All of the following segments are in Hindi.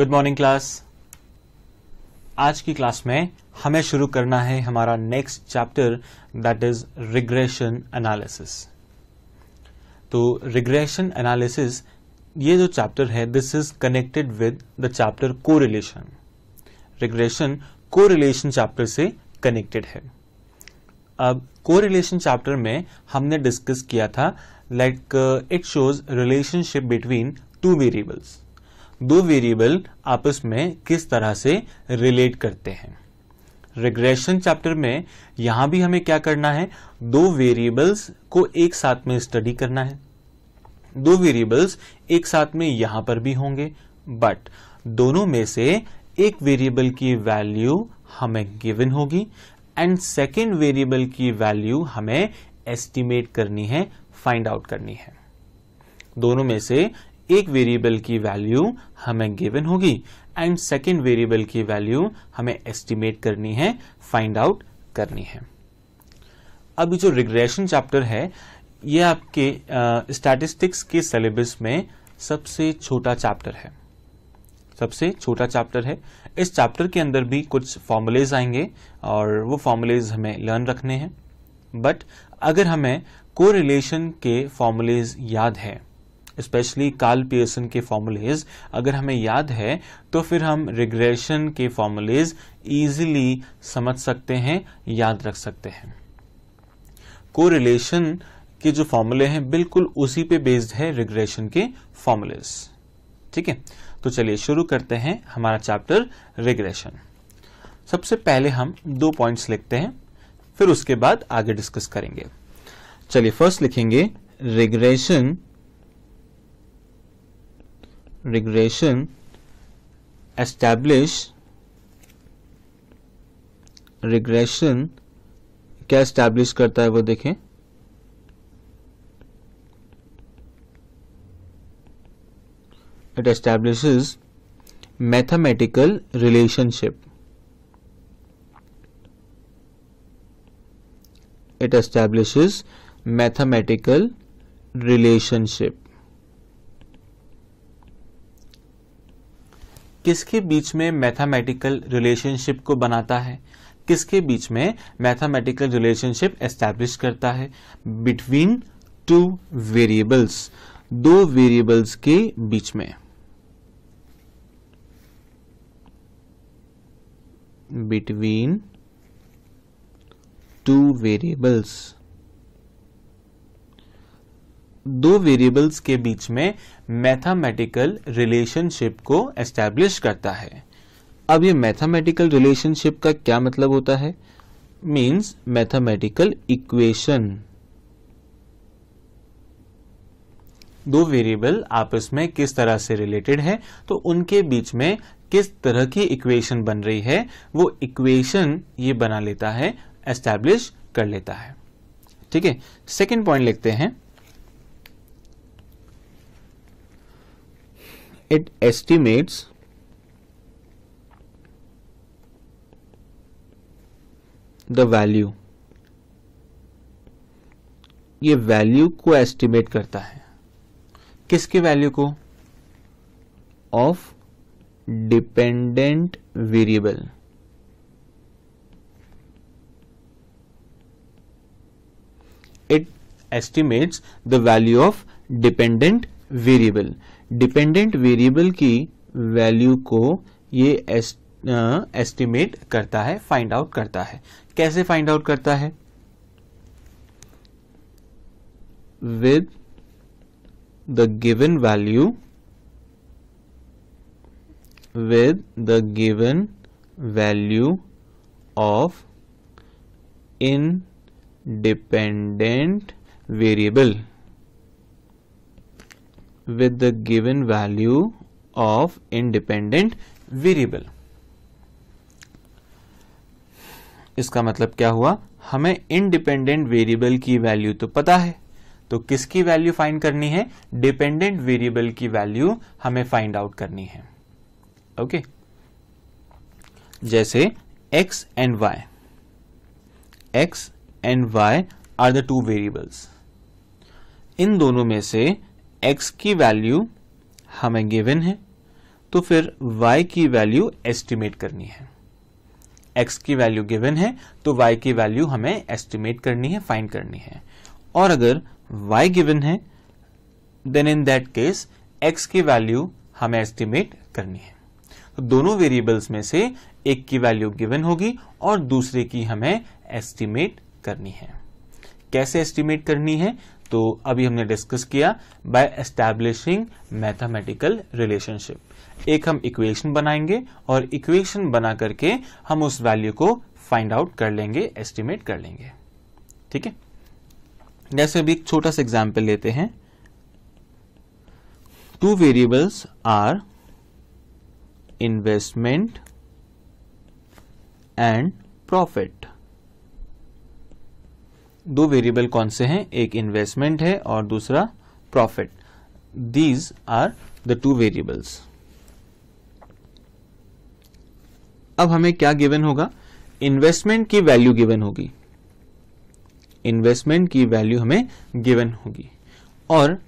गुड मॉर्निंग क्लास आज की क्लास में हमें शुरू करना है हमारा next chapter that is regression analysis तो रिग्रेशन एनालिसिस ये जो चैप्टर है this is connected with the chapter correlation regression correlation chapter से कनेक्टेड है अब कोरिलेशन चैप्टर में हमने डिस्कस किया था like it shows relationship between two variables दो वेरिएबल आपस में किस तरह से रिलेट करते हैं रिग्रेशन चैप्टर में यहां भी हमें क्या करना है दो वेरिएबल्स को एक साथ में स्टडी करना है दो वेरिएबल्स एक साथ में यहां पर भी होंगे बट दोनों में से एक वेरिएबल की वैल्यू हमें गिवन होगी एंड सेकेंड वेरिएबल की वैल्यू हमें एस्टिमेट करनी है फाइंड आउट करनी है दोनों में से एक वेरिएबल की वैल्यू हमें गिवन होगी एंड सेकेंड वेरिएबल की वैल्यू हमें एस्टिमेट करनी है फाइंड आउट करनी है अब जो रिग्रेशन चैप्टर है ये आपके स्टैटिस्टिक्स के सिलेबस में सबसे छोटा चैप्टर है सबसे छोटा चैप्टर है इस चैप्टर के अंदर भी कुछ फॉर्मुलेज आएंगे और वो फॉर्मुलेज हमें लर्न रखने हैं बट अगर हमें कोरिलेशन के फॉर्मुलेज याद है स्पेशली कार्ल पियर्सन के फॉर्मूलेज अगर हमें याद है तो फिर हम रिग्रेशन के फॉर्मूलेज इजीली समझ सकते हैं याद रख सकते हैं कोरिलेशन के जो फॉर्मूले हैं बिल्कुल उसी पे बेस्ड है रिग्रेशन के फॉर्मूलेज ठीक है तो चलिए शुरू करते हैं हमारा चैप्टर रिग्रेशन सबसे पहले हम दो पॉइंट्स लिखते हैं फिर उसके बाद आगे डिस्कस करेंगे चलिए फर्स्ट लिखेंगे रिग्रेशन regression establish regression क्या establish करता है वो देखें it establishes mathematical relationship it establishes mathematical relationship किसके बीच में मैथमेटिकल रिलेशनशिप को बनाता है किसके बीच में मैथमेटिकल रिलेशनशिप एस्टेब्लिश करता है बिटवीन टू वेरिएबल्स दो वेरिएबल्स के बीच में बिटवीन टू वेरिएबल्स दो वेरिएबल्स के बीच में मैथमेटिकल रिलेशनशिप को एस्टेब्लिश करता है अब ये मैथमेटिकल रिलेशनशिप का क्या मतलब होता है मीन्स मैथमेटिकल इक्वेशन दो वेरिएबल आपस में किस तरह से रिलेटेड है तो उनके बीच में किस तरह की इक्वेशन बन रही है वो इक्वेशन ये बना लेता है एस्टैब्लिश कर लेता है ठीक है सेकेंड पॉइंट लिखते हैं it estimates the value ये वैल्यू को एस्टिमेट करता है किसके वैल्यू को of dependent variable it estimates the value of dependent variable dependent variable की वैल्यू को ये एस्टिमेट करता है फाइंड आउट करता है कैसे फाइंड आउट करता है with the given value with the given value of independent variable with the given value of independent variable. इसका मतलब क्या हुआ हमें इंडिपेंडेंट वेरिएबल की वैल्यू तो पता है तो किसकी वैल्यू फाइंड करनी है डिपेंडेंट वेरिएबल की वैल्यू हमें फाइंड आउट करनी है ओके okay? जैसे x and y x and y are the two variables इन दोनों में से x की वैल्यू हमें गिवन है तो फिर y की वैल्यू एस्टिमेट करनी है x की वैल्यू गिवन है तो y की वैल्यू हमें एस्टिमेट करनी है फाइंड करनी है और अगर y गिवन है then in that case x की वैल्यू हमें एस्टिमेट करनी है तो दोनों वेरिएबल्स में से एक की वैल्यू गिवन होगी और दूसरे की हमें एस्टिमेट करनी है कैसे एस्टिमेट करनी है तो अभी हमने डिस्कस किया बाय एस्टैब्लिशिंग मैथमेटिकल रिलेशनशिप एक हम इक्वेशन बनाएंगे और इक्वेशन बना करके हम उस वैल्यू को फाइंड आउट कर लेंगे एस्टिमेट कर लेंगे ठीक है जैसे अभी एक छोटा सा एग्जाम्पल लेते हैं two variables are investment and profit दो वेरिएबल कौन से हैं एक इन्वेस्टमेंट है और दूसरा profit these are the two variables अब हमें क्या गिवन होगा इन्वेस्टमेंट की वैल्यू गिवन होगी इन्वेस्टमेंट की वैल्यू हमें गिवन होगी और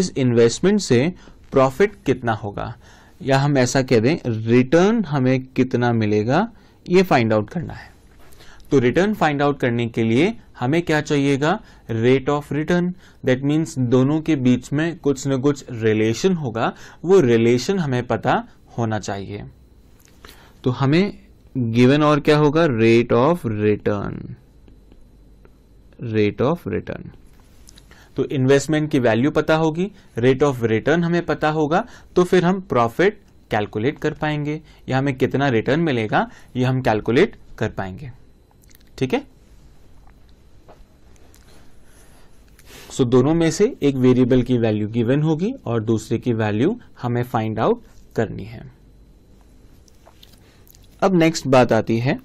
इस इन्वेस्टमेंट से प्रॉफिट कितना होगा या हम ऐसा कह दें रिटर्न हमें कितना मिलेगा ये फाइंड आउट करना है तो रिटर्न फाइंड आउट करने के लिए हमें क्या चाहिएगा rate of return that means दोनों के बीच में कुछ न कुछ रिलेशन होगा वो रिलेशन हमें पता होना चाहिए तो हमें गिवन और क्या होगा rate of return rate of return तो इन्वेस्टमेंट की वैल्यू पता होगी रेट ऑफ रिटर्न हमें पता होगा तो फिर हम प्रॉफिट कैलकुलेट कर पाएंगे या हमें कितना रिटर्न मिलेगा ये हम कैलकुलेट कर पाएंगे ठीक है सो so, दोनों में से एक वेरिएबल की वैल्यू गिवन होगी और दूसरे की वैल्यू हमें फाइंड आउट करनी है अब नेक्स्ट बात आती है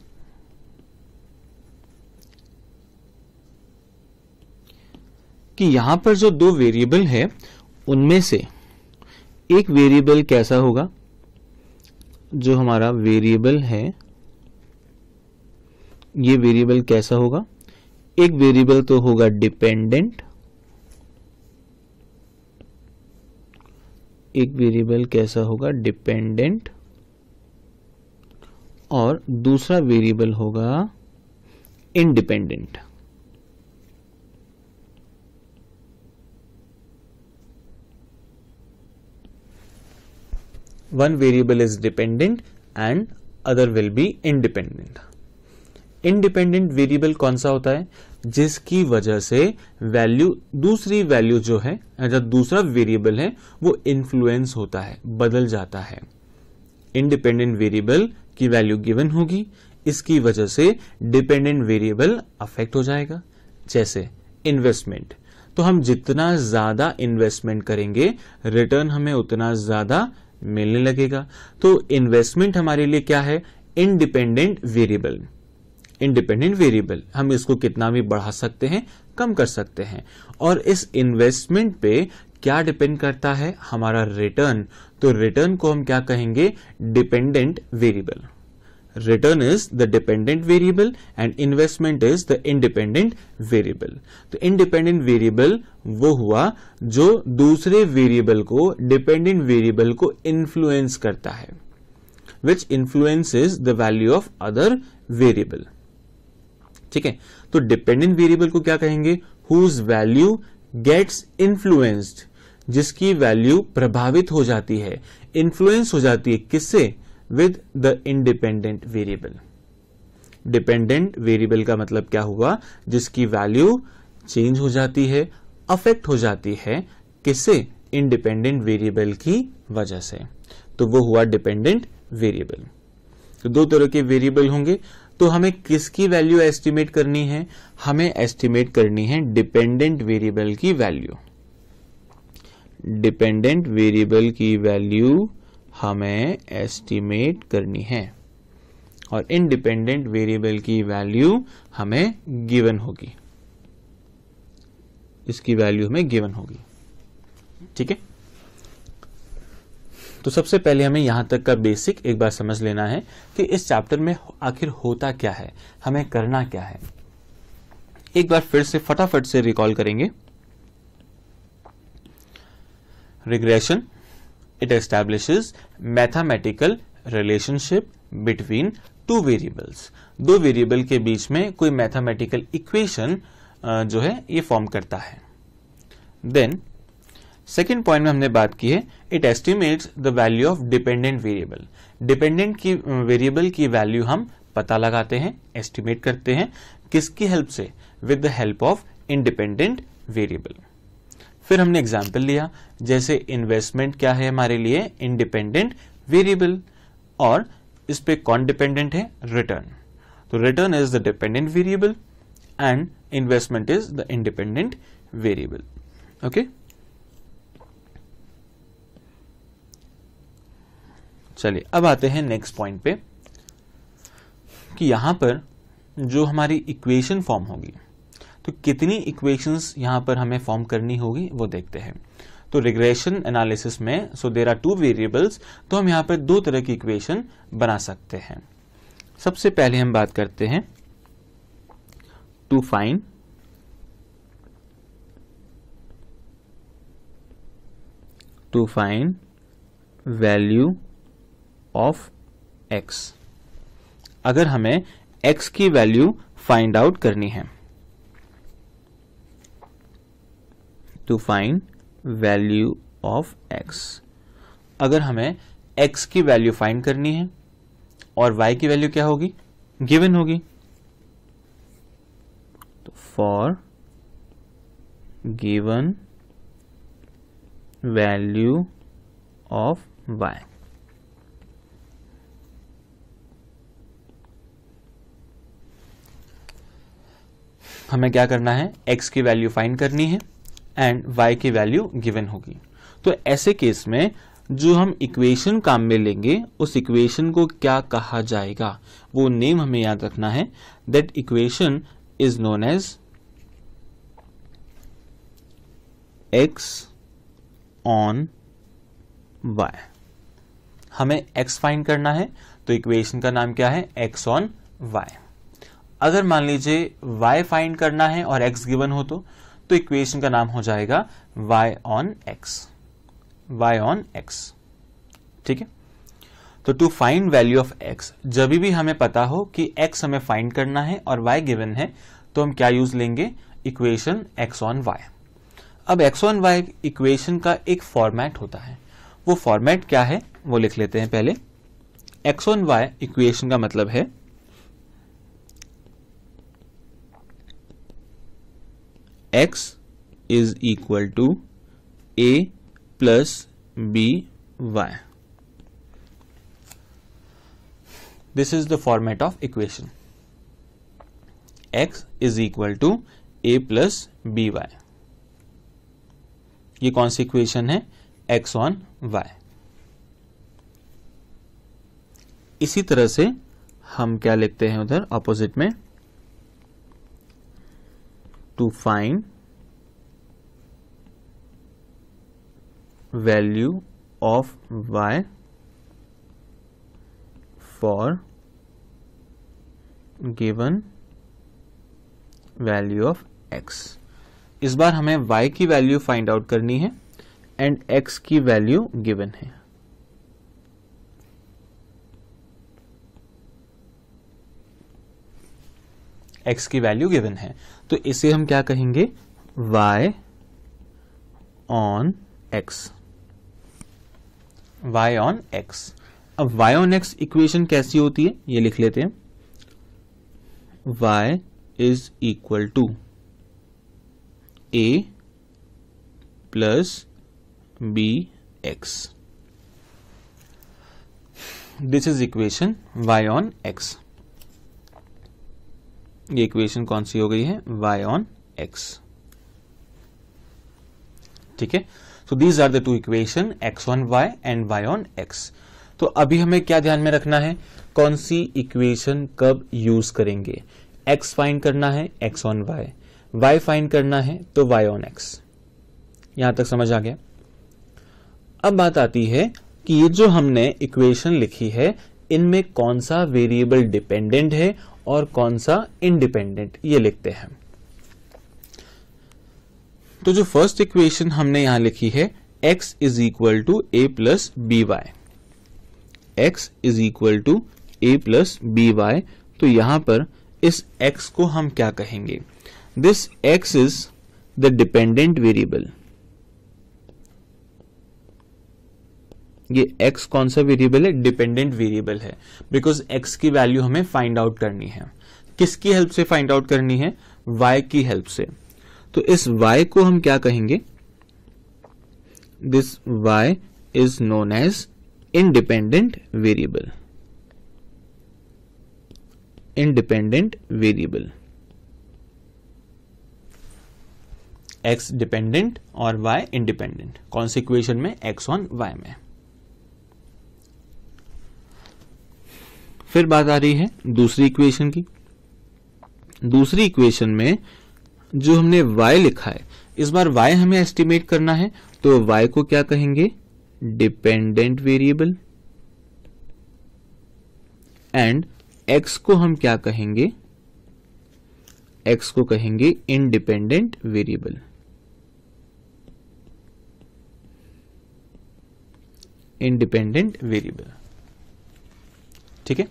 कि यहां पर जो दो वेरिएबल है उनमें से एक वेरिएबल कैसा होगा जो हमारा वेरिएबल है ये वेरिएबल कैसा होगा एक वेरिएबल तो होगा डिपेंडेंट एक वेरिएबल कैसा होगा डिपेंडेंट और दूसरा वेरिएबल होगा independent one variable is dependent and other will be independent independent variable कौन सा होता है जिसकी वजह से वैल्यू दूसरी वैल्यू जो है जो दूसरा वेरिएबल है वो इन्फ्लुएंस होता है बदल जाता है इनडिपेंडेंट वेरिएबल की वैल्यू गिवन होगी इसकी वजह से डिपेंडेंट वेरिएबल अफेक्ट हो जाएगा जैसे इन्वेस्टमेंट तो हम जितना ज्यादा इन्वेस्टमेंट करेंगे रिटर्न हमें उतना ज्यादा मिलने लगेगा तो इन्वेस्टमेंट हमारे लिए क्या है इनडिपेंडेंट वेरिएबल इंडिपेंडेंट वेरिएबल हम इसको कितना भी बढ़ा सकते हैं कम कर सकते हैं और इस इन्वेस्टमेंट पे क्या डिपेंड करता है हमारा रिटर्न तो रिटर्न को हम क्या कहेंगे dependent variable return is the dependent variable and investment is the independent variable तो इंडिपेंडेंट वेरिएबल वो हुआ जो दूसरे वेरिएबल को डिपेंडेंट वेरिएबल को इन्फ्लुएंस करता है which is the value of other variable ठीक है तो डिपेंडेंट वेरिएबल को क्या कहेंगे हुज वैल्यू गेट्स इन्फ्लुएंस्ड जिसकी वैल्यू प्रभावित हो जाती है इन्फ्लुएंस हो जाती है किससे with the independent variable dependent variable का मतलब क्या हुआ जिसकी वैल्यू चेंज हो जाती है अफेक्ट हो जाती है किससे इंडिपेंडेंट वेरिएबल की वजह से तो वो हुआ डिपेंडेंट वेरिएबल तो दो तरह के वेरिएबल होंगे तो हमें किसकी वैल्यू एस्टिमेट करनी है हमें एस्टिमेट करनी है डिपेंडेंट वेरिएबल की वैल्यू डिपेंडेंट वेरिएबल की वैल्यू हमें एस्टिमेट करनी है और इनडिपेंडेंट वेरिएबल की वैल्यू हमें गिवन होगी इसकी वैल्यू हमें गिवन होगी ठीक है तो सबसे पहले हमें यहाँ तक का बेसिक एक बार समझ लेना है कि इस चैप्टर में आखिर होता क्या है हमें करना क्या है एक बार फिर से फटाफट से रिकॉल करेंगे regression it establish mathematical relationship between two variables दो वेरिएबल के बीच में कोई मैथामेटिकल इक्वेशन जो है ये फॉर्म करता है देन सेकेंड पॉइंट में हमने बात की है it estimates the value of dependent variable dependent की वेरिएबल की वैल्यू हम पता लगाते हैं एस्टिमेट करते हैं किसकी हेल्प से with the help of independent variable फिर हमने एग्जाम्पल लिया जैसे इन्वेस्टमेंट क्या है हमारे लिए इंडिपेंडेंट वेरिएबल और इस पे कौन डिपेंडेंट है रिटर्न तो return is the dependent variable and investment is the independent variable okay चलिए अब आते हैं नेक्स्ट पॉइंट पे कि यहां पर जो हमारी इक्वेशन फॉर्म होगी तो कितनी इक्वेशंस यहां पर हमें फॉर्म करनी होगी वो देखते हैं तो रिग्रेशन एनालिसिस में so there are two variables तो हम यहां पर दो तरह की इक्वेशन बना सकते हैं सबसे पहले हम बात करते हैं to find to find value of x अगर हमें एक्स की वैल्यू फाइंड आउट करनी है to find value of x अगर हमें एक्स की वैल्यू फाइंड करनी है और वाई की वैल्यू क्या होगी गिवन होगी तो for given value of y हमें क्या करना है एक्स की वैल्यू फाइंड करनी है एंड वाई की वैल्यू गिवन होगी तो ऐसे केस में जो हम इक्वेशन काम में लेंगे उस इक्वेशन को क्या कहा जाएगा वो नेम हमें याद रखना है that equation is known as x on Y हमें एक्स फाइंड करना है तो इक्वेशन का नाम क्या है एक्स ऑन वाई अगर मान लीजिए y फाइंड करना है और x गिवन हो तो तो इक्वेशन का नाम हो जाएगा y on x y on x ठीक है तो to find value of x जब भी हमें पता हो कि x हमें फाइंड करना है और y गिवन है तो हम क्या यूज लेंगे इक्वेशन x ऑन y अब x ऑन y इक्वेशन का एक फॉर्मेट होता है वो फॉर्मेट क्या है वो लिख लेते हैं पहले x ऑन y इक्वेशन का मतलब है x is equal to a plus b y this is the format of equation x is equal to a plus b y ये कौन सी इक्वेशन है x on y इसी तरह से हम क्या लिखते हैं उधर ऑपोजिट में to find value of y for given value of x इस बार हमें y की वैल्यू फाइंड आउट करनी है एंड x की वैल्यू गिवन है x की वैल्यू गिवन है तो इसे हम क्या कहेंगे y on x y on x अब y ऑन x इक्वेशन कैसी होती है ये लिख लेते हैं y is equal to A plus B x this is equation y on x ये इक्वेशन कौन सी हो गई है वाई ऑन एक्स ठीक है so these are the two equation x on Y and y on x तो अभी हमें क्या ध्यान में रखना है कौन सी इक्वेशन कब यूज करेंगे एक्स फाइंड करना है x on y y find करना है तो वाई ऑन एक्स यहां तक समझ आ गया अब बात आती है कि ये जो हमने इक्वेशन लिखी है इनमें कौन सा वेरिएबल डिपेंडेंट है और कौन सा इंडिपेंडेंट ये लिखते हैं तो जो फर्स्ट इक्वेशन हमने यहां लिखी है x is equal to A plus B Y x is equal to A plus B y तो यहां पर इस x को हम क्या कहेंगे this x is the dependent variable ये x कौन सा वेरिएबल है डिपेंडेंट वेरिएबल है बिकॉज x की वैल्यू हमें फाइंड आउट करनी है किसकी हेल्प से फाइंड आउट करनी है y की हेल्प से तो इस y को हम क्या कहेंगे this y is known as independent variable independent variable x dependent और वाई इंडिपेंडेंट कौन सी इक्वेशन में एक्स ऑन वाई में फिर बात आ रही है दूसरी इक्वेशन की दूसरी इक्वेशन में जो हमने y लिखा है इस बार y हमें एस्टिमेट करना है तो y को क्या कहेंगे डिपेंडेंट वेरिएबल एंड x को हम क्या कहेंगे x को कहेंगे इंडिपेंडेंट वेरिएबल इनडिपेंडेंट वेरिएबल ठीक है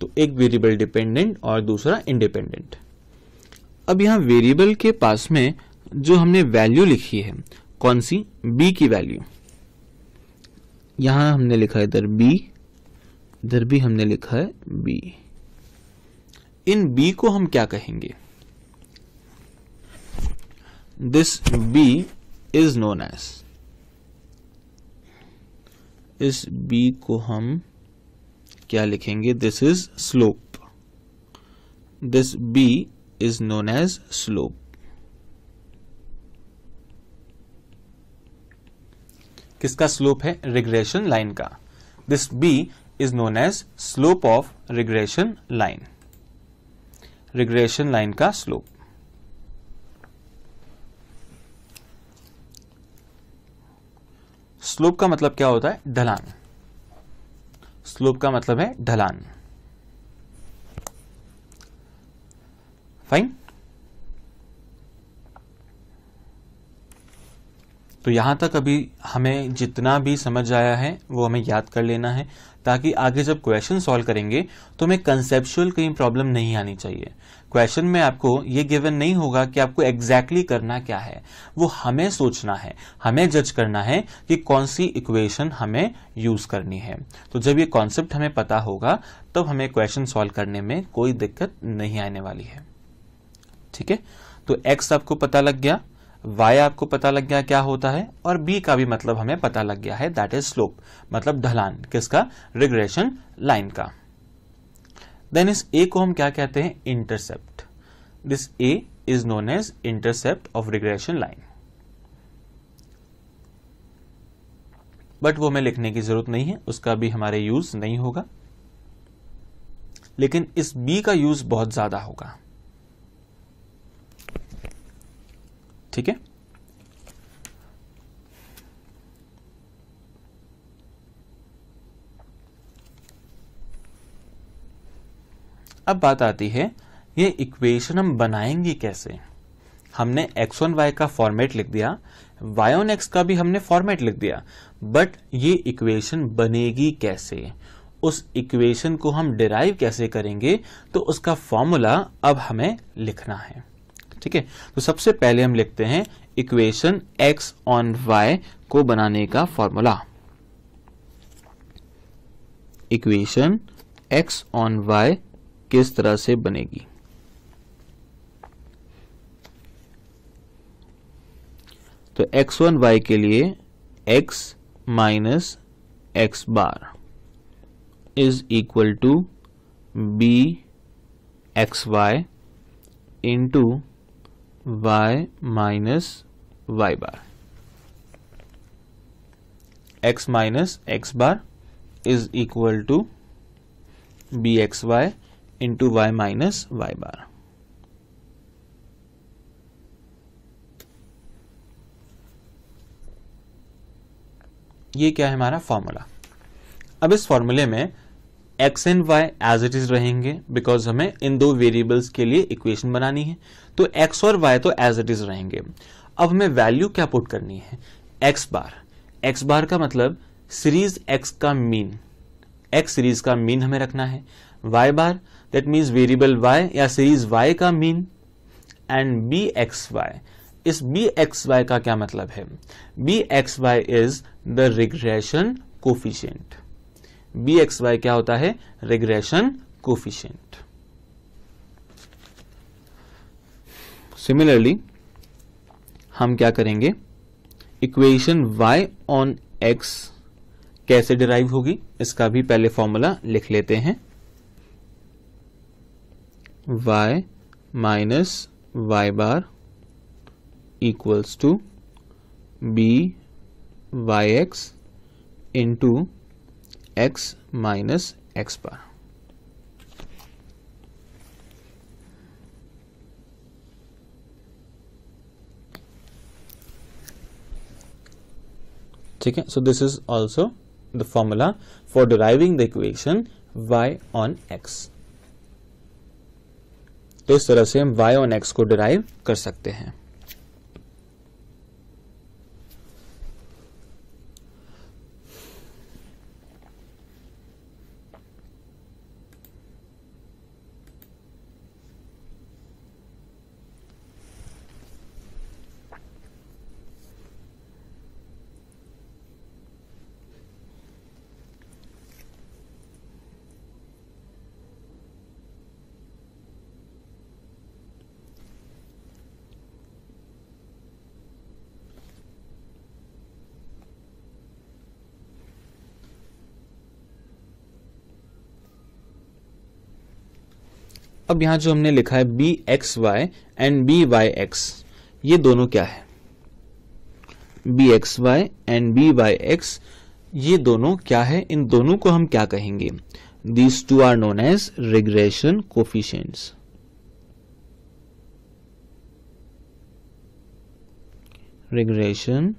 तो एक वेरिएबल डिपेंडेंट और दूसरा इंडिपेंडेंट अब यहां वेरिएबल के पास में जो हमने वैल्यू लिखी है कौन सी बी की वैल्यू यहां हमने लिखा है इधर बी इधर भी हमने लिखा है बी इन बी को हम क्या कहेंगे this b is known as इस बी को हम क्या लिखेंगे this is slope this b is known as slope किसका स्लोप है रिग्रेशन लाइन का this b is known as slope of regression line regression line का स्लोप स्लोप का मतलब क्या होता है ढलान स्लोप का मतलब है ढलान फाइन तो यहां तक अभी हमें जितना भी समझ आया है वो हमें याद कर लेना है ताकि आगे जब क्वेश्चन सॉल्व करेंगे तो हमें कंसेप्चुअल कहीं प्रॉब्लम नहीं आनी चाहिए क्वेश्चन में आपको ये गिवन नहीं होगा कि आपको एग्जैक्टली exactly करना क्या है वो हमें सोचना है हमें जज करना है कि कौन सी इक्वेशन हमें यूज करनी है तो जब ये कॉन्सेप्ट हमें पता होगा तब तो हमें क्वेश्चन सॉल्व करने में कोई दिक्कत नहीं आने वाली है ठीक है तो एक्स आपको पता लग गया वाई आपको पता लग गया क्या होता है और बी का भी मतलब हमें पता लग गया है दैट इज स्लोप मतलब ढलान किसका रिग्रेशन लाइन का देन इस ए को हम क्या कहते हैं intercept this a is known as intercept of regression line but वो हमें लिखने की जरूरत नहीं है उसका भी हमारे यूज नहीं होगा लेकिन इस बी का यूज बहुत ज्यादा होगा ठीक है अब बात आती है ये इक्वेशन हम बनाएंगे कैसे हमने एक्स y वाई का फॉर्मेट लिख दिया वाई ऑन एक्स का भी हमने फॉर्मेट लिख दिया बट ये इक्वेशन बनेगी कैसे उस इक्वेशन को हम डिराइव कैसे करेंगे तो उसका फॉर्मूला अब हमें लिखना है ठीक है तो सबसे पहले हम लिखते हैं इक्वेशन एक्स ऑन वाई को बनाने का formula equation x on y किस तरह से बनेगी तो x1 y के लिए x minus x bar is equal to B x Y into y minus y bar x minus x bar is equal to B x Y into y minus y bar ये क्या है हमारा फॉर्मूला अब इस फॉर्मूले में x and y as it is रहेंगे बिकॉज हमें इन दो वेरिएबल्स के लिए इक्वेशन बनानी है तो एक्स और वाई तो एज इट इज रहेंगे अब हमें वैल्यू क्या पुट करनी है एक्स बार एक्स बार का मतलब सीरीज एक्स का मीन एक्स सीरीज का मीन हमें रखना है y bar that means variable y या सीरीज y का mean and B x y इस बी एक्स वाई का क्या मतलब है B x y is the regression coefficient b x y क्या होता है रिग्रेशन कोफिशियंट सिमिलरली हम क्या करेंगे इक्वेशन y ऑन x कैसे डिराइव होगी इसका भी पहले फॉर्मूला लिख लेते हैं y minus y bar equals to b yx into x minus x bar. Okay, so this is also the formula for deriving the equation y on x. तो इस तरह से हम वाई ऑन एक्स को डिराइव कर सकते हैं अब यहां जो हमने लिखा है B x Y and B Y x ये दोनों क्या है B x Y and B Y x ये दोनों क्या है इन दोनों को हम क्या कहेंगे these two are known as regression coefficients regression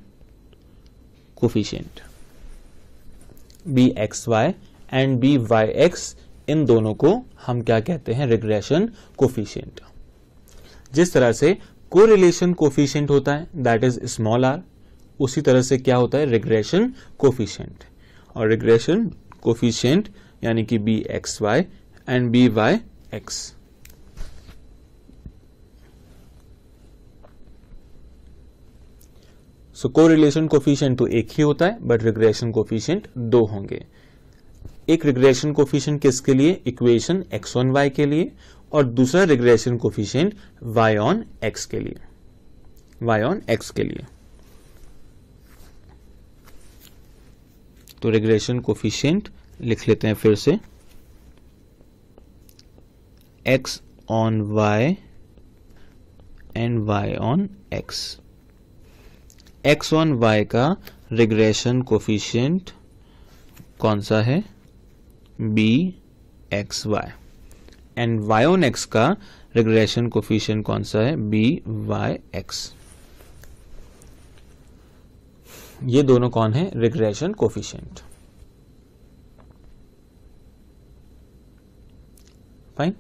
coefficient b x Y and B Y x इन दोनों को हम क्या कहते हैं रिग्रेशन कोफिशियंट जिस तरह से कोरिलेशन कोफिशियंट होता है दैट इज स्मॉल आर उसी तरह से क्या होता है रिग्रेशन कोफिशियंट और रिग्रेशन कोफिशियंट यानी कि b x Y and B Y x so correlation coefficient तो एक ही होता है बट रिग्रेशन कोफिशियंट दो होंगे एक रिग्रेशन कोफिशियंट किसके लिए इक्वेशन एक्स ऑन वाई के लिए और दूसरा regression coefficient y on x के लिए वाई ऑन एक्स के लिए तो रिग्रेशन कोफिशियंट लिख लेते हैं फिर से x on Y and y on x x on Y का रिग्रेशन कोफिशियंट कौन सा है B x Y and y on x का रिग्रेशन कोफिशियंट कौन सा है बी वाई एक्स ये दोनों कौन है रिग्रेशन कोफिशियंट फाइन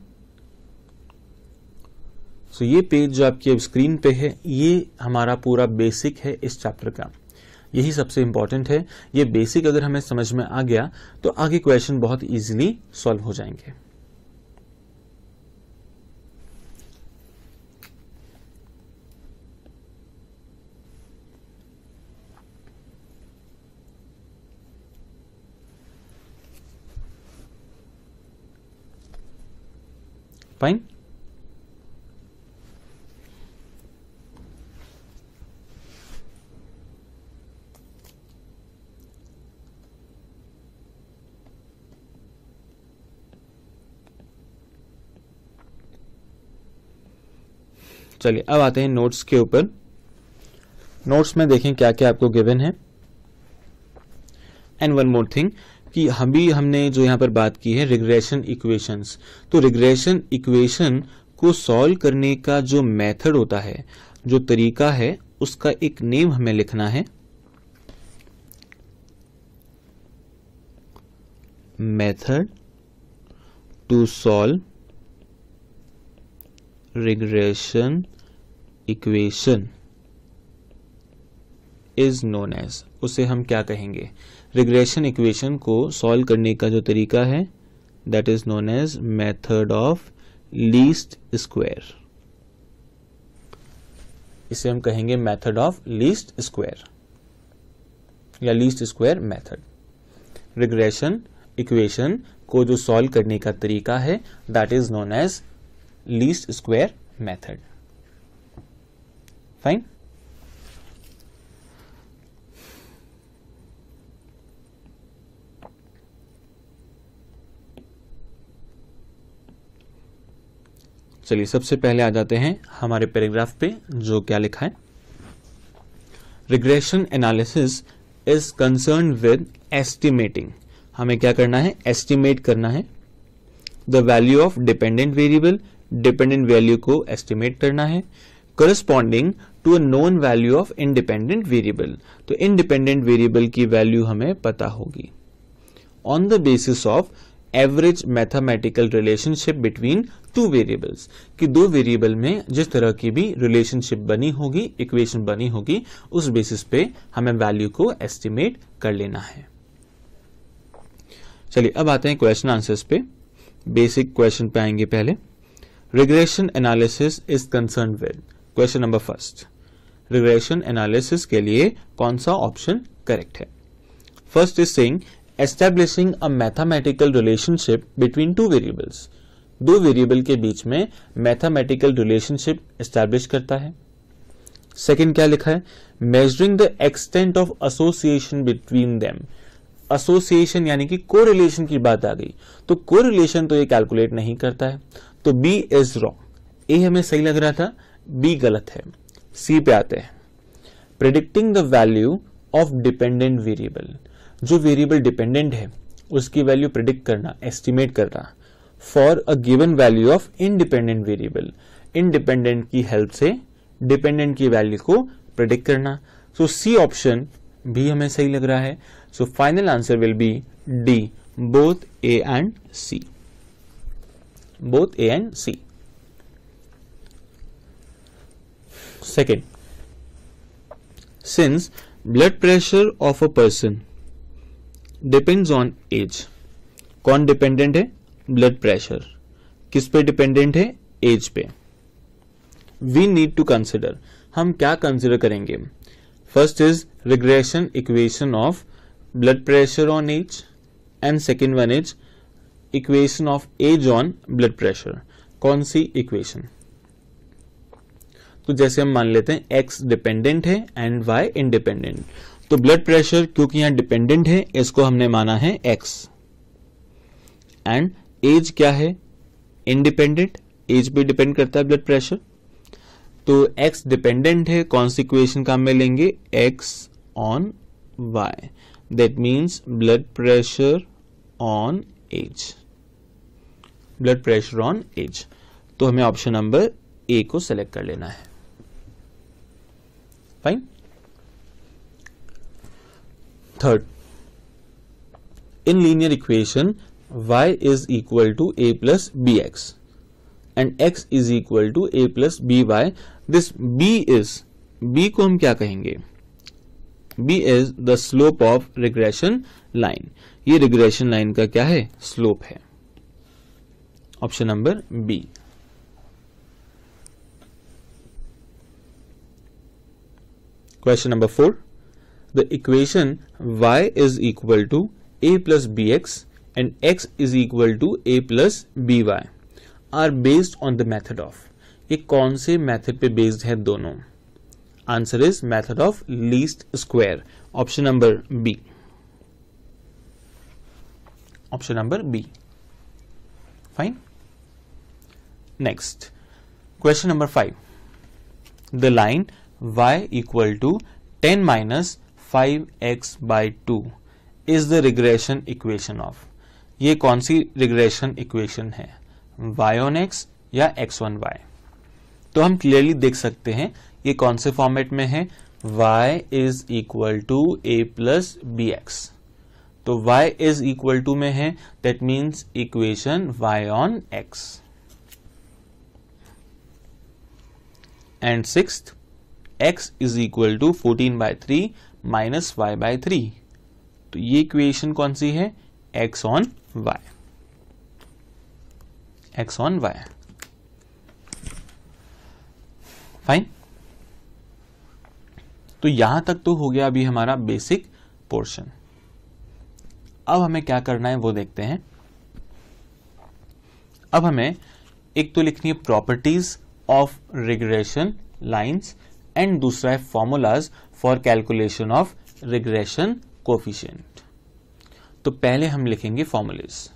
सो ये पेज जो आपकी स्क्रीन पे है ये हमारा पूरा बेसिक है इस चैप्टर का यही सबसे इंपॉर्टेंट है ये बेसिक अगर हमें समझ में आ गया तो आगे क्वेश्चन बहुत इजीली सॉल्व हो जाएंगे फाइन चलिए अब आते हैं नोट्स के ऊपर नोट्स में देखें क्या क्या आपको गिवन है एंड वन मोर थिंग कि अभी हमने जो यहां पर बात की है रिग्रेशन इक्वेशंस तो रिग्रेशन इक्वेशन को सॉल्व करने का जो मेथड होता है जो तरीका है उसका एक नेम हमें लिखना है method to solve regression equation is known as उसे हम क्या कहेंगे रिग्रेशन इक्वेशन को सॉल्व करने का जो तरीका है that is known as method of least square इसे हम कहेंगे मेथड ऑफ लीस्ट स्क्वायर या least square method regression equation को जो सॉल्व करने का तरीका है that is known as least square method fine चलिए सबसे पहले आ जाते हैं हमारे पैराग्राफ पे जो क्या लिखा है regression analysis is concern with estimating हमें क्या करना है एस्टिमेट करना है the value of dependent variable dependent value को एस्टिमेट करना है corresponding to a known value of independent variable तो इनडिपेंडेंट वेरिएबल की वैल्यू हमें पता होगी on the basis of average mathematical relationship between two variables कि दो वेरिएबल में जिस तरह की भी रिलेशनशिप बनी होगी इक्वेशन बनी होगी उस बेसिस पे हमें वैल्यू को एस्टिमेट कर लेना है चलिए अब आते हैं क्वेश्चन आंसर्स पे बेसिक क्वेश्चन पे आएंगे पहले regression analysis is concern with question number first regression analysis के लिए कौन सा ऑप्शन करेक्ट है फर्स्ट इज सिंग establishing a mathematical relationship between two variables दो वेरिएबल के बीच में मैथामेटिकल रिलेशनशिप एस्टेब्लिश करता है सेकेंड क्या लिखा है measuring the extent of association between them association यानी कि कोरिलेशन की बात आ गई तो कोरिलेशन तो ये कैलकुलेट नहीं करता है तो बी इज रॉन्ग ए हमें सही लग रहा था बी गलत है सी पे आते हैं predicting the value of dependent variable जो वेरिएबल डिपेंडेंट है उसकी वैल्यू प्रिडिक्ट करना एस्टिमेट करना for a given value of independent variable independent की हेल्प से डिपेंडेंट की वैल्यू को प्रिडिक्ट करना सो सी ऑप्शन भी हमें सही लग रहा है so final answer will be D both A and C both A and C. Second, since blood pressure of a person depends on age, कौन डिपेंडेंट है ब्लड प्रेशर किस पे डिपेंडेंट है एज पे वी नीड टू कंसिडर हम क्या कंसिडर करेंगे first is regression equation of blood pressure on age and second one is equation of age on blood pressure कौन सी इक्वेशन तो जैसे हम मान लेते हैं एक्स डिपेंडेंट है एंड वाई इंडिपेंडेंट तो ब्लड प्रेशर क्योंकि यहां डिपेंडेंट है इसको हमने माना है एक्स एंड एज क्या है इंडिपेंडेंट एज पे डिपेंड करता है ब्लड प्रेशर तो एक्स डिपेंडेंट है कौन सी इक्वेशन का में लेंगे x on y that means blood pressure on age blood pressure on age तो हमें ऑप्शन नंबर ए को सेलेक्ट कर लेना है fine third in linear equation y is equal to A plus B x and x is equal to A plus B Y this b is b को हम क्या कहेंगे b is the slope of regression line ये रिग्रेशन लाइन का क्या है स्लोप है option number B question number four the equation y is equal to a b x and x is equal to a B y are based on the method of ये कौन से मेथड पे बेस्ड है दोनों answer is method of least square option number B option number B. Fine. Next, question number 5. The line y equal to 10 minus 5x by 2 is the regression equation of. ये कौन सी रिग्रेशन इक्वेशन है y on x या x on y. तो हम क्लियरली देख सकते हैं ये कौन से फॉर्मेट में है y is equal to A plus B x तो y इज इक्वल टू में है that means equation y on x and six x is equal to fourteen by three minus Y by three तो ये इक्वेशन कौन सी है x on y x on y fine तो यहां तक तो हो गया अभी हमारा बेसिक पोर्शन अब हमें क्या करना है वो देखते हैं अब हमें एक तो लिखनी है properties of regression lines and दूसरा है formulas for calculation of regression coefficient तो पहले हम लिखेंगे फॉर्मूलेज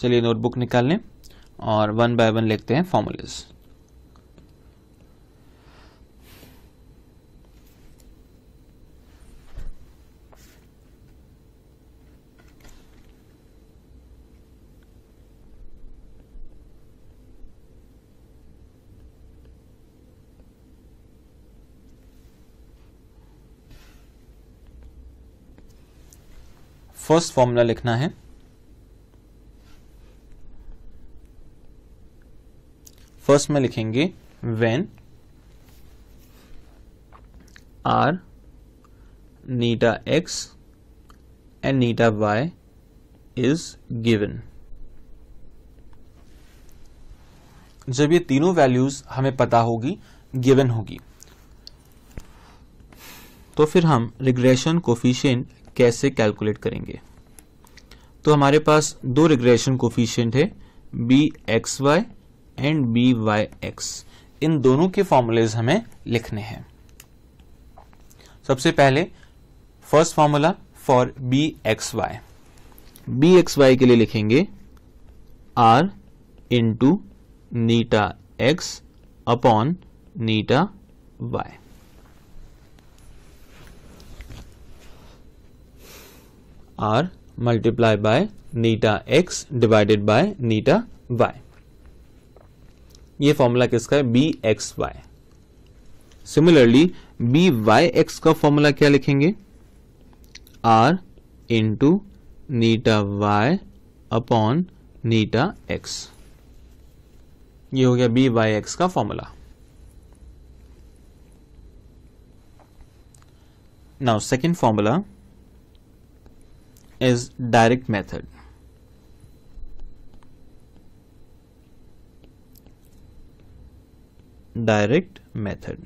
चलिए नोटबुक निकाल लें और वन बाय वन लिखते हैं फॉर्मूलेज फर्स्ट फॉर्मूला लिखना है फर्स्ट में लिखेंगे वेन आर नीटा एक्स एंड नीटा वाई इज गिवन जब ये तीनों वैल्यूज हमें पता होगी गिवन होगी तो फिर हम रिग्रेशन कोफिशियंट कैसे कैलकुलेट करेंगे तो हमारे पास दो रिग्रेशन कोफिशियंट है B x Y and B Y x इन दोनों के फॉर्मूलेज हमें लिखने हैं सबसे पहले first formula for b x Y B x y के लिए लिखेंगे आर इंटू नीटा एक्स अपॉन नीटा y r multiply by neta x divided by neta y. ये फॉर्मूला किसका है B x y similarly b Y x का फॉर्मूला क्या लिखेंगे आर इंटू नीटा वाई अपॉन नीटा एक्स ये हो गया बी वाई एक्स का formula now second formula is direct method. Direct method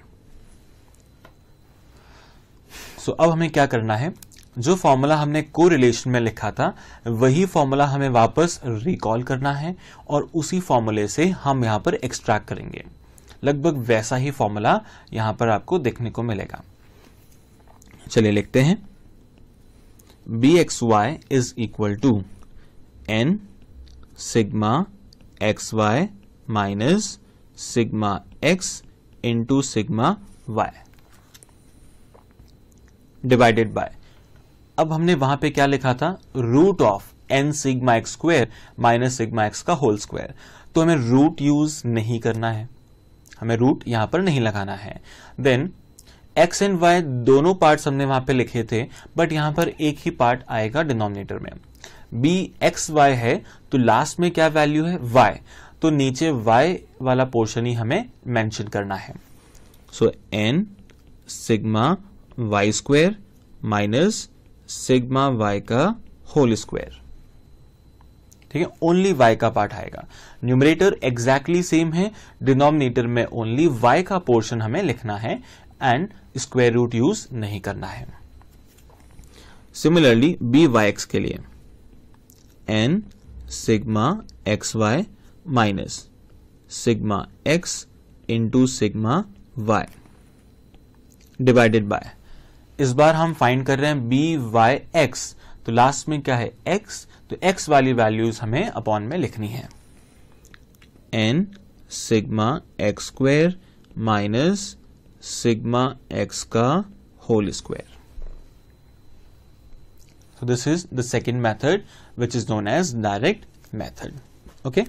so अब हमें क्या करना है जो फॉर्मूला हमने को रिलेशन में लिखा था वही फॉर्मूला हमें वापस रिकॉल करना है और उसी फॉर्मूले से हम यहां पर एक्सट्रैक्ट करेंगे लगभग वैसा ही फॉर्मूला यहां पर आपको देखने को मिलेगा चलिए लिखते हैं bxy is equal to n sigma xy minus sigma x into sigma y divided by अब हमने वहां पे क्या लिखा था root of n sigma x square minus sigma x का होल स्क्वायर तो हमें रूट यूज नहीं करना है हमें रूट यहां पर नहीं लगाना है देन एक्स एंड वाई दोनों पार्ट हमने वहां पे लिखे थे बट यहां पर एक ही पार्ट आएगा डिनोमिनेटर में बी एक्स वाई है तो लास्ट में क्या वैल्यू है वाई तो नीचे वाई वाला पोर्शन ही हमें मेंशन करना है so n sigma y square minus sigma y का होल स्क्वायर ठीक है ओनली वाई का पार्ट आएगा न्यूमरेटर एग्जैक्टली सेम है डिनोमिनेटर में ओनली वाई का पोर्शन हमें लिखना है एंड स्क्वायर रूट यूज नहीं करना है सिमिलरली बी वाई एक्स के लिए n sigma x y minus sigma x into sigma y divided by इस बार हम फाइंड कर रहे हैं बी वाई एक्स तो लास्ट में क्या है एक्स तो एक्स वाली वैल्यूज हमें अपॉन में लिखनी है n sigma x square minus sigma x का whole square so this is the second method which is known as direct method okay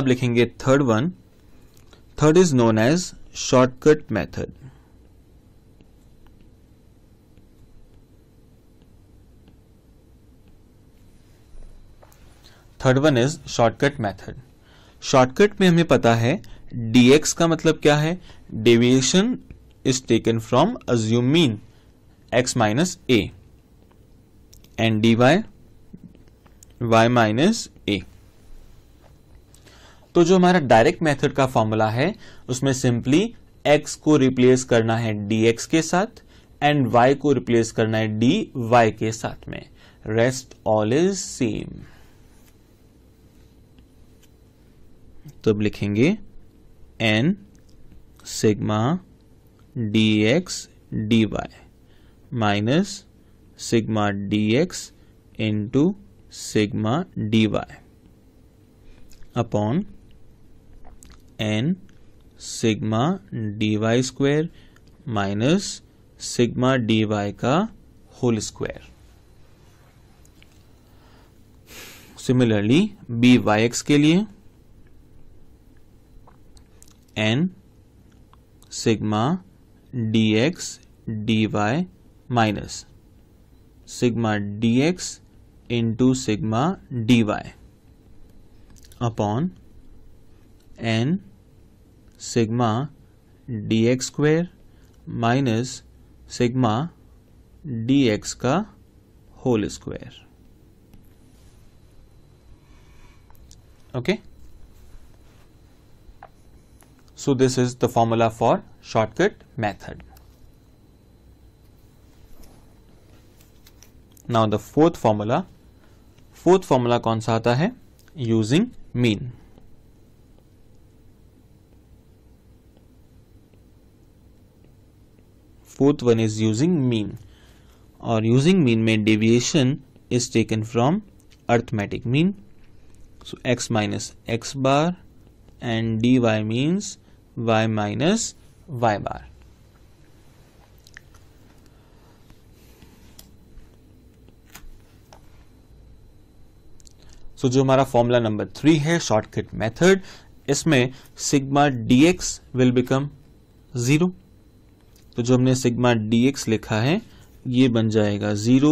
अब लिखेंगे third one third is known as shortcut method third one is shortcut method shortcut में हमें पता है dx का मतलब क्या है deviation is taken from assume mean x minus a and d y y minus a तो जो हमारा डायरेक्ट मेथड का फॉर्मूला है उसमें सिंपली x को रिप्लेस करना है dx के साथ एंड y को रिप्लेस करना है dy के साथ में रेस्ट ऑल इज सेम तो अब लिखेंगे n sigma d x d y minus sigma d x into sigma d y upon n sigma d y square minus sigma d y का whole square similarly b Y x के लिए n sigma d x d y minus sigma d x into sigma d y upon n sigma d x square minus sigma d x का whole square okay okay? So this is the formula for shortcut method. Now the fourth formula, fourth formula कौन सा आता है Using mean. Fourth one is using mean. और using mean में deviation is taken from arithmetic mean. So x minus x bar and dy means y minus y bar. So so, जो हमारा फॉर्मूला नंबर थ्री है शॉर्टकट मेथड इसमें sigma dx will become zero तो जो हमने सिग्मा डीएक्स लिखा है ये बन जाएगा zero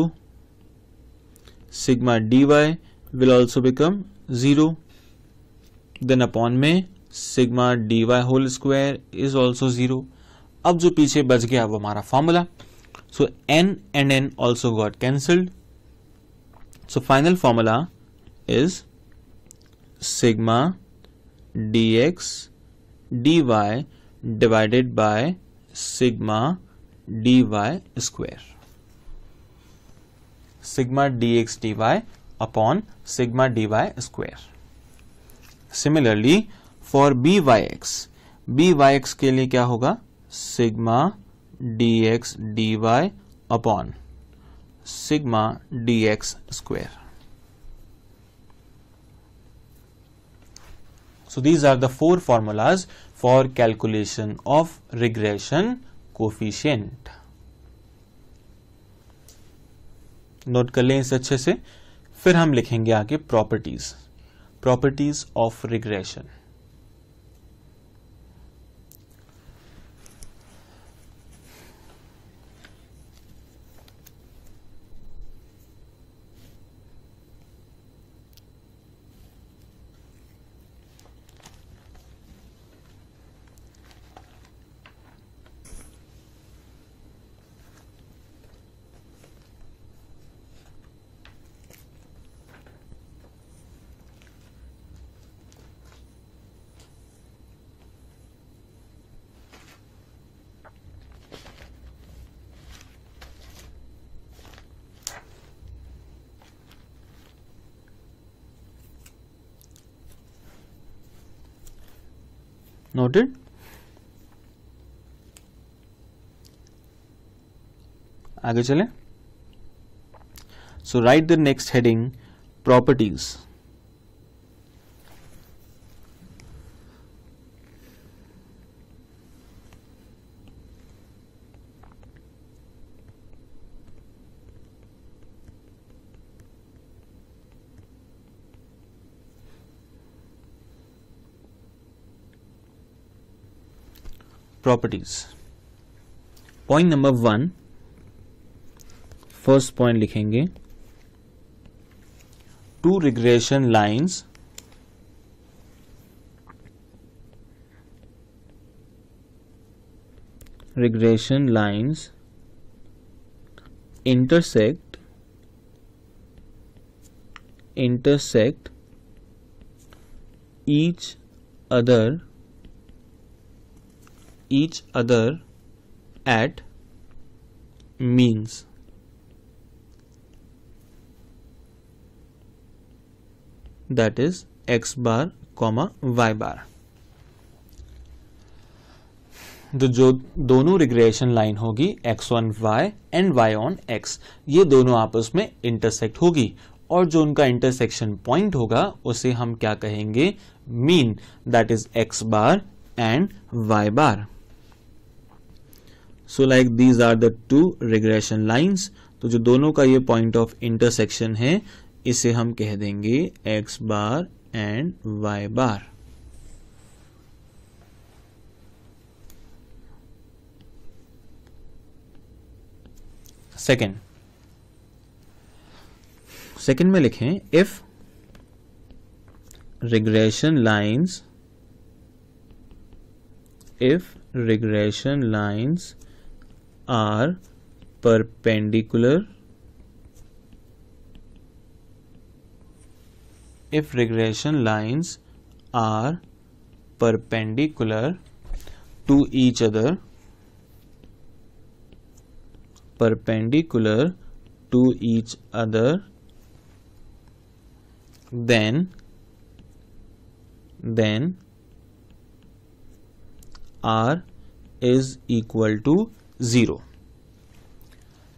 sigma d y will also become zero then upon में sigma d y whole square is also zero अब जो पीछे बच गया वो हमारा formula so n and n also got cancelled so final formula is sigma d x d y divided by sigma d y square sigma d x d y upon sigma d y square similarly for b Y x B Y x के लिए क्या होगा sigma d x d y upon sigma d x square so these are the four formulas for calculation of regression coefficient note कर लें इसे अच्छे से फिर हम लिखेंगे आगे properties properties of regression noted. So write the next heading properties. Properties point number one first point लिखेंगे two regression lines regression lines intersect intersect each other each other at means. That is x bar comma y bar. तो जो दोनों रिग्रेशन लाइन होगी x on Y and y on x ये दोनों आपस में इंटरसेक्ट होगी और जो उनका इंटरसेक्शन पॉइंट होगा उसे हम क्या कहेंगे mean that is x bar and y bar so like these are the two regression lines तो जो दोनों का ये पॉइंट ऑफ इंटरसेक्शन है इसे हम कह देंगे x bar and y bar second second में लिखें if regression lines if regression lines are perpendicular if regression lines are perpendicular to each other perpendicular to each other then then r is equal to zero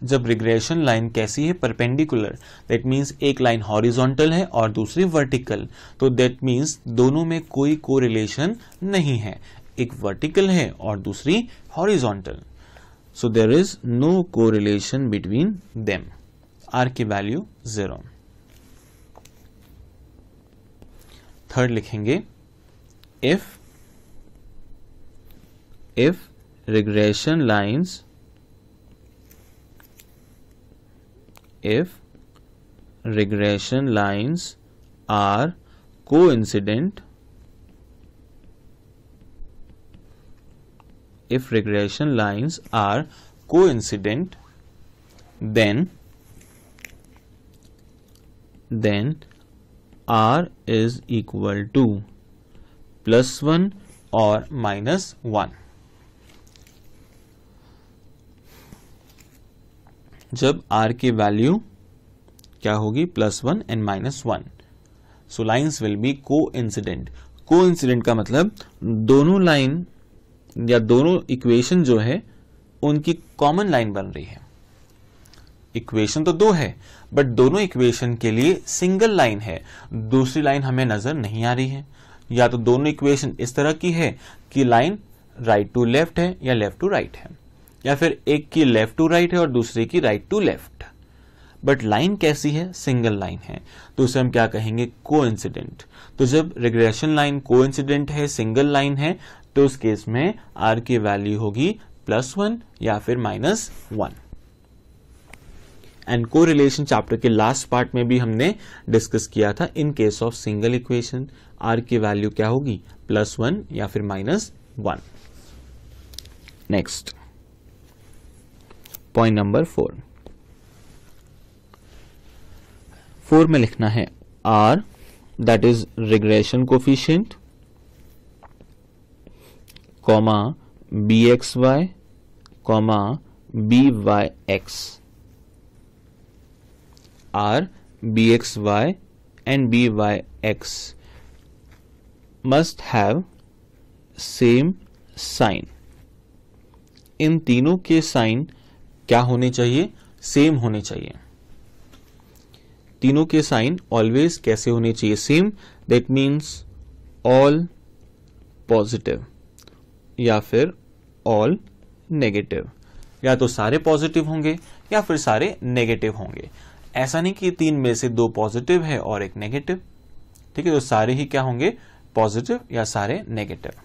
जब रिग्रेशन लाइन कैसी है परपेंडिकुलर दैट मीन्स एक लाइन हॉरिजॉन्टल है और दूसरी वर्टिकल तो दैट मीन्स दोनों में कोई कोरिलेशन नहीं है एक वर्टिकल है और दूसरी horizontal so there is no correlation between them r की वैल्यू जीरो थर्ड लिखेंगे if if regression lines if regression lines are coincident if regression lines are coincident then then r is equal to plus 1 or minus 1 जब आर की वैल्यू क्या होगी plus one and minus one so lines will be coincident coincident का मतलब दोनों लाइन या दोनों इक्वेशन जो है उनकी कॉमन लाइन बन रही है इक्वेशन तो दो है बट दोनों इक्वेशन के लिए सिंगल लाइन है दूसरी लाइन हमें नजर नहीं आ रही है या तो दोनों इक्वेशन इस तरह की है कि लाइन राइट टू लेफ्ट है या लेफ्ट टू राइट है या फिर एक की लेफ्ट टू राइट है और दूसरे की right to left but line कैसी है सिंगल लाइन है तो उसे हम क्या कहेंगे को तो जब रिग्रेशन लाइन को है सिंगल लाइन है तो उस केस में आर की वैल्यू होगी प्लस वन या फिर minus one and correlation chapter के लास्ट पार्ट में भी हमने डिस्कस किया था in case of single equation r की वैल्यू क्या होगी प्लस वन या फिर minus one next point number four four में लिखना है r that is regression coefficient comma b x y comma b Y x r b x Y and B Y x must have same sign इन तीनों के साइन क्या होने चाहिए सेम होने चाहिए तीनों के साइन ऑलवेज कैसे होने चाहिए same that means all positive या फिर ऑल नेगेटिव या तो सारे पॉजिटिव होंगे या फिर सारे नेगेटिव होंगे ऐसा नहीं कि तीन में से दो पॉजिटिव है और एक नेगेटिव ठीक है तो सारे ही क्या होंगे पॉजिटिव या सारे नेगेटिव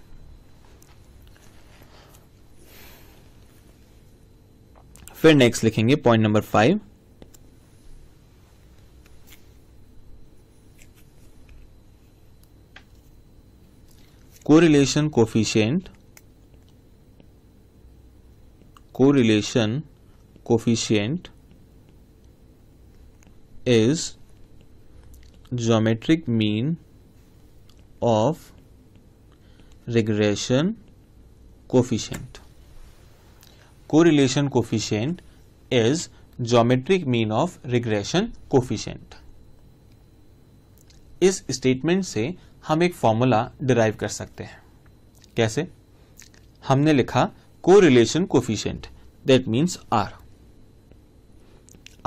फिर नेक्स्ट लिखेंगे point number five correlation coefficient correlation coefficient is geometric mean of regression coefficient correlation coefficient is geometric mean of regression coefficient. इस स्टेटमेंट से हम एक फॉर्मूला डिराइव कर सकते हैं कैसे हमने लिखा correlation coefficient that means r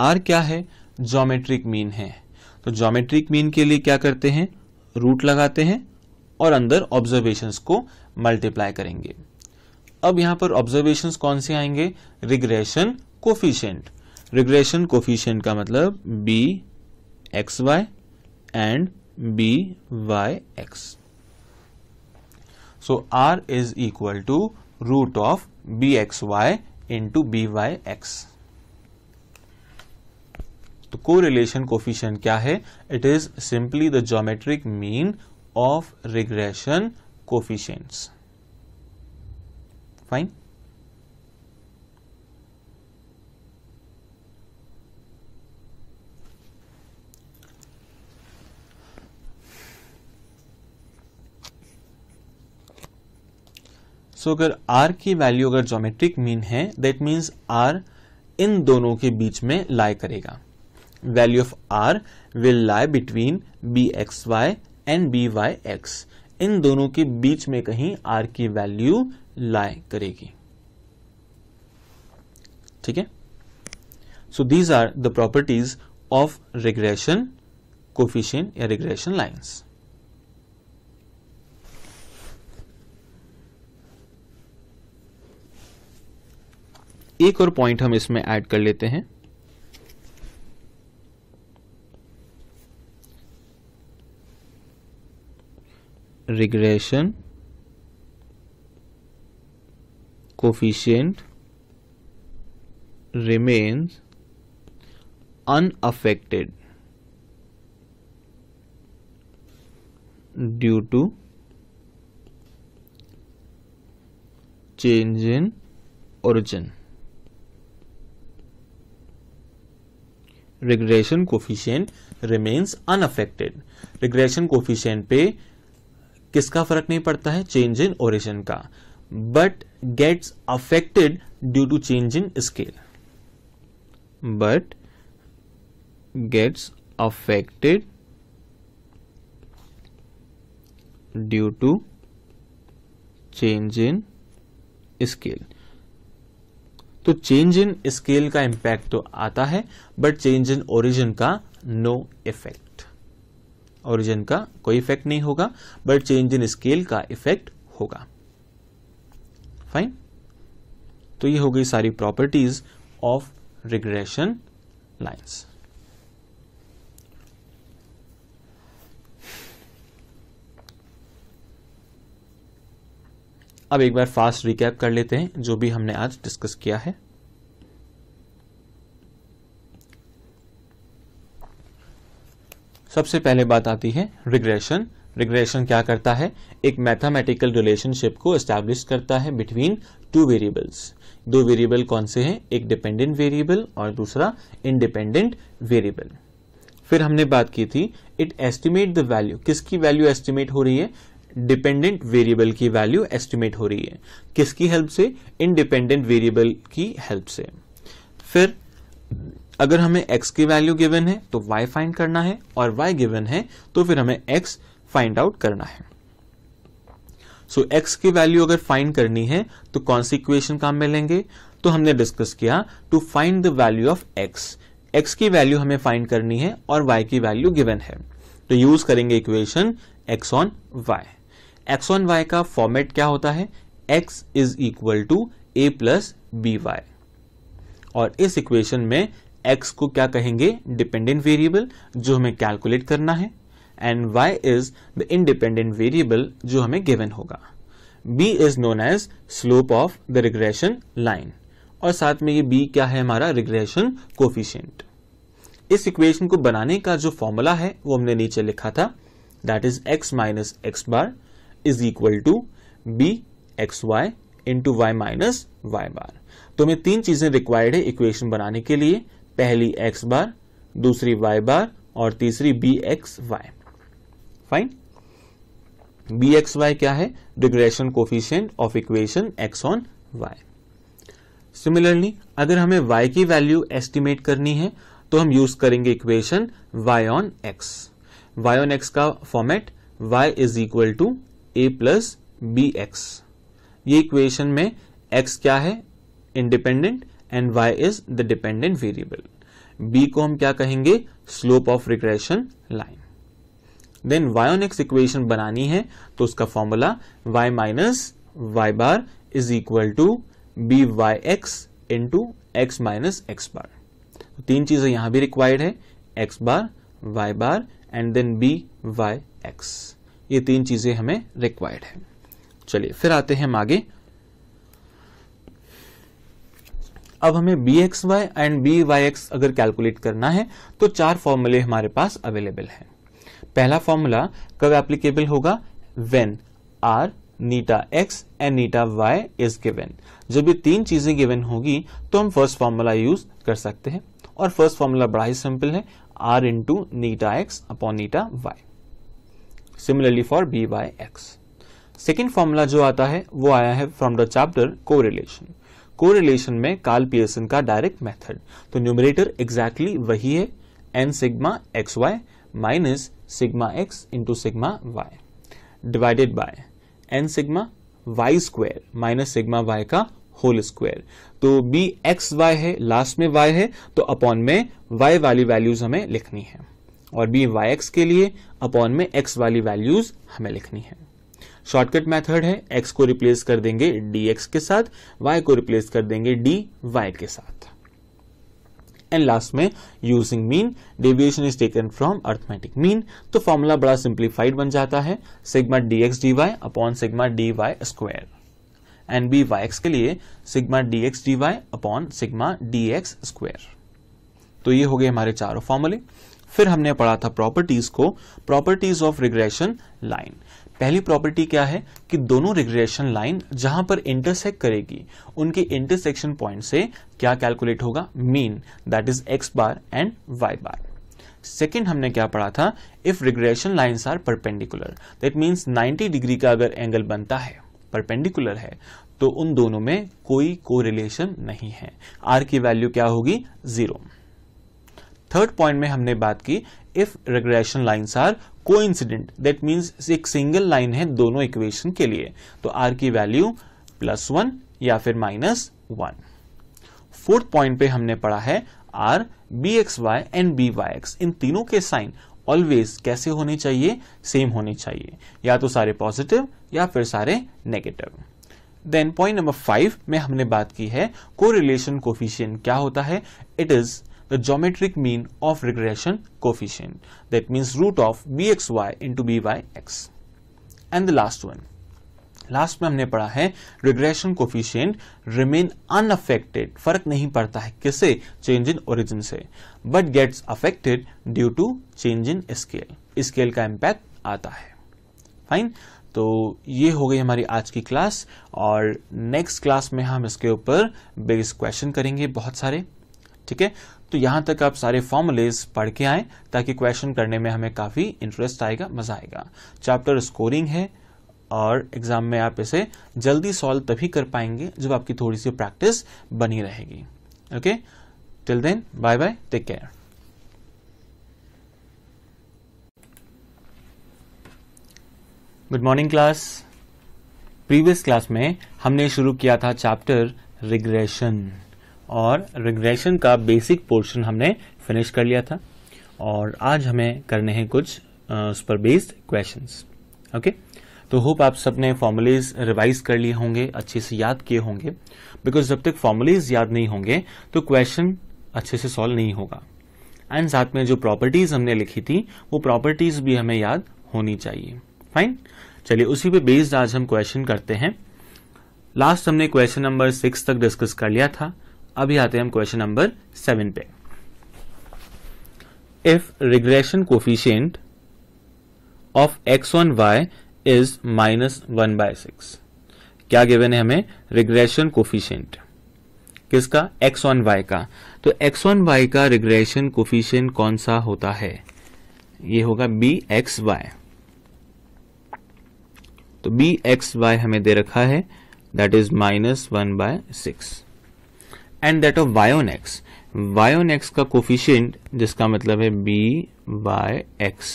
r क्या है ज्योमेट्रिक मीन है तो ज्योमेट्रिक मीन के लिए क्या करते हैं रूट लगाते हैं और अंदर ऑब्जर्वेशंस को मल्टीप्लाई करेंगे अब यहां पर ऑब्जर्वेशन कौन से आएंगे रिग्रेशन कोफिशियंट रिग्रेशन कोफिशियंट का मतलब b x Y and B Y x so r is equal to root of B x Y into B Y x तो कोरिलेशन कोफिशियंट क्या है it is simply the geometric mean of regression coefficients fine so so, अगर r की वैल्यू अगर ज्योमेट्रिक मीन है दैट मीन्स r इन दोनों के बीच में लाई करेगा value of r will lie between b x Y and B Y x इन दोनों के बीच में कहीं r की वैल्यू lie करेगी ठीक है so these are the properties of regression coefficient या रिग्रेशन लाइन्स एक और पॉइंट हम इसमें ऐड कर लेते हैं regression coefficient remains unaffected due to change in origin regression coefficient remains unaffected regression coefficient पे किसका फर्क नहीं पड़ता है चेंज इन ओरिजिन का but gets affected due to change in scale but gets affected due to change in scale तो चेंज इन स्केल का इंपैक्ट तो आता है बट चेंज इन ओरिजिन का नो इफेक्ट ओरिजिन का कोई इफेक्ट नहीं होगा बट चेंज इन स्केल का इफेक्ट होगा फाइन तो ये हो गई सारी प्रॉपर्टीज ऑफ रिग्रेशन लाइन्स अब एक बार फास्ट रिकैप कर लेते हैं जो भी हमने आज डिस्कस किया है सबसे पहले बात आती है रिग्रेशन रिग्रेशन क्या करता है एक मैथमेटिकल रिलेशनशिप को एस्टेब्लिश करता है बिटवीन टू वेरिएबल्स दो वेरिएबल कौन से हैं एक डिपेंडेंट वेरिएबल और दूसरा इंडिपेंडेंट वेरिएबल फिर हमने बात की थी इट एस्टिमेट द वैल्यू किसकी वैल्यू एस्टिमेट हो रही है डिपेंडेंट वेरिएबल की वैल्यू एस्टिमेट हो रही है किसकी हेल्प से इनडिपेंडेंट वेरिएबल की हेल्प से फिर अगर हमें x की वैल्यू गिवन है तो y फाइंड करना है और y गिवन है तो फिर हमें x फाइंड आउट करना है सो so, x की वैल्यू अगर फाइंड करनी है तो कौन सी इक्वेशन काम में लेंगे तो हमने डिस्कस किया to find the value of x x की वैल्यू हमें फाइंड करनी है और y की वैल्यू गिवन है तो यूज करेंगे equation x on y x on y का फॉर्मेट क्या होता है x is equal to A plus B y और इस इक्वेशन में x को क्या कहेंगे डिपेंडेंट वेरिएबल जो हमें कैलकुलेट करना है and y is the independent variable जो हमें गिवन होगा b is known as slope of the regression line और साथ में ये b क्या है हमारा रिग्रेशन कोफिशियंट इस इक्वेशन को बनाने का जो फॉर्मूला है वो हमने नीचे लिखा था that is x minus x bar is equal to B x Y into y minus y bar तो हमें तीन चीजें रिक्वायर्ड है इक्वेशन बनाने के लिए पहली x बार दूसरी y बार और तीसरी b x y fine b x y क्या है regression coefficient of equation x on y similarly अगर हमें y की वैल्यू एस्टिमेट करनी है तो हम यूज करेंगे equation y on x y on x का format y is equal to A plus B x ये इक्वेशन में x क्या है independent and y is the dependent variable b को हम क्या कहेंगे slope of regression line then y on x equation बनानी है तो उसका formula y minus y bar is equal to B Y x into x minus x bar तो तीन चीजें यहां भी रिक्वायर्ड है x bar y bar and then b Y x ये तीन चीजें हमें रिक्वायर्ड है चलिए फिर आते हैं हम आगे अब हमें b x Y and B Y x अगर कैलकुलेट करना है तो चार फॉर्मूले हमारे पास अवेलेबल हैं पहला फॉर्मूला कब एप्लीकेबल होगा वेन आर नीटा एक्स एंड नीटा वाई इज गिवेन जब ये तीन चीजें गिवेन होगी तो हम फर्स्ट फॉर्मूला यूज कर सकते हैं और फर्स्ट फॉर्मूला बड़ा ही सिंपल है आर इंटू नीटा एक्स अपॉन नीटा y similarly for b by x second formula जो आता है वो आया है from the chapter correlation correlation में कार्ल पियर्सन का डायरेक्ट मेथड तो न्यूमरेटर एग्जैक्टली exactly वही है n sigma x y minus sigma x into sigma y divided by n sigma y square minus sigma y का होल स्क्वायर तो b x y है लास्ट में वाई है तो अपॉन में वाई वाली वैल्यूज हमें लिखनी है और बी वाई एक्स के लिए अपॉन में एक्स वाली वैल्यूज हमें लिखनी है शॉर्टकट मेथड है एक्स को रिप्लेस कर देंगे डी एक्स के साथ वाई को रिप्लेस कर देंगे डी वाई के साथ एंड लास्ट में using mean deviation is taken from arithmetic mean तो फॉर्मूला बड़ा सिंप्लीफाइड बन जाता है sigma d x upon sigma d y square and B Y x के लिए sigma d x upon sigma d square तो ये हो गए हमारे चारों फॉर्मूले फिर हमने पढ़ा था प्रॉपर्टीज को प्रॉपर्टीज ऑफ रिग्रेशन लाइन पहली प्रॉपर्टी क्या है कि दोनों रिग्रेशन लाइन जहां पर इंटरसेक्ट करेगी उनके इंटरसेक्शन पॉइंट से क्या कैलकुलेट होगा mean that is x bar and y bar second हमने क्या पढ़ा था if regression lines are perpendicular that means 90 degree का अगर एंगल बनता है परपेंडिकुलर है तो उन दोनों में कोई कोरिलेशन नहीं है आर की वैल्यू क्या होगी जीरो थर्ड पॉइंट में हमने बात की if regression lines are coincident that means एक सिंगल लाइन है दोनों इक्वेशन के लिए तो आर की वैल्यू प्लस वन या फिर माइनस वन फोर्थ पॉइंट पे हमने पढ़ा है r b x Y and B Y x इन तीनों के साइन ऑलवेज कैसे होने चाहिए सेम होने चाहिए या तो सारे पॉजिटिव या फिर सारे negative then point number five में हमने बात की है कोरिलेशन कोफिशियन क्या होता है it is the geometric mean of regression coefficient that means root of bxy into byx. And the last one, last में हमने पढ़ा है रिग्रेशन कोफिशियंट रिमेन अनअफेक्टेड फर्क नहीं पड़ता है किसे चेंज इन ओरिजिन से but gets affected due to change in scale scale का इम्पैक्ट आता है फाइन तो ये हो गई हमारी आज की क्लास और नेक्स्ट क्लास में हम इसके ऊपर बेस क्वेश्चन करेंगे बहुत सारे ठीक है तो यहाँ तक आप सारे फॉर्मूलेज पढ़ के आए ताकि क्वेश्चन करने में हमें काफ़ी इंटरेस्ट आएगा मज़ा आएगा चैप्टर स्कोरिंग है और एग्जाम में आप इसे जल्दी सॉल्व तभी कर पाएंगे जब आपकी थोड़ी सी प्रैक्टिस बनी रहेगी okay till then bye bye take care good morning class previous class में हमने शुरू किया था चैप्टर रिग्रेशन और रिग्रेशन का बेसिक पोर्शन हमने फिनिश कर लिया था और आज हमें करने हैं कुछ उस पर बेस्ड क्वेश्चन ओके तो होप आप सबने फॉर्मुलेज रिवाइज कर लिए होंगे अच्छे से याद किए होंगे बिकॉज जब तक फॉर्मुलेज याद नहीं होंगे तो क्वेश्चन अच्छे से सॉल्व नहीं होगा एंड साथ में जो प्रॉपर्टीज हमने लिखी थी वो प्रॉपर्टीज भी हमें याद होनी चाहिए फाइन चलिए उसी पे बेस्ड आज हम क्वेश्चन करते हैं लास्ट हमने क्वेश्चन नंबर सिक्स तक डिस्कस कर लिया था अभी आते हैं हम क्वेश्चन नंबर सेवन पे if regression coefficient of x on y is minus one by six क्या गिवन है हमें रिग्रेशन कोफिशियंट किसका एक्स ऑन वाई का तो एक्स ऑन वाई का रिग्रेशन कोफिशियंट कौन सा होता है ये होगा बी एक्स वाई तो बी एक्स वाई हमें दे रखा है that is minus one by six and that of y on x y on x का कोफिशियंट जिसका मतलब है b by x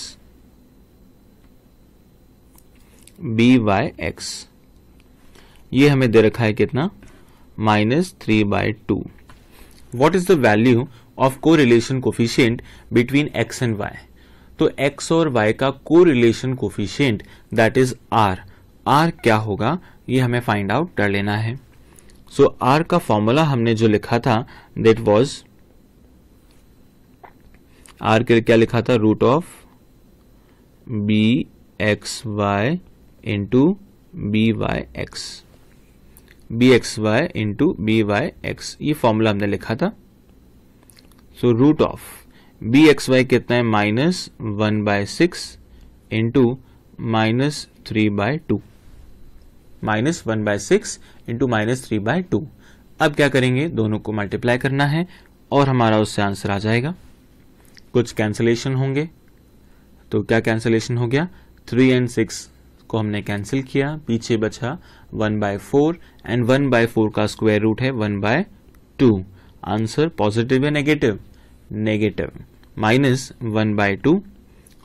b by x ये हमें दे रखा है कितना minus three by two what is the value of correlation coefficient between x and Y तो एक्स और वाई का correlation coefficient that is r r क्या होगा ये हमें फाइंड आउट कर लेना है सो so, आर का फॉर्मूला हमने जो लिखा था देट वॉज आर के क्या लिखा था root of B x Y into B Y x b x Y into B Y x ये फॉर्मूला हमने लिखा था so root of B x Y कितना है minus one by six into minus three by two minus one by six into minus three by two अब क्या करेंगे दोनों को मल्टीप्लाई करना है और हमारा उससे आंसर आ जाएगा कुछ कैंसिलेशन होंगे तो क्या कैंसिलेशन हो गया थ्री एंड सिक्स को हमने कैंसिल किया पीछे बचा one by four and one by four का स्क्वायर रूट है one by two answer positive या negative negative minus one by two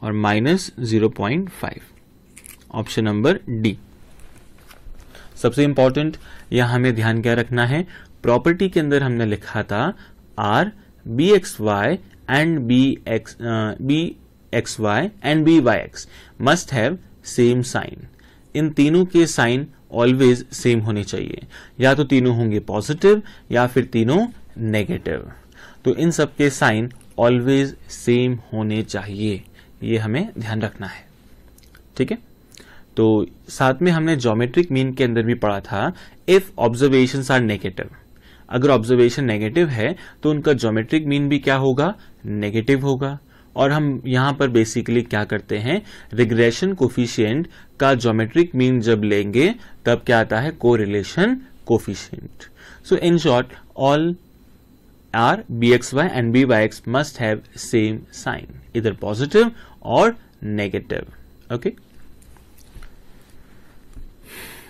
और minus zero point five option number d सबसे इंपॉर्टेंट यहाँ हमें ध्यान क्या रखना है प्रॉपर्टी के अंदर हमने लिखा था r b x Y and B x b x Y and B Y x must have same sign इन तीनों के साइन ऑलवेज सेम होने चाहिए या तो तीनों होंगे पॉजिटिव या फिर तीनों नेगेटिव तो इन सब के साइन ऑलवेज सेम होने चाहिए ये हमें ध्यान रखना है ठीक है तो साथ में हमने जोमेट्रिक मीन के अंदर भी पढ़ा था इफ ऑब्जर्वेशन आर नेगेटिव अगर ऑब्जर्वेशन नेगेटिव है तो उनका ज्योमेट्रिक मीन भी क्या होगा नेगेटिव होगा और हम यहां पर बेसिकली क्या करते हैं रिग्रेशन कोफिशियंट का ज्योमेट्रिक मीन जब लेंगे तब क्या आता है correlation coefficient so in short all r b x Y and B Y x must have same sign इधर पॉजिटिव और negative okay okay?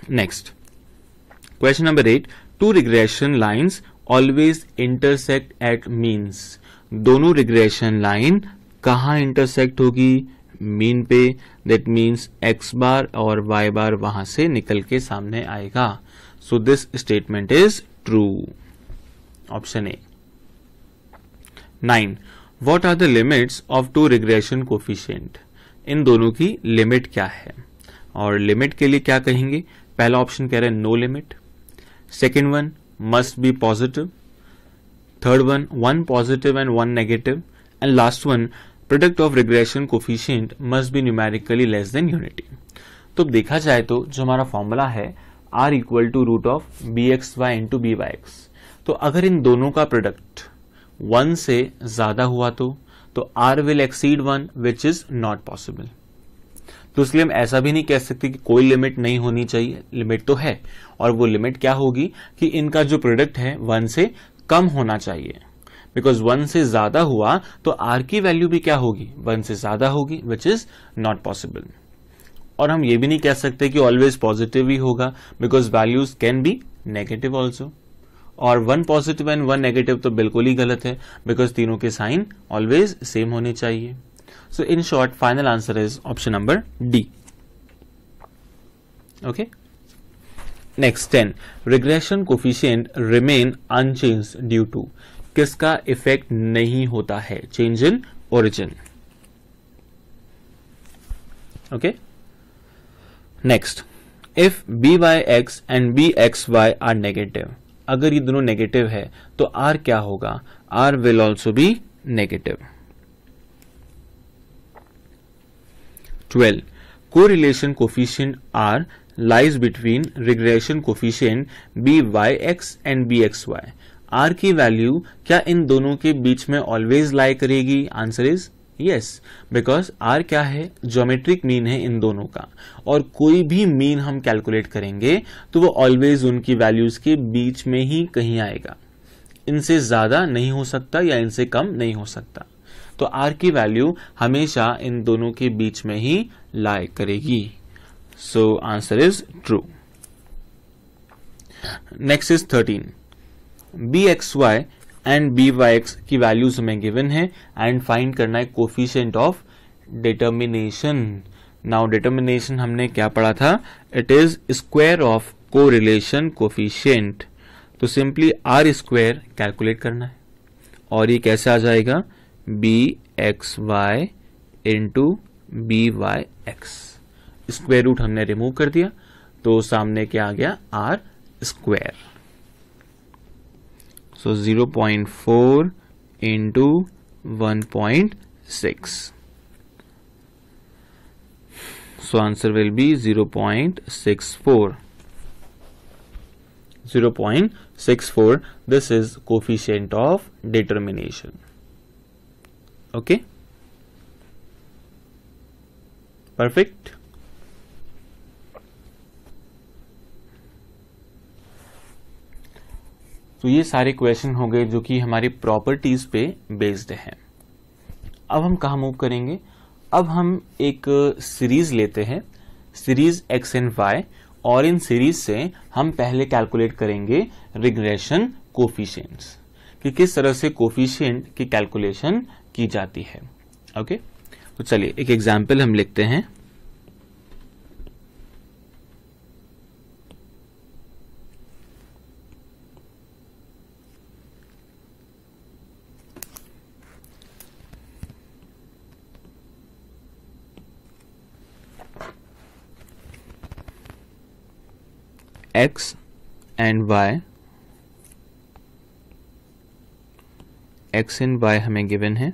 Next question number eight two regression lines always intersect at means दोनों रिग्रेशन लाइन कहा इंटरसेक्ट होगी मीन पे दैट मीन्स एक्स बार और वाई बार वहां से निकल के सामने आएगा so this statement is true option a nine what are the limits of two regression coefficient इन दोनों की लिमिट क्या है और लिमिट के लिए क्या कहेंगे पहला ऑप्शन कह रहे हैं no limit second one must be positive third one one positive and one negative and last one product of regression coefficient must be numerically less than unity तो देखा जाए तो जो हमारा फॉर्मूला है r equal to root of B x Y into B Y x तो अगर इन दोनों का प्रोडक्ट वन से ज्यादा हुआ तो तो r will exceed one which is not possible तो इसलिए हम ऐसा भी नहीं कह सकते कि कोई लिमिट नहीं होनी चाहिए लिमिट तो है और वो लिमिट क्या होगी कि इनका जो प्रोडक्ट है वन से कम होना चाहिए बिकॉज वन से ज्यादा हुआ तो आर की वैल्यू भी क्या होगी वन से ज्यादा होगी विच इज नॉट पॉसिबल और हम ये भी नहीं कह सकते कि ऑलवेज पॉजिटिव ही होगा because values can be negative also और one positive and one negative तो बिल्कुल ही गलत है बिकॉज तीनों के साइन ऑलवेज सेम होने चाहिए So in short, final answer is option number D. Okay. Next 10. Regression coefficient remain unchanged due to किसका इफेक्ट नहीं होता है change in origin. Okay. Next. If b by x and bxy are negative. अगर ये दोनों नेगेटिव है तो r क्या होगा r will also be negative. Lies between regression coefficient b Y x and B x y r की वैल्यू क्या इन दोनों के बीच में ऑलवेज लाई करेगी answer is yes because r क्या है ज्योमेट्रिक मीन है इन दोनों का और कोई भी मीन हम कैलकुलेट करेंगे तो वो ऑलवेज उनकी वैल्यूज के बीच में ही कहीं आएगा इनसे ज्यादा नहीं हो सकता या इनसे कम नहीं हो सकता तो आर की वैल्यू हमेशा इन दोनों के बीच में ही लाए करेगी so answer is true next is thirteen b x Y and B Y x की वैल्यूज हमें गिवन है एंड फाइंड करना है coefficient of determination now determination हमने क्या पढ़ा था it is square of correlation coefficient तो सिंपली आर स्क्वेयर कैलकुलेट करना है और ये कैसे आ जाएगा b x Y into B Y x square root हमने रिमूव कर दिया तो सामने क्या आ गया r square so zero point four into one point six so answer will be zero point six four zero point six four this is coefficient of determination okay perfect तो ये सारे क्वेश्चन हो गए जो कि हमारी प्रॉपर्टीज पे बेस्ड है अब हम कहा मूव करेंगे अब हम एक सीरीज लेते हैं सीरीज एक्स एंड वाई और इन सीरीज से हम पहले कैलकुलेट करेंगे रिग्रेशन कोफिशियंट्स कि किस तरह से कोफिशियंट की कैलकुलेशन की जाती है ओके okay? तो चलिए एक एग्जाम्पल हम लिखते हैं x and y x and y हमें गिवन है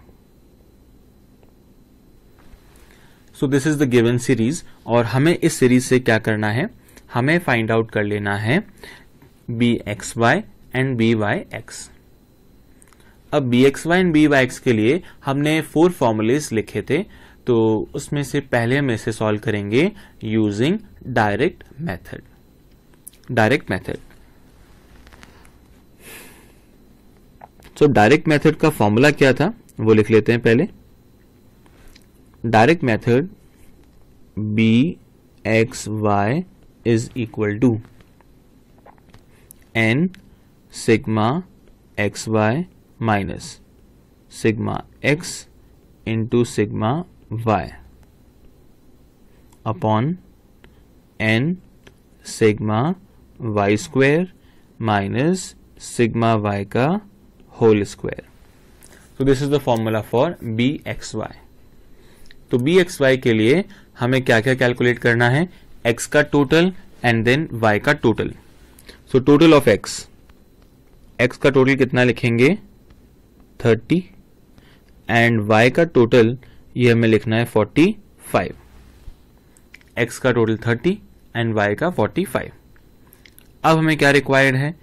so this is the given series और हमें इस सीरीज से क्या करना है हमें फाइंड आउट कर लेना है B x Y and B Y x अब b x Y and B Y x के लिए हमने फोर फॉर्मूलेस लिखे थे तो उसमें से पहले हम इसे सॉल्व करेंगे using direct method direct method so direct method का फॉर्मूला क्या था वो लिख लेते हैं पहले direct method b x y is equal to n sigma x y minus sigma x into sigma y upon n sigma y square minus sigma y का whole square. So this is the formula for bxy. तो बी एक्स वाई के लिए हमें क्या क्या कैलकुलेट करना है एक्स का टोटल एंड देन वाई का total so total of x x का टोटल कितना लिखेंगे थर्टी एंड वाई का टोटल ये हमें लिखना है फोर्टी फाइव एक्स का टोटल थर्टी एंड वाई का फोर्टी फाइव अब हमें क्या रिक्वायर्ड है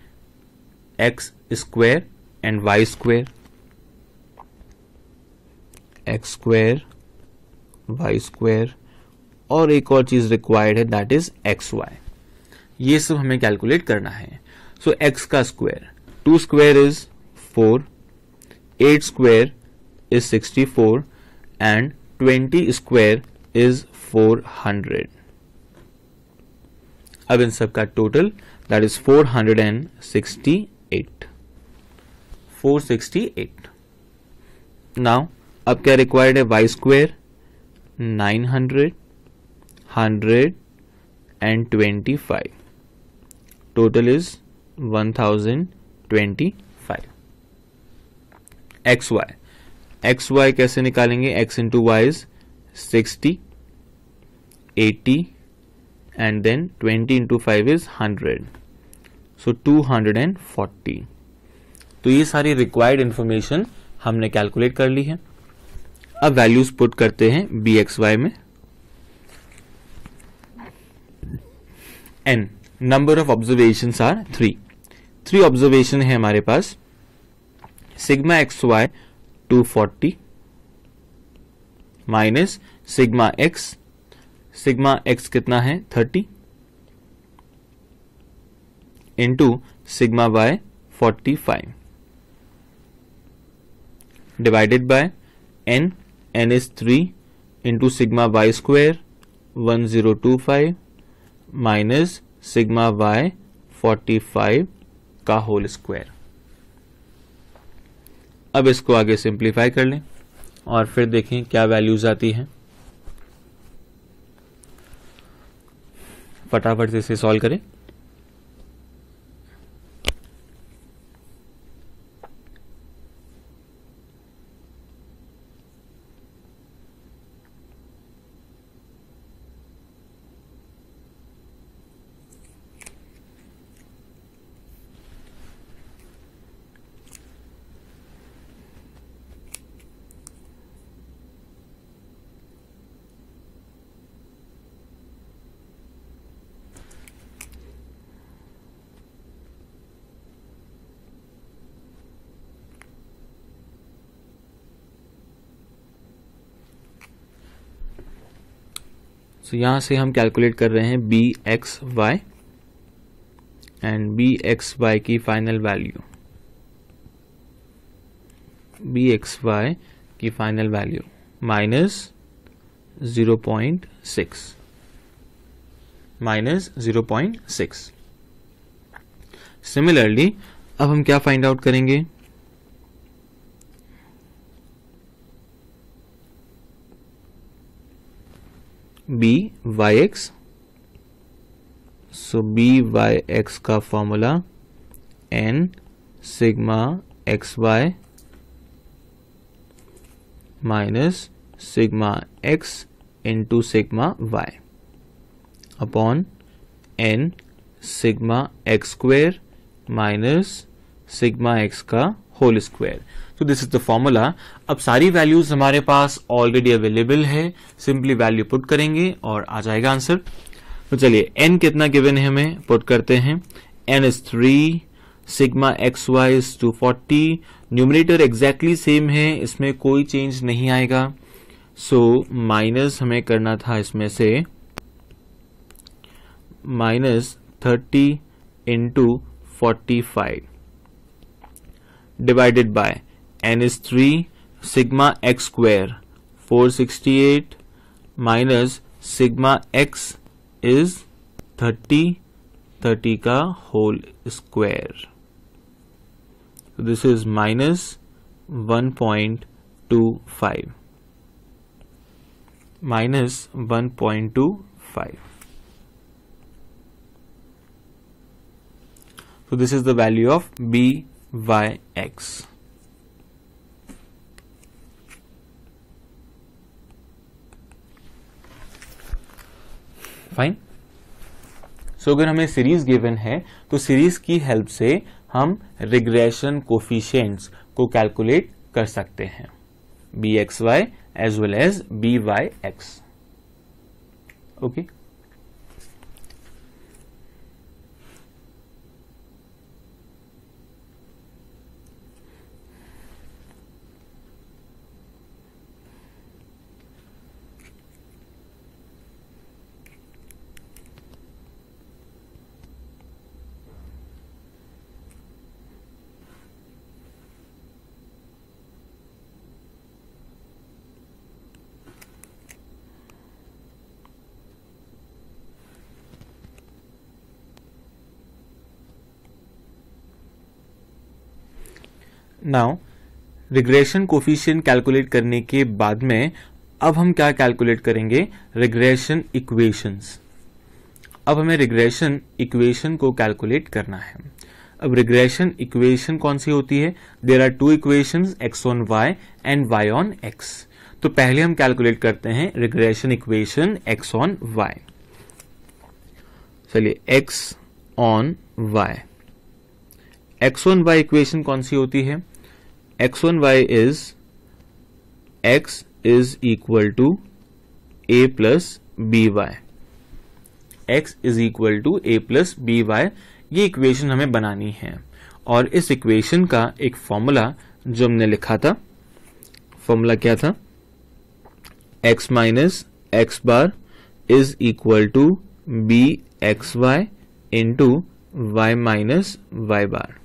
x square and y square x square y square और एक और चीज रिक्वायर्ड है दैट इज एक्स वाई ये सब हमें कैलकुलेट करना है सो so, एक्स का square two square is four eight square is sixty four and twenty square is four hundred अब इन सब का total that is four hundred and sixty eight four sixty eight now अब क्या रिक्वायर्ड है y square nine hundred hundred and twenty five total is one thousand twenty five x y x Y कैसे निकालेंगे x into y is sixty eighty and then twenty into five is hundred so two hundred and forty तो ये सारी रिक्वायर्ड इन्फॉर्मेशन हमने कैलकुलेट कर ली है अब वैल्यूज पुट करते हैं बी एक्स वाई में n number of observation are three three observation है हमारे पास sigma x y two forty minus sigma x sigma x कितना है thirty into sigma y forty five divided by n n s three into sigma y square one zero two five minus sigma y forty five का होल स्क्वायर अब इसको आगे सिंप्लीफाई कर लें और फिर देखें क्या वैल्यूज आती हैं फटाफट से इसे सॉल्व करें सो so, यहां से हम कैलकुलेट कर रहे हैं b x Y and B x Y की final value b x Y की final value minus zero point six minus zero point six similarly अब हम क्या फाइंड आउट करेंगे b Y x so B Y x का formula n sigma x y minus sigma x into sigma y upon n sigma x square minus sigma x का whole square so this is the formula अब सारी वैल्यूज हमारे पास ऑलरेडी अवेलेबल है सिंपली वैल्यू पुट करेंगे और आ जाएगा आंसर तो चलिए एन कितना गिवन है हमें पुट करते हैं n is three sigma x y is two forty numerator exactly same है इसमें कोई चेंज नहीं आएगा सो so, माइनस हमें करना था इसमें से minus thirty into forty five divided by n is 3 sigma x square 468 minus sigma x is 30 30 ka whole square so this is 1.25 minus 1.25 so this is the value of byx fine so अगर हमें सीरीज गिवन है तो सीरीज की हेल्प से हम रिग्रेशन कोफिशियंट्स को कैलकुलेट कर सकते हैं b x y as well as b Y x okay now regression coefficient calculate करने के बाद में अब हम क्या कैलकुलेट करेंगे रिग्रेशन इक्वेशंस अब हमें रिग्रेशन इक्वेशन को कैलकुलेट करना है अब रिग्रेशन इक्वेशन कौन सी होती है there are two equation x on Y and y on x तो पहले हम कैलकुलेट करते हैं regression equation x on y चलिए x on y x on y equation कौन सी होती है y is x is equal to a plus by x is equal to A plus b ये इक्वेशन हमें बनानी है और इस इक्वेशन का एक फॉर्मूला जो हमने लिखा था फॉर्मूला क्या था x minus x bar is equal to B x Y into y minus y bar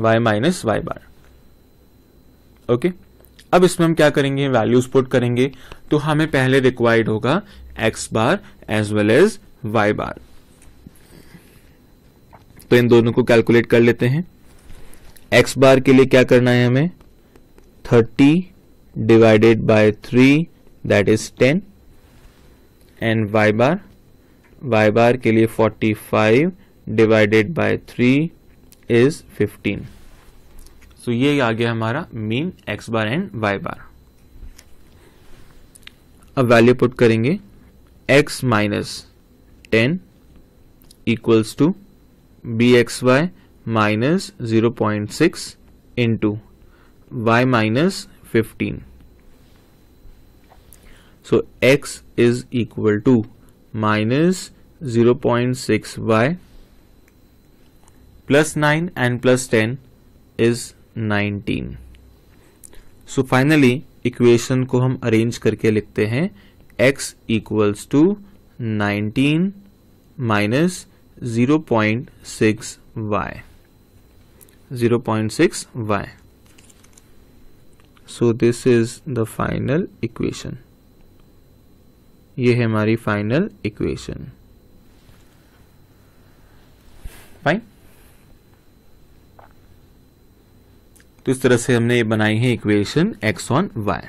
y minus y bar okay अब इसमें हम क्या करेंगे वैल्यूज पुट करेंगे तो हमें पहले रिक्वायर्ड होगा x bar as well as y bar तो इन दोनों को कैलकुलेट कर लेते हैं एक्स बार के लिए क्या करना है हमें thirty divided by three that is ten and y bar y bar के लिए forty five divided by three is 15 so ये आ गया हमारा mean x bar and y bar अब वैल्यू पुट करेंगे x minus ten equals to B x y minus zero point six into y minus fifteen so x is equal to minus zero point six y plus 9 and plus 10 is 19. So so finally equation को हम अरेंज करके लिखते हैं x इक्वल्स टू 19 माइनस 0.6 y 0.6 y so this is the final equation ये है हमारी फाइनल इक्वेशन फाइन तो इस तरह से हमने ये बनाई है equation x on y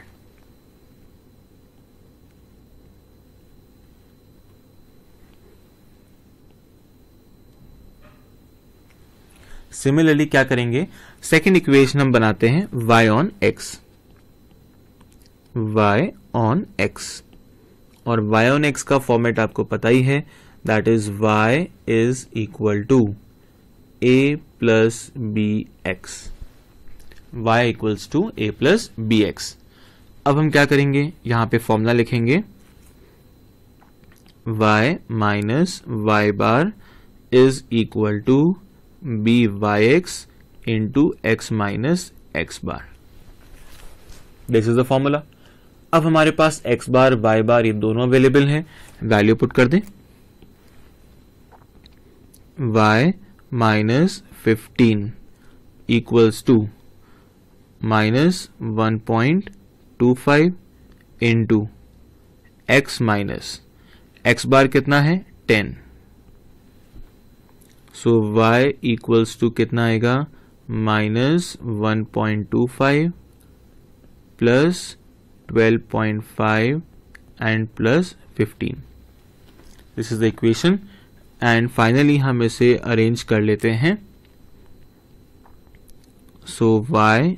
similarly क्या करेंगे सेकेंड इक्वेशन हम बनाते हैं y on x y on x और y ऑन x का फॉर्मेट आपको पता ही है that is y is equal to a plus B x y equals to A plus B x अब हम क्या करेंगे यहां पे फॉर्मूला लिखेंगे y minus y bar is equal to B Y x into x minus x bar this is the formula अब हमारे पास x बार y बार ये दोनों अवेलेबल हैं वैल्यू पुट कर दें y minus fifteen equals to minus one point two five into x minus x bar कितना है ten so y equals to कितना आएगा minus one point two five plus twelve point five and plus fifteen this is the equation and finally हम इसे अरेंज कर लेते हैं सो वाई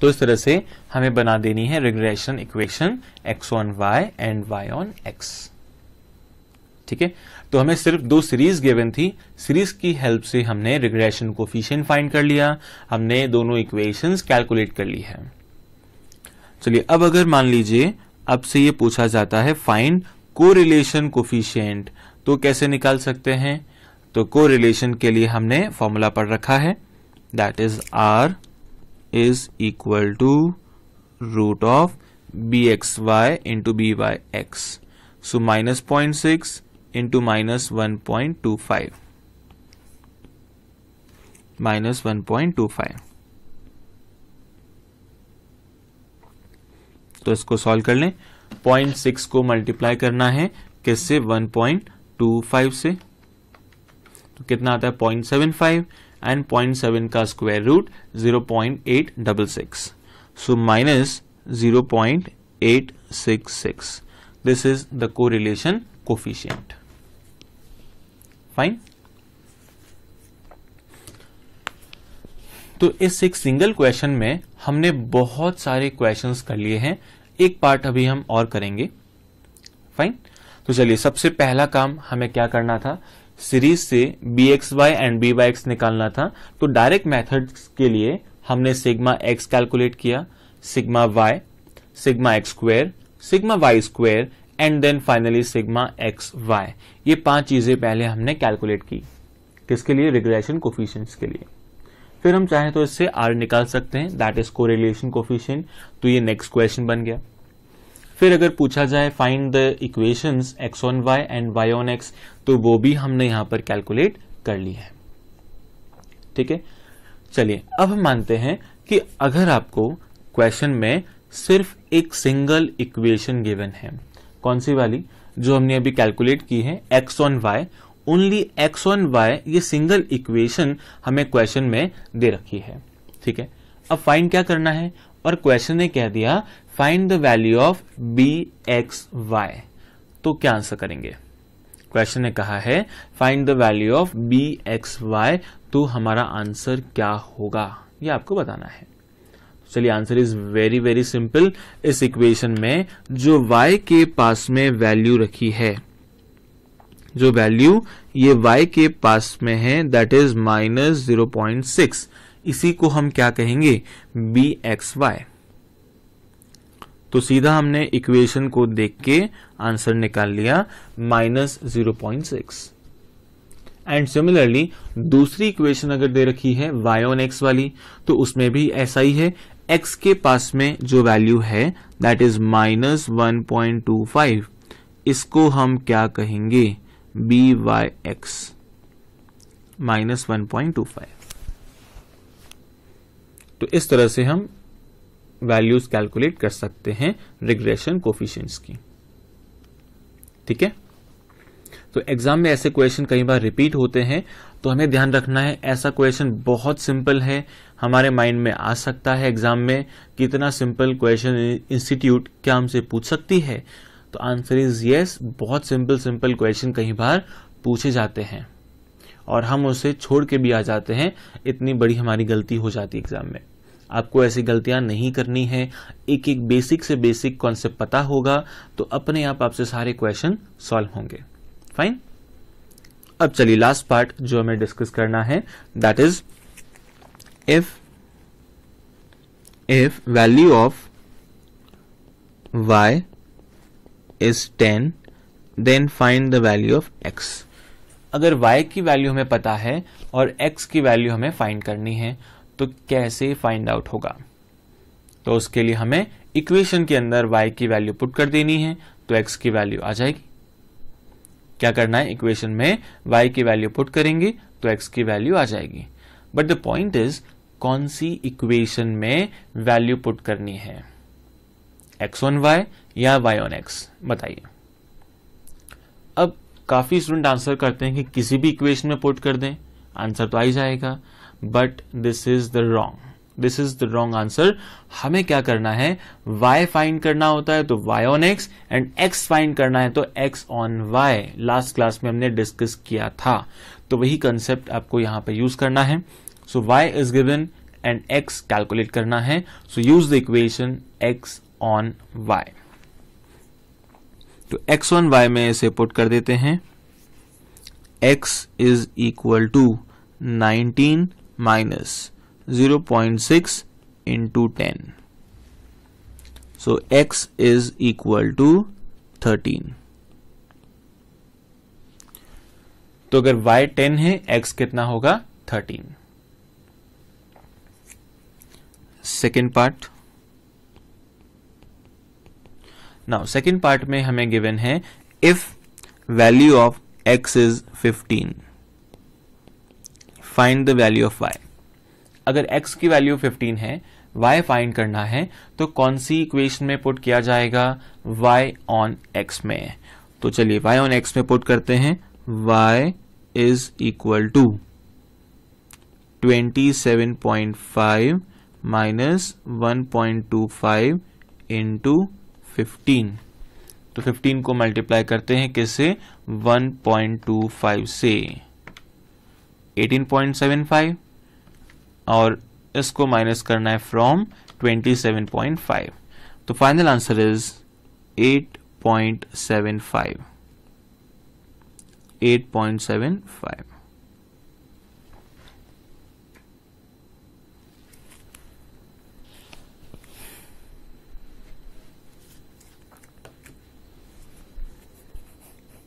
तो इस तरह से हमें बना देनी है regression equation x on Y and y on x ठीक है तो हमें सिर्फ दो सीरीज गिवन थी सीरीज की हेल्प से हमने रिग्रेशन कोफिशियंट फाइंड कर लिया हमने दोनों इक्वेशंस कैलकुलेट कर ली है चलिए अब अगर मान लीजिए अब से ये पूछा जाता है फाइंड कोरिलेशन कोफिशियंट तो कैसे निकाल सकते हैं तो कोरिलेशन के लिए हमने फॉर्मूला पढ़ रखा है that is r is equal to root of B x Y into B Y x so minus point six into minus one point two five minus one point two five तो इसको सॉल्व कर लें पॉइंट सिक्स को मल्टीप्लाई करना है किससे वन पॉइंट टू फाइव से तो कितना आता है पॉइंट सेवन फाइव एंड 0.7 का square root 0.866 so minus 0.866 this is the correlation coefficient fine तो इस एक सिंगल क्वेश्चन में हमने बहुत सारे क्वेश्चंस कर लिए हैं एक पार्ट अभी हम और करेंगे फाइन तो चलिए सबसे पहला काम हमें क्या करना था सीरीज से B x Y and B Y x निकालना था तो डायरेक्ट मेथड के लिए हमने सिग्मा एक्स कैलकुलेट किया sigma y sigma x square sigma y square and then finally sigma x y ये पांच चीजें पहले हमने कैलकुलेट की किसके लिए रिग्रेशन कोफिशियंट्स के लिए फिर हम चाहें तो इससे आर निकाल सकते हैं दैट इज कोरिलेशन कोफिशियंट तो ये नेक्स्ट क्वेश्चन बन गया फिर अगर पूछा जाए find the equations x on Y and y on x तो वो भी हमने यहां पर कैलकुलेट कर ली है ठीक है चलिए अब हम मानते हैं कि अगर आपको क्वेश्चन में सिर्फ एक सिंगल इक्वेशन गिवन है कौन सी वाली जो हमने अभी कैलकुलेट की है x on y only x on Y ये सिंगल इक्वेशन हमें क्वेश्चन में दे रखी है ठीक है अब फाइंड क्या करना है और क्वेश्चन ने कह दिया find the value of B x Y तो क्या आंसर करेंगे क्वेश्चन ने कहा है find the value of B x Y तो हमारा आंसर क्या होगा ये आपको बताना है चलिए answer is very very simple इस इक्वेशन में जो y के पास में वैल्यू रखी है जो वैल्यू ये y के पास में है that is minus zero point six इसी को हम क्या कहेंगे बी एक्स वाई तो सीधा हमने इक्वेशन को देख के आंसर निकाल लिया minus zero point six and similarly दूसरी इक्वेशन अगर दे रखी है वाई ऑन एक्स वाली तो उसमें भी ऐसा ही है x के पास में जो वैल्यू है that is minus one point two five इसको हम क्या कहेंगे B Y x minus one point two five तो इस तरह से हम वैल्यूज कैलकुलेट कर सकते हैं रिग्रेशन कोफिशंस की ठीक है तो एग्जाम में ऐसे क्वेश्चन कई बार रिपीट होते हैं तो हमें ध्यान रखना है ऐसा क्वेश्चन बहुत सिंपल है हमारे माइंड में आ सकता है एग्जाम में कितना सिंपल क्वेश्चन इंस्टीट्यूट क्या हमसे पूछ सकती है तो आंसर इज यस बहुत सिंपल सिंपल क्वेश्चन कई बार पूछे जाते हैं और हम उसे छोड़ के भी आ जाते हैं इतनी बड़ी हमारी गलती हो जाती है एग्जाम में आपको ऐसी गलतियां नहीं करनी है एक एक बेसिक से बेसिक कॉन्सेप्ट पता होगा तो अपने आप आपसे सारे क्वेश्चन सॉल्व होंगे फाइन अब चलिए लास्ट पार्ट जो हमें डिस्कस करना है that is if if value of y is 10 then find the value of x अगर y की वैल्यू हमें पता है और x की वैल्यू हमें फाइंड करनी है तो कैसे फाइंड आउट होगा तो उसके लिए हमें इक्वेशन के अंदर y की वैल्यू पुट कर देनी है तो x की वैल्यू आ जाएगी क्या करना है इक्वेशन में y की वैल्यू पुट करेंगे तो x की वैल्यू आ जाएगी बट द पॉइंट इज कौन सी इक्वेशन में वैल्यू पुट करनी है एक्स ऑन वाई या वाई ऑन एक्स बताइए अब काफी स्टूडेंट आंसर करते हैं कि किसी भी इक्वेशन में पुट कर दें आंसर तो आ ही जाएगा but this is the wrong this is the wrong answer हमें क्या करना है वाई फाइंड करना होता है तो y on x and x find करना है तो x on y last class में हमने डिस्कस किया था तो वही कंसेप्ट आपको यहां पर यूज करना है so y is given and x calculate करना है so use the equation x on Y तो एक्स ऑन वाई में इसे पुट कर देते हैं x is equal to nineteen minus 0.6 into 10. So x is equal to 13. तो अगर y 10 है x कितना होगा 13. Second part. Now second part में हमें given है if value of x is 15 find the value of y अगर एक्स की वैल्यू फिफ्टीन है वाई फाइंड करना है तो कौन सी इक्वेशन में पुट किया जाएगा वाई ऑन एक्स में तो चलिए वाई ऑन एक्स में पुट करते हैं y is equal to five minus five into fifteen तो फिफ्टीन को मल्टीप्लाई करते हैं किससे फाइव से 18.75 और इसको माइनस करना है फ्रॉम 27.5 तो फाइनल आंसर इज 8.75 8.75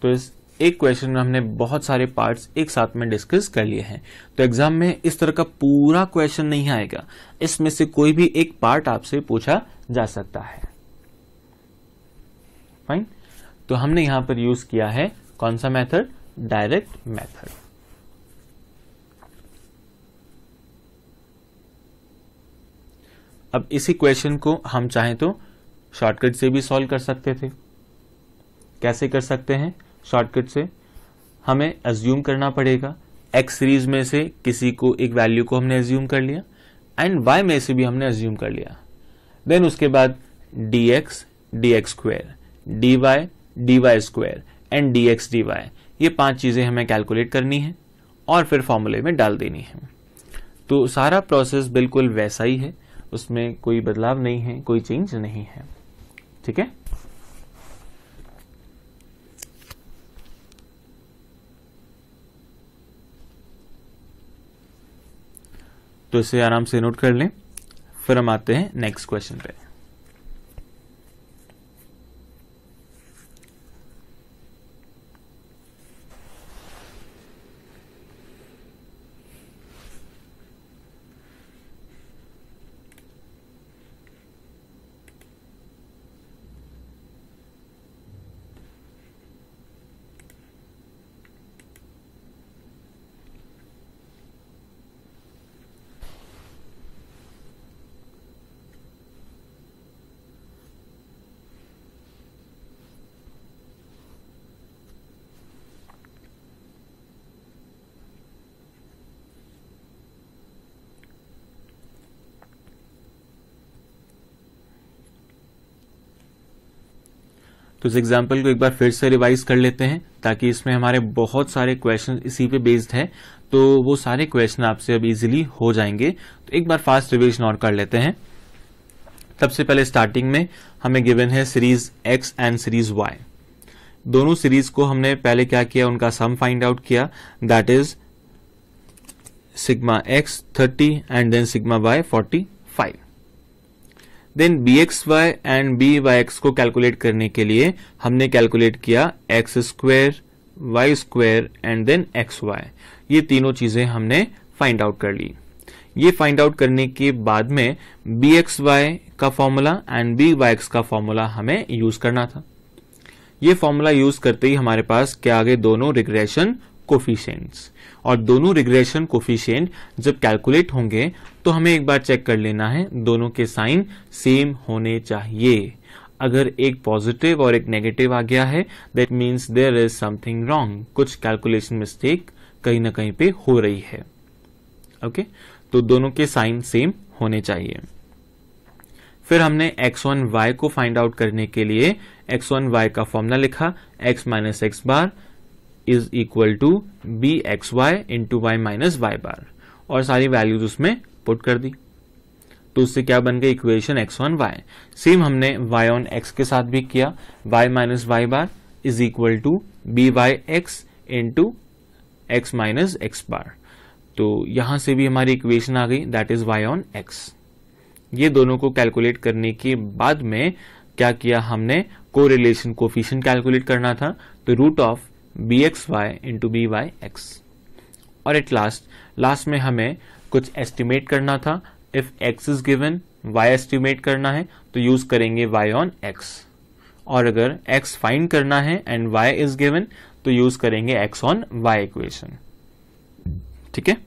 तो इस एक क्वेश्चन में हमने बहुत सारे पार्ट्स एक साथ में डिस्कस कर लिए हैं तो एग्जाम में इस तरह का पूरा क्वेश्चन नहीं आएगा इसमें से कोई भी एक पार्ट आपसे पूछा जा सकता है फाइन तो हमने यहां पर यूज किया है कौन सा मेथड डायरेक्ट मेथड अब इसी क्वेश्चन को हम चाहें तो शॉर्टकट से भी सॉल्व कर सकते थे कैसे कर सकते हैं शॉर्टकट से हमें एज्यूम करना पड़ेगा एक्स सीरीज में से किसी को एक वैल्यू को हमने एज्यूम कर लिया एंड वाई में से भी हमने एज्यूम कर लिया देन उसके बाद d x d x square d y d y square and d x d y ये पांच चीज़ें हमें कैलकुलेट करनी है और फिर फॉर्मूले में डाल देनी है तो सारा प्रोसेस बिल्कुल वैसा ही है उसमें कोई बदलाव नहीं है कोई चेंज नहीं है ठीक है तो इसे आराम से नोट कर लें फिर हम आते हैं नेक्स्ट क्वेश्चन पे तो इस एग्जाम्पल को एक बार फिर से रिवाइज कर लेते हैं ताकि इसमें हमारे बहुत सारे क्वेश्चन इसी पे बेस्ड है तो वो सारे क्वेश्चन आपसे अब इजिली हो जाएंगे तो एक बार फास्ट रिविजन और कर लेते हैं सबसे पहले स्टार्टिंग में हमें गिवन है series x and series y दोनों सीरीज को हमने पहले क्या किया उनका सम फाइंड आउट किया that is sigma x thirty and then sigma y forty five then b x Y and B Y x को कैलकुलेट करने के लिए हमने कैलकुलेट किया x square y square and then x y ये तीनों चीजें हमने फाइंड आउट कर ली ये फाइंड आउट करने के बाद में बी एक्स वाई का formula and B Y x का फॉर्मूला हमें यूज करना था ये फॉर्मूला यूज करते ही हमारे पास क्या आगे दोनों रिग्रेशन कोफिशेंट्स और दोनों रिग्रेशन कोफिशेंट जब कैलकुलेट होंगे तो हमें एक बार चेक कर लेना है दोनों के साइन सेम होने चाहिए अगर एक पॉजिटिव और एक नेगेटिव आ गया है that means there is something wrong कुछ कैलकुलेशन मिस्टेक कहीं ना कहीं पे हो रही है ओके okay? तो दोनों के साइन सेम होने चाहिए फिर हमने एक्स वन वाई को फाइंड आउट करने के लिए एक्स वन वाई का फॉर्मूला लिखा x minus x bar is equal to B x Y into y minus y bar और सारी वैल्यूज उसमें पुट कर दी तो उससे क्या बन गई equation x on y same हमने वाई ऑन एक्स के साथ भी किया y minus y bar is equal to B Y x into x minus x bar तो यहां से भी हमारी इक्वेशन आ गई that is Y on x ये दोनों को कैलकुलेट करने के बाद में क्या किया हमने कोरिलेशन कोफिशियंट कैलकुलेट करना था तो root of B x Y into B Y x और एट लास्ट लास्ट में हमें कुछ एस्टिमेट करना था if x is given y estimate करना है तो यूज करेंगे वाई ऑन एक्स और अगर एक्स फाइंड करना है एंड वाई इज गिवन तो यूज करेंगे एक्स ऑन वाई इक्वेशन ठीक है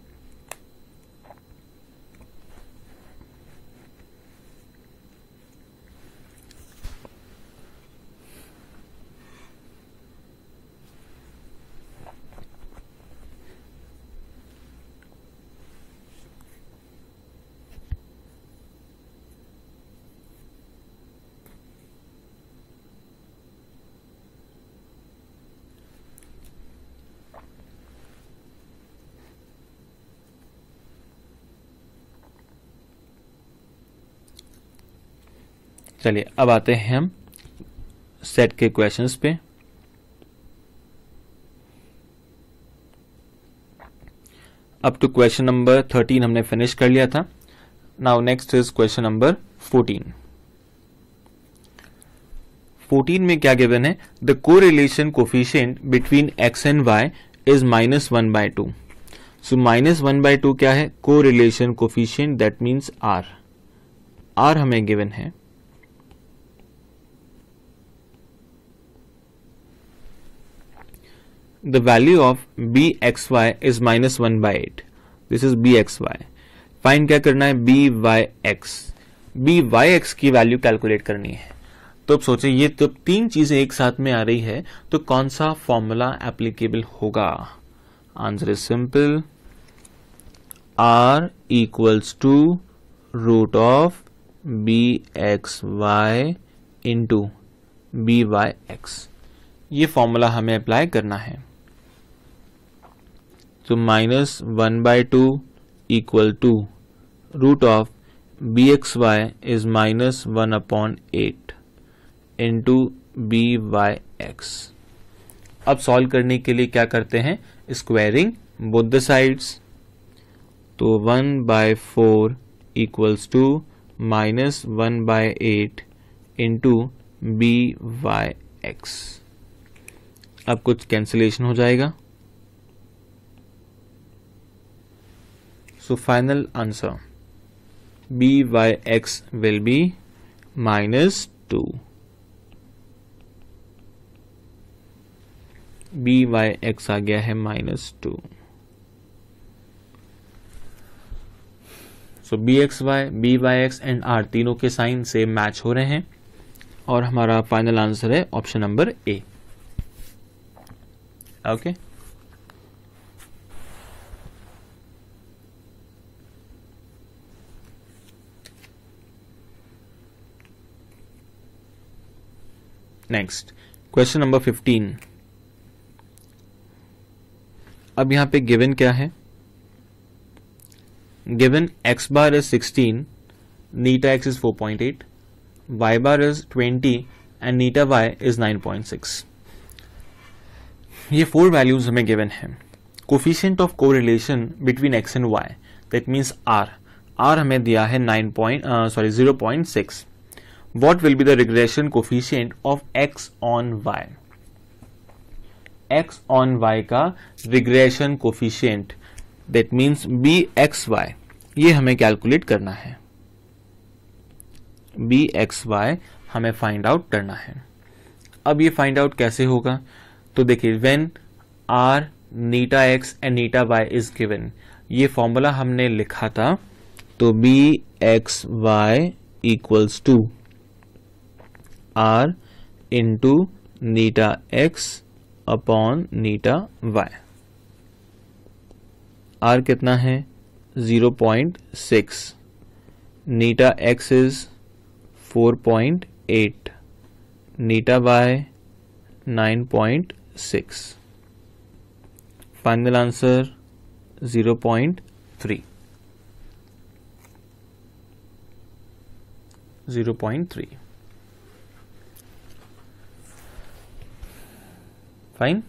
चलिए अब आते हैं हम सेट के क्वेश्चंस पे up to question number thirteen हमने फिनिश कर लिया था now next is question number fourteen fourteen में क्या गिवन है the correlation coefficient between x and Y is minus one by two so minus one by two क्या है correlation coefficient that means r r हमें गिवन है the value of bxy is minus one by eight this is b x y fine क्या करना है B Y x b x की वैल्यू कैलकुलेट करनी है तो अब सोचें ये तो तीन चीजें एक साथ में आ रही है तो कौन सा फॉर्मूला एप्लीकेबल होगा answer is simple r equals to root of B x Y into B Y x ये फॉर्मूला हमें अप्लाई करना है तो minus one by two equal to root of B x y is minus one upon eight into B Y x अब सॉल्व करने के लिए क्या करते हैं स्क्वायरिंग बोथ द साइड्स तो one by four equals to minus one by eight into B Y x अब कुछ कैंसिलेशन हो जाएगा So final answer b by x will be minus 2. b by x आ गया है minus two so b x Y b Y x and r तीनों के साइन से मैच हो रहे हैं और हमारा फाइनल आंसर है option number A okay okay? Next question number fifteen अब यहां पे गिवन क्या है given x bar is sixteen नीटा x is four point eight y bar is twenty and नीटा y is nine point six ये फोर वैल्यूज हमें गिवन है coefficient of correlation between x and y that means r r हमें दिया है nine point sorry zero point six what will be the regression coefficient of x on y x on y का regression coefficient that means b x y ये हमें कैलकुलेट करना है बी एक्स वाई हमें फाइंड आउट करना है अब ये फाइंड आउट कैसे होगा तो देखिए वेन आर नीटा एक्स एंड नीटा वाई इज गिवन ये फॉर्मूला हमने लिखा था तो B x Y equals to r into नीटा एक्स अपॉन नीटा वाई आर कितना है जीरो पॉइंट सिक्स नीटा x is four point eight नीटा y nine point six final answer zero zero point three point three fine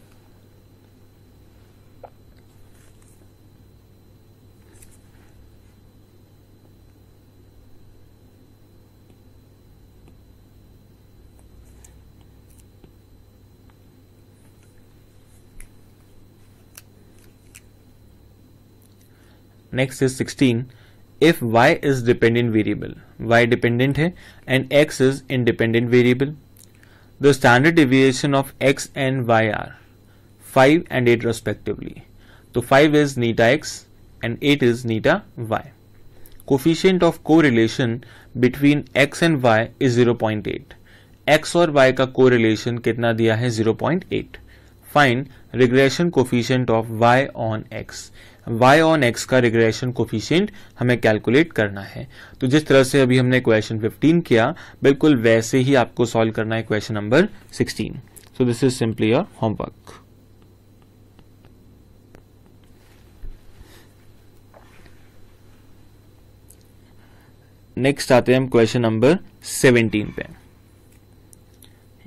next is 16 if y is dependent variable y dependent है and x is independent variable The standard deviation of x and y are 5 and 8 respectively. So 5 is neta x and 8 is neta y. Coefficient of correlation between x and y is 0.8. x or y का correlation कितना दिया है 0.8 Find regression coefficient of y on x. y on x का रिग्रेशन कोफिशियंट हमें कैलकुलेट करना है तो जिस तरह से अभी हमने क्वेश्चन 15 किया बिल्कुल वैसे ही आपको सॉल्व करना है question number 16 so this is simply your homework next आते हैं हम क्वेश्चन नंबर 17 पे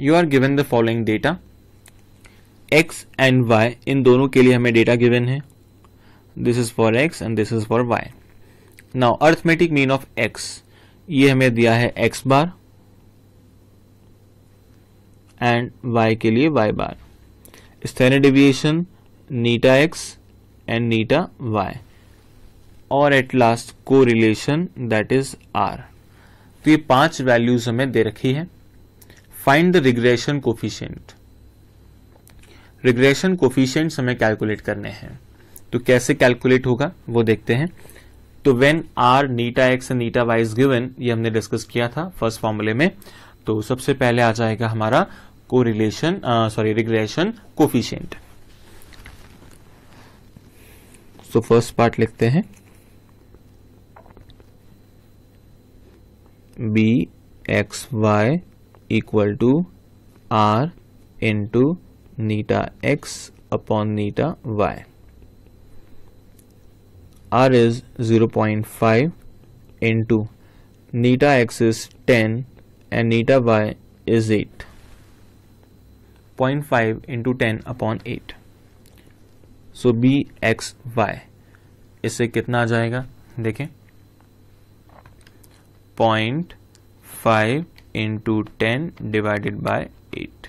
you are given the following data x and y इन दोनों के लिए हमें डेटा गिवन है this is for x and this is for y now arithmetic mean of x ये हमें दिया है एक्स बार एंड वाई के लिए वाई बार स्टैंडर्ड डिविएशन नीटा एक्स एंड नीटा वाई और at last correlation that is r तो ये पांच वैल्यूज हमें दे रखी है find the regression coefficient regression coefficient हमें कैलकुलेट करने हैं तो कैसे कैलकुलेट होगा वो देखते हैं तो वेन आर नीटा एक्स एंड नीटा वाई इज गिवन ये हमने डिस्कस किया था फर्स्ट फॉर्मूले में तो सबसे पहले आ जाएगा हमारा correlation sorry regression coefficient so first part लिखते हैं b x Y equal to r into नीटा एक्स अपॉन नीटा y r is 0.5 into neta x is 10 and neta y is 8 0.5 into 10 upon 8 So b x y. इससे कितना आ जाएगा देखें 0.5 into 10 divided by 8.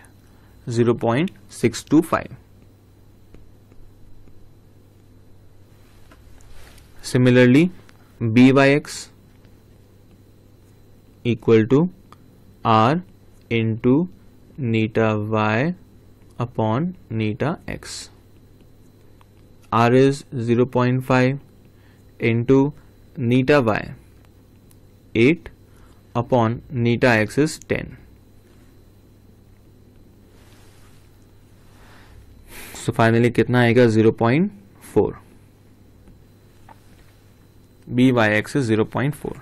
0.625. similarly b by x equal to r into neta y upon neta x r is 0.5 into neta y 8 upon neta x is 10 so so finally कितना आएगा 0.4 b Y x is zero point four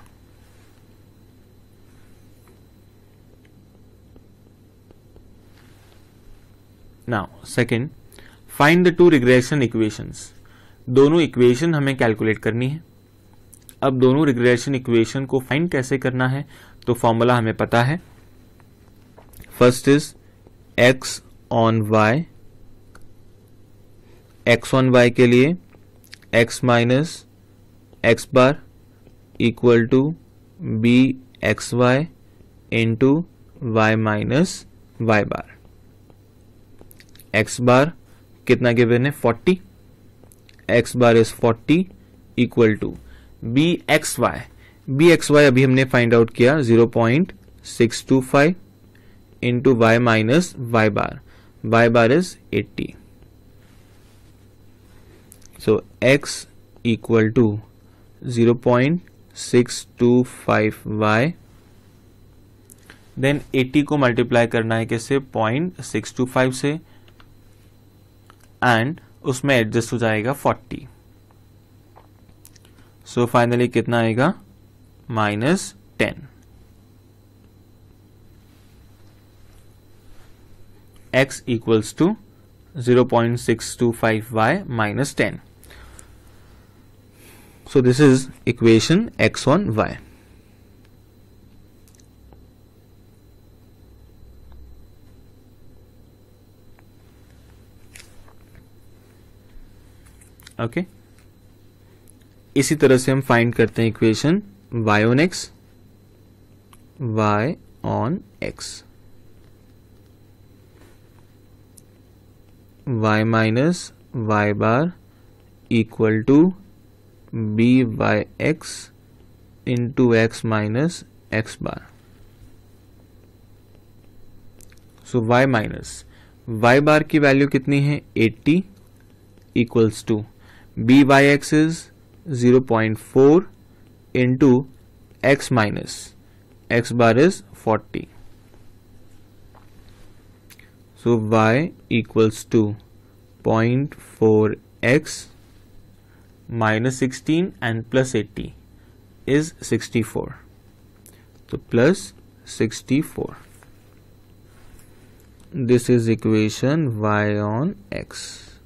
now second find the two regression equations दोनों इक्वेशन हमें कैलकुलेट करनी है अब दोनों रिग्रेशन इक्वेशन को फाइंड कैसे करना है तो फॉर्मूला हमें पता है first is x on y x on Y के लिए x minus x bar equal to B x Y into y minus y bar x bar कितना के है forty x bar is forty equal to B x Y B x y अभी हमने फाइंड आउट किया zero point six two five into y minus y bar y bar is eighty so x equal to zero point six two five y then eighty को मल्टीप्लाई करना है कैसे पॉइंट सिक्स टू फाइव से एंड उसमें एडजस्ट हो जाएगा फोर्टी सो फाइनली कितना आएगा minus ten x equals to zero point six two five y minus ten So this is equation x1 y. Okay okay. इसी तरह से हम फाइंड करते हैं equation y on x y on x y minus y bar equal to b by x into x minus x bar so y minus y bar की वैल्यू कितनी है 80 equals to B Y x is zero point four into x minus x bar is 40 equals to point four x minus 16 and plus 80 is 64 so plus 64 this is equation y on x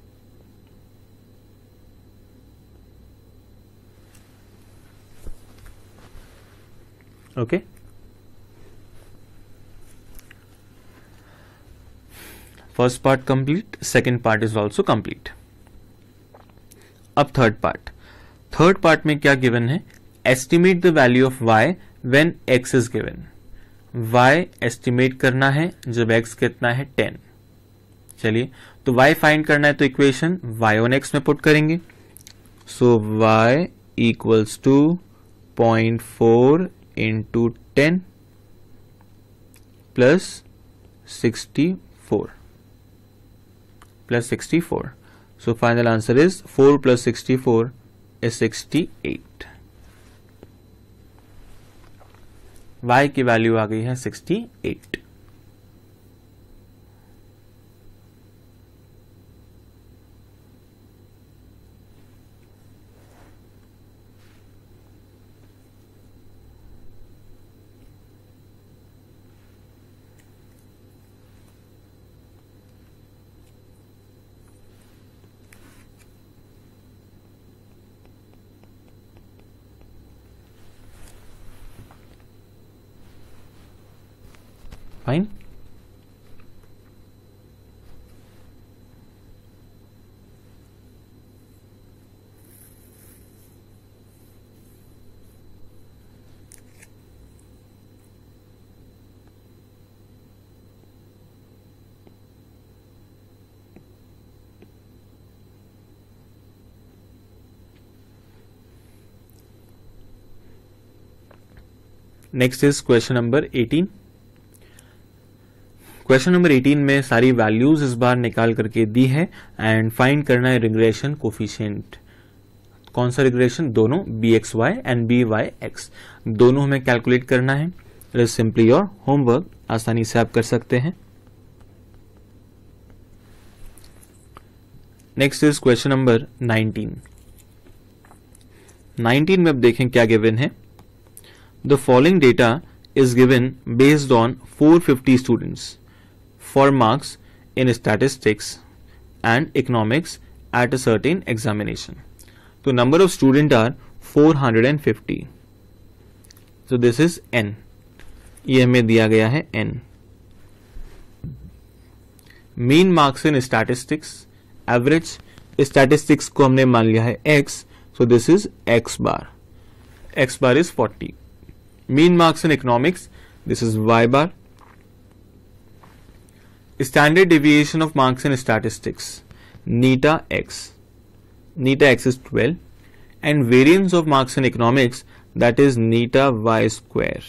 okay first part complete second part is also complete अब थर्ड पार्ट थर्ड पार्ट में क्या गिवन है estimate the value of y when x is given y estimate करना है जब एक्स कितना है टेन चलिए तो वाई फाइंड करना है तो इक्वेशन वाई ऑन एक्स में पुट करेंगे so y equals to point four into ten plus sixty four plus sixty four So final answer is 4 plus 64 is 68. y की वैल्यू आ गई है 68. fine. next is question number 18 question number 18 में सारी वैल्यूज इस बार निकाल करके दी है एंड फाइंड करना है रिग्रेशन कोफिशियंट कौन सा रिग्रेशन दोनों b x Y and B Y x दोनों हमें कैलकुलेट करना है it is simply your homework आसानी से आप कर सकते हैं नेक्स्ट इज क्वेश्चन नंबर 19 19 में अब देखें क्या गिवन है the following data is given based on 450 students for marks in statistics and economics at a certain examination. So number of student are 450. So this is n. ye hame diya gaya hai n. mean marks in statistics average statistics ko humne maan liya hai x so this is x bar x bar is 40 mean marks in economics this is y bar standard deviation of marks in statistics नीटा एक्स नीटा x is twelve and variance of marks in economics that is नीटा वाई स्क्वायर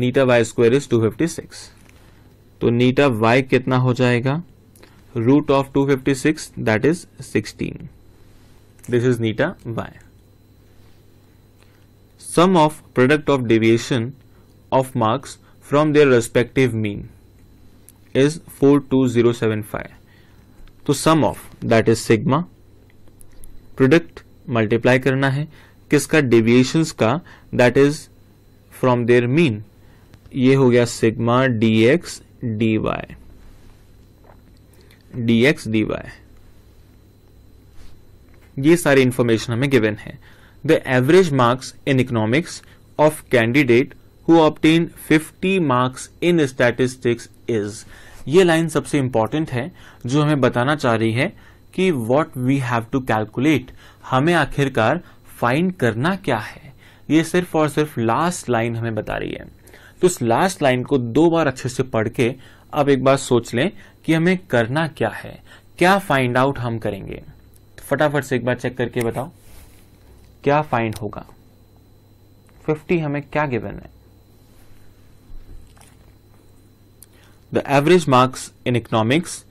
नीटा y square is two fifty six तो नीटा वाई कितना हो जाएगा root of two fifty six that is sixteen this is नीटा y sum of product of deviation of marks from their respective mean is 42075. तो sum of that is sigma product multiply करना है किसका डेविएशंस का that is from their mean ये हो गया sigma d x x d y d d y ये सारी इंफॉर्मेशन हमें गिवन है the average marks in economics of candidate who obtain 50 marks in statistics is ये लाइन सबसे इंपॉर्टेंट है जो हमें बताना चाह रही है कि what we have to calculate हमें आखिरकार फाइंड करना क्या है ये सिर्फ और सिर्फ लास्ट लाइन हमें बता रही है तो इस लास्ट लाइन को दो बार अच्छे से पढ़ के अब एक बार सोच लें कि हमें करना क्या है क्या फाइंड आउट हम करेंगे तो फटाफट से एक बार चेक करके बताओ क्या फाइंड होगा 50 हमें क्या गिवन है the average marks in economics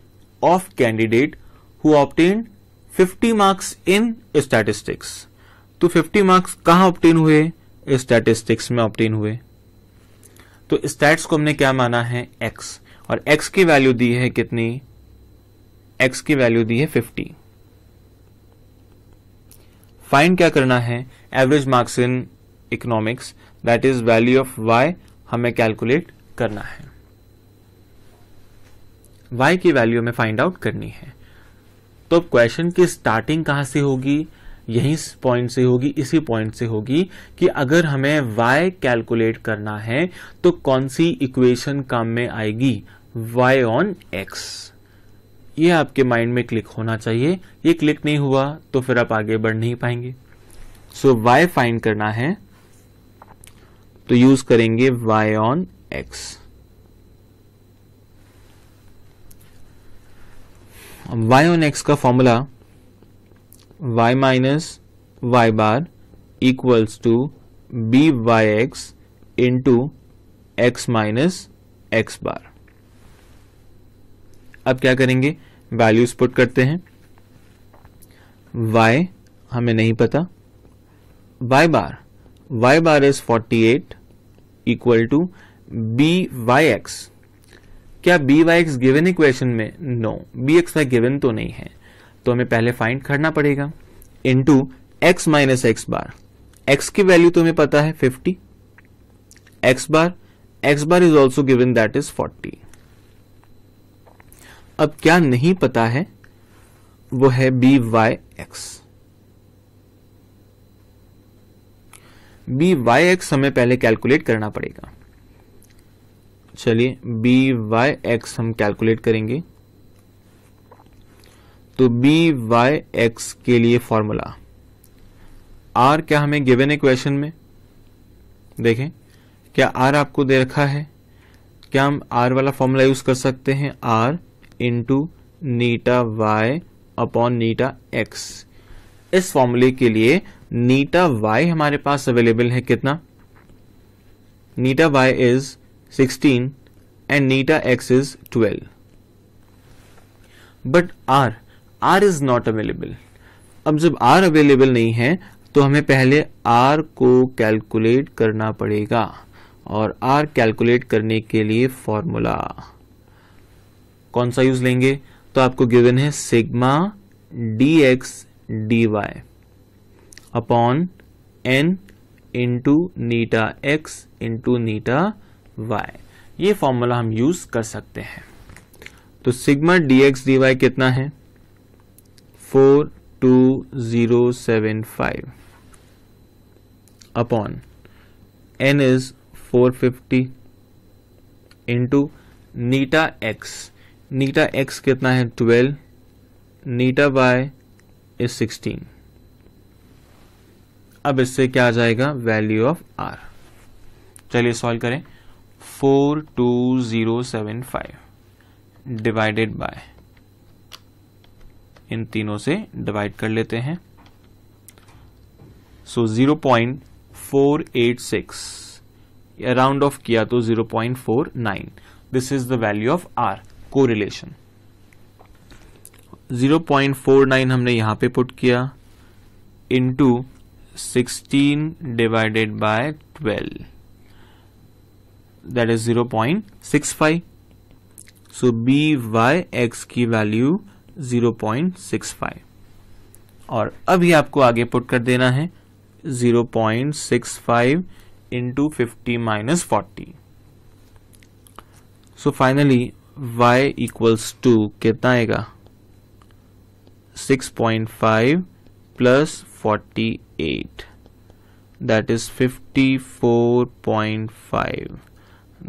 of candidate who obtained 50 marks in statistics तो 50 marks कहाँ obtain हुए statistics में obtain हुए तो stats को हमने क्या माना है x और x की value दी है कितनी x की value दी है 50 फाइंड क्या करना है average marks in economics that is value of y हमें कैलकुलेट करना है y की वैल्यू में फाइंड आउट करनी है तो अब क्वेश्चन की स्टार्टिंग कहां से होगी यही पॉइंट से होगी इसी पॉइंट से होगी कि अगर हमें y कैलकुलेट करना है तो कौन सी इक्वेशन काम में आएगी y ऑन x ये आपके माइंड में क्लिक होना चाहिए ये क्लिक नहीं हुआ तो फिर आप आगे बढ़ नहीं पाएंगे सो so, y फाइंड करना है तो यूज करेंगे y ऑन x अब वाई ऑन एक्स का formula y minus y bar equals to B Y x into x minus x bar अब क्या करेंगे वैल्यूज पुट करते हैं y हमें नहीं पता y bar y bar is 48 equal to B Y x क्या b Y x given equation में no b x y given तो नहीं है तो हमें पहले फाइंड करना पड़ेगा in to x minus x bar x की वैल्यू तो हमें पता है fifty x bar x bar is also given that is forty अब क्या नहीं पता है वो है B Y x B Y x हमें पहले कैलकुलेट करना पड़ेगा चलिए बी वाई एक्स हम कैलकुलेट करेंगे तो बी वाई एक्स के लिए फॉर्मूला आर क्या हमें गिवन है क्वेश्चन में देखें क्या आर आपको दे रखा है क्या हम आर वाला फॉर्मूला यूज कर सकते हैं आर इंटू नीटा वाई अपॉन नीटा एक्स इस फॉर्मूले के लिए नीटा वाई हमारे पास अवेलेबल है कितना नीटा y is 16 and neta x is 12. But r, r is not available. अब जब r अवेलेबल नहीं है तो हमें पहले r को कैलकुलेट करना पड़ेगा और r कैलकुलेट करने के लिए फॉर्मूला कौन सा यूज लेंगे तो आपको गिवन है sigma d x d y upon n into नीटा एक्स इंटू नीटा वाई ये फॉर्मूला हम यूज कर सकते हैं तो sigma d x d y कितना है four two zero seven five upon n is four fifty into नीटा एक्स नीटा एक्स कितना है ट्वेल्व नीटा वाई इज सिक्सटीन अब इससे क्या आ जाएगा वैल्यू ऑफ आर चलिए सॉल्व करें four two zero seven five divided by इन तीनों से डिवाइड कर लेते हैं so zero point four eight six round off किया तो zero point four nine this is the value of R correlation nine हमने यहां पे पुट किया into sixteen divided by twelve that is 0.65 so byx की वैल्यू 0.65 और अभी आपको आगे पुट कर देना है 0.65 point six five into fifty minus forty so finally y equals to कितना आएगा 6.5 plus 48 that is 54.5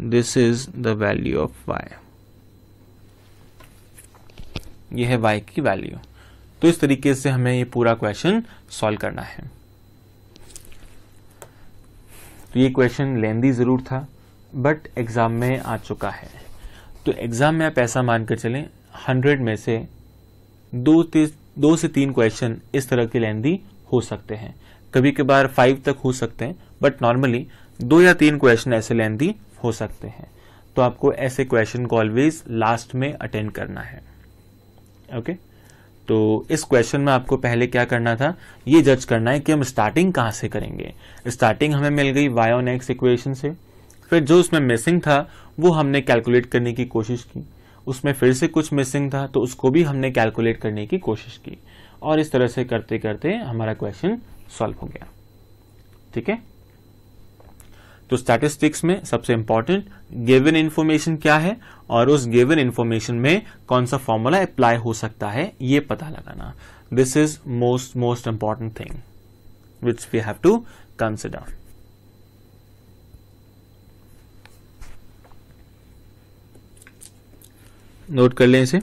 this is the value of y यह है y की वैल्यू तो इस तरीके से हमें यह पूरा क्वेश्चन सॉल्व करना है तो ये क्वेश्चन लेंदी जरूर था बट एग्जाम में आ चुका है तो एग्जाम में आप ऐसा मानकर चलें हंड्रेड में से दो दो से तीन क्वेश्चन इस तरह के लेंदी हो सकते हैं कभी कभार फाइव तक हो सकते हैं बट नॉर्मली दो या तीन क्वेश्चन ऐसे लेंदी हो सकते हैं तो आपको ऐसे क्वेश्चन को ऑलवेज लास्ट में अटेंड करना है ओके okay? तो इस क्वेश्चन में आपको पहले क्या करना था ये जज करना है कि हम स्टार्टिंग कहां से करेंगे स्टार्टिंग हमें मिल गई वाई ऑन एक्स इक्वेशन से फिर जो उसमें मिसिंग था वो हमने कैलकुलेट करने की कोशिश की उसमें फिर से कुछ मिसिंग था तो उसको भी हमने कैलकुलेट करने की कोशिश की और इस तरह से करते करते हमारा क्वेश्चन सॉल्व हो गया ठीक है तो स्टैटिस्टिक्स में सबसे इंपॉर्टेंट गिवन इन्फॉर्मेशन क्या है और उस गिवन इन्फॉर्मेशन में कौन सा फॉर्मूला अप्लाई हो सकता है ये पता लगाना this is most most important thing which we have to consider note कर लें इसे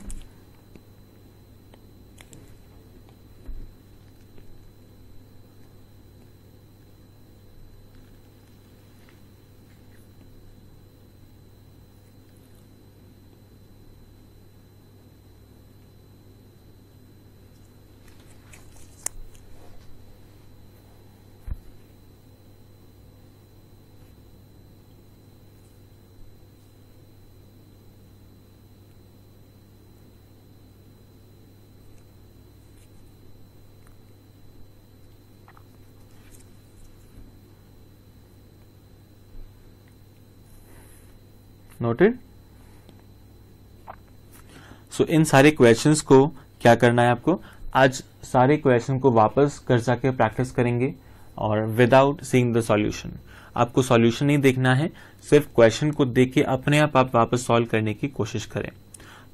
नोटेड सो इन सारे क्वेश्चंस को क्या करना है आपको आज सारे क्वेश्चन को वापस कर जाके प्रैक्टिस करेंगे और विदाउट सीइंग द सॉल्यूशन आपको सॉल्यूशन नहीं देखना है सिर्फ क्वेश्चन को देख के अपने आप आप वापस सॉल्व करने की कोशिश करें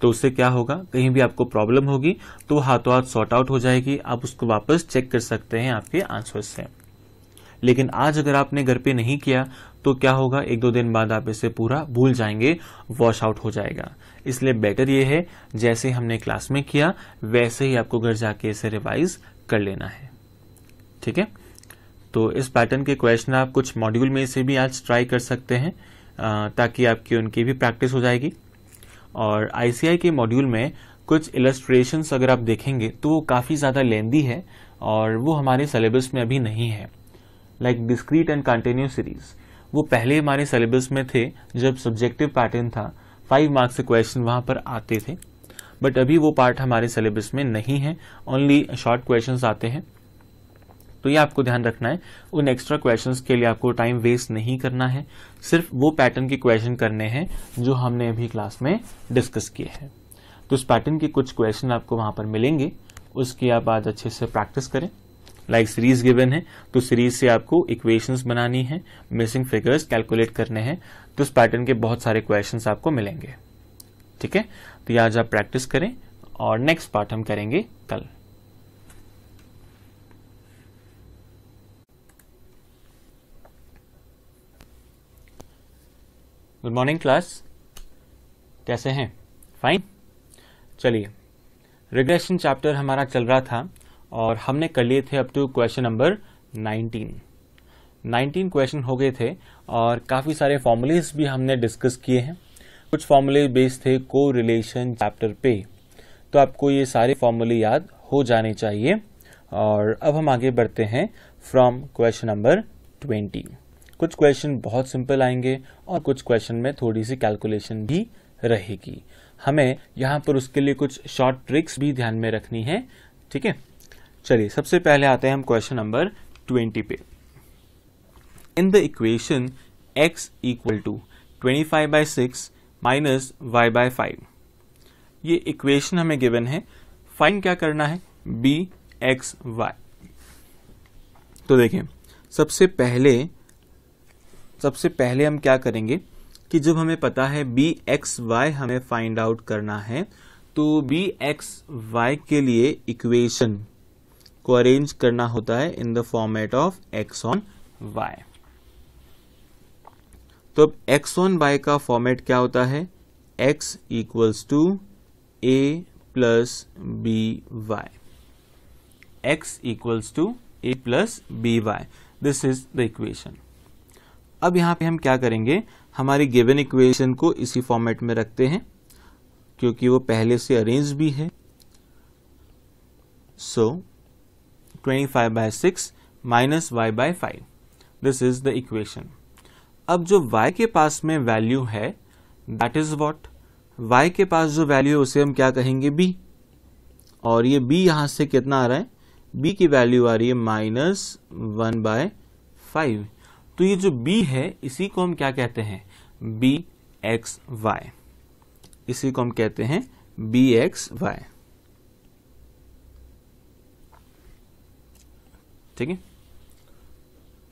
तो उससे क्या होगा कहीं भी आपको प्रॉब्लम होगी तो हाथों हाथ सॉर्ट आउट हो जाएगी आप उसको वापस चेक कर सकते हैं आपके आंसर से लेकिन आज अगर आपने घर पे नहीं किया तो क्या होगा एक दो दिन बाद आप इसे पूरा भूल जाएंगे वॉश आउट हो जाएगा इसलिए बेटर ये है जैसे हमने क्लास में किया वैसे ही आपको घर जाके इसे रिवाइज कर लेना है ठीक है तो इस पैटर्न के क्वेश्चन आप कुछ मॉड्यूल में से भी आज ट्राई कर सकते हैं ताकि आपकी उनकी भी प्रैक्टिस हो जाएगी और आईसीआई के मॉड्यूल में कुछ इलस्ट्रेशन अगर आप देखेंगे तो वो काफ़ी ज़्यादा लेंदी है और वो हमारे सिलेबस में अभी नहीं है like discrete and continue series वो पहले हमारे सिलेबस में थे जब सब्जेक्टिव पैटर्न था फाइव मार्क्स के क्वेश्चन वहां पर आते थे बट अभी वो पार्ट हमारे सिलेबस में नहीं है ओनली शॉर्ट क्वेश्चन आते हैं तो ये आपको ध्यान रखना है उन एक्स्ट्रा क्वेश्चन के लिए आपको टाइम वेस्ट नहीं करना है सिर्फ वो पैटर्न के क्वेश्चन करने हैं जो हमने अभी क्लास में डिस्कस किए हैं तो उस पैटर्न के कुछ क्वेश्चन आपको वहां पर मिलेंगे उसकी आप आज अच्छे से प्रैक्टिस करें लाइक like सीरीज गिवन है तो सीरीज से आपको इक्वेशंस बनानी है मिसिंग फिगर्स कैलकुलेट करने हैं तो उस पैटर्न के बहुत सारे क्वेश्चंस आपको मिलेंगे ठीक है तो ये आज आप प्रैक्टिस करें और नेक्स्ट पार्ट हम करेंगे कल गुड मॉर्निंग क्लास कैसे हैं फाइन चलिए रिग्रेशन चैप्टर हमारा चल रहा था और हमने कर लिए थे up to question number 19 19 question हो गए थे और काफ़ी सारे फॉर्मुलेज भी हमने डिस्कस किए हैं कुछ फॉर्मूले बेस्ड थे को रिलेशन चैप्टर पे तो आपको ये सारे फॉर्मूले याद हो जाने चाहिए और अब हम आगे बढ़ते हैं फ्रॉम क्वेश्चन नंबर 20 कुछ क्वेश्चन बहुत सिंपल आएंगे और कुछ क्वेश्चन में थोड़ी सी कैलकुलेशन भी रहेगी हमें यहाँ पर उसके लिए कुछ शॉर्ट ट्रिक्स भी ध्यान में रखनी है ठीक है चलिए सबसे पहले आते हैं हम क्वेश्चन नंबर ट्वेंटी पे in the equation x equal to twenty five by six minus Y by five ये इक्वेशन हमें गिवन है फाइन क्या करना है बी एक्स वाई तो देखें सबसे पहले सबसे पहले हम क्या करेंगे कि जब हमें पता है बी एक्स वाई हमें फाइंड आउट करना है तो बी एक्स वाई के लिए इक्वेशन को अरेंज करना होता है in the format of x on Y तो अब एक्स ऑन वाई का फॉर्मेट क्या होता है X equals to A plus B Y x equals to A plus B Y this is the equation अब यहां पे हम क्या करेंगे हमारी गिवन इक्वेशन को इसी फॉर्मेट में रखते हैं क्योंकि वो पहले से अरेंज भी है so 25 by 6 minus Y by five this is the equation अब जो y के पास में वैल्यू है दैट इज वॉट y के पास जो वैल्यू है उसे हम क्या कहेंगे b और ये b यहाँ से कितना आ रहा है b की वैल्यू आ रही है माइनस वन बाय फाइव तो ये जो b है इसी को हम क्या कहते हैं बी एक्स वाई इसी को हम कहते हैं बी एक्स वाई ठीक है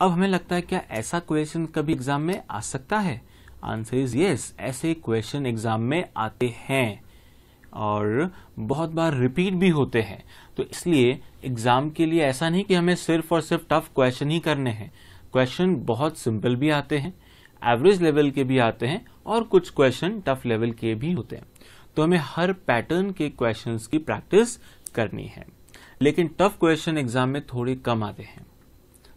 अब हमें लगता है क्या ऐसा क्वेश्चन कभी एग्जाम में आ सकता है आंसर इज यस ऐसे क्वेश्चन एग्जाम में आते हैं और बहुत बार रिपीट भी होते हैं तो इसलिए एग्जाम के लिए ऐसा नहीं कि हमें सिर्फ और सिर्फ टफ क्वेश्चन ही करने हैं क्वेश्चन बहुत सिंपल भी आते हैं एवरेज लेवल के भी आते हैं और कुछ क्वेश्चन टफ लेवल के भी होते हैं तो हमें हर पैटर्न के क्वेश्चंस की प्रैक्टिस करनी है लेकिन टफ क्वेश्चन एग्जाम में थोड़े कम आते हैं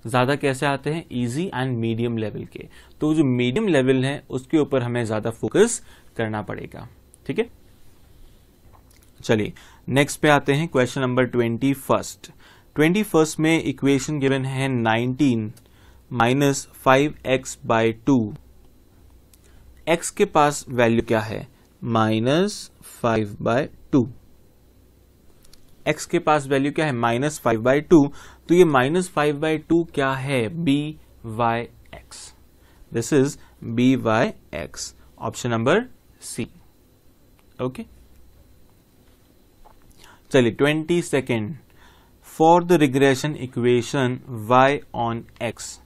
ज़्यादा कैसे आते हैं इजी एंड मीडियम लेवल के तो जो मीडियम लेवल है उसके ऊपर हमें ज़्यादा फोकस करना पड़ेगा ठीक है चलिए नेक्स्ट पे आते हैं question number twenty first twenty first में इक्वेशन गिवन है nineteen minus five X by two X के पास वैल्यू क्या है minus five by two X के पास वैल्यू क्या है माइनस फाइव बाई टू तो ये माइनस फाइव बाई टू क्या है B Y X this is B Y X option number C okay चलिए twenty second for the regression equation Y on X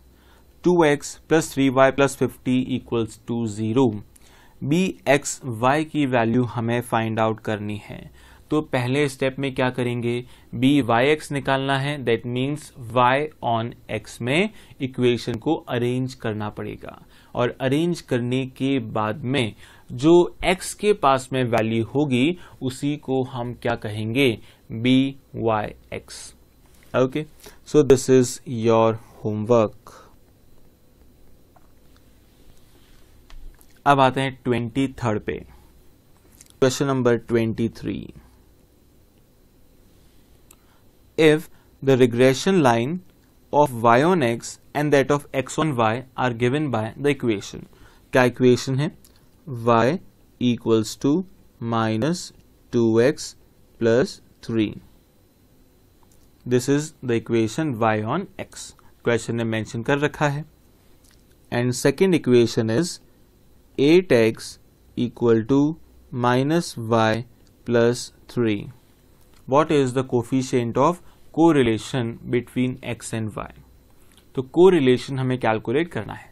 two x plus three Y plus fifty equals to zero B x Y की वैल्यू हमें फाइंड आउट करनी है तो पहले स्टेप में क्या करेंगे बी वाई एक्स निकालना है that means Y on x में इक्वेशन को अरेंज करना पड़ेगा और अरेंज करने के बाद में जो एक्स के पास में वैल्यू होगी उसी को हम क्या कहेंगे B Y x okay so this is your homework अब आते हैं ट्वेंटी थर्ड पे question number twenty three if the regression line of y on x and that of x on y are given by the equation क्या equation है y equals to minus 2x plus 3 this is the equation y on x question ने mention कर रखा है and second equation is 8x equal to minus y plus 3 what is the coefficient of relation between x and Y तो रिलेशन हमें कैलकुलेट करना है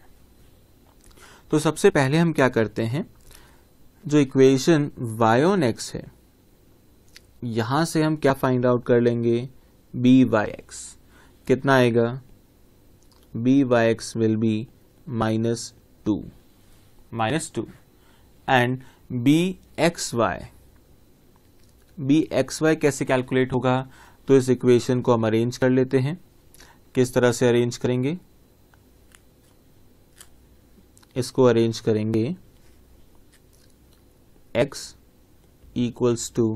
तो सबसे पहले हम क्या करते हैं जो इक्वेशन वाई ऑन एक्स है यहां से हम क्या फाइंड आउट कर लेंगे बी वाई एक्स कितना आएगा B Y X will be minus two minus two and B x Y B x Y कैसे कैलकुलेट होगा तो इस इक्वेशन को हम अरेंज कर लेते हैं किस तरह से अरेंज करेंगे इसको अरेंज करेंगे X equals to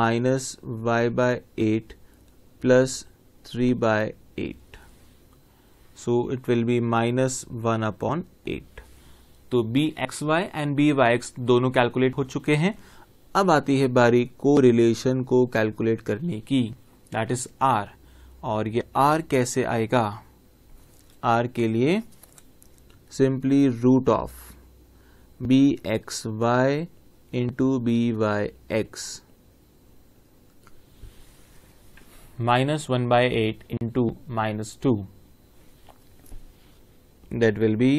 minus Y by eight plus three by eight so it will be minus one upon eight तो B x Y and B Y x दोनों कैलकुलेट हो चुके हैं अब आती है बारी को रिलेशन को कैलकुलेट करने की दैट इज आर और ये आर कैसे आएगा आर के लिए simply root of B x Y into B Y x minus one by eight into minus two that will be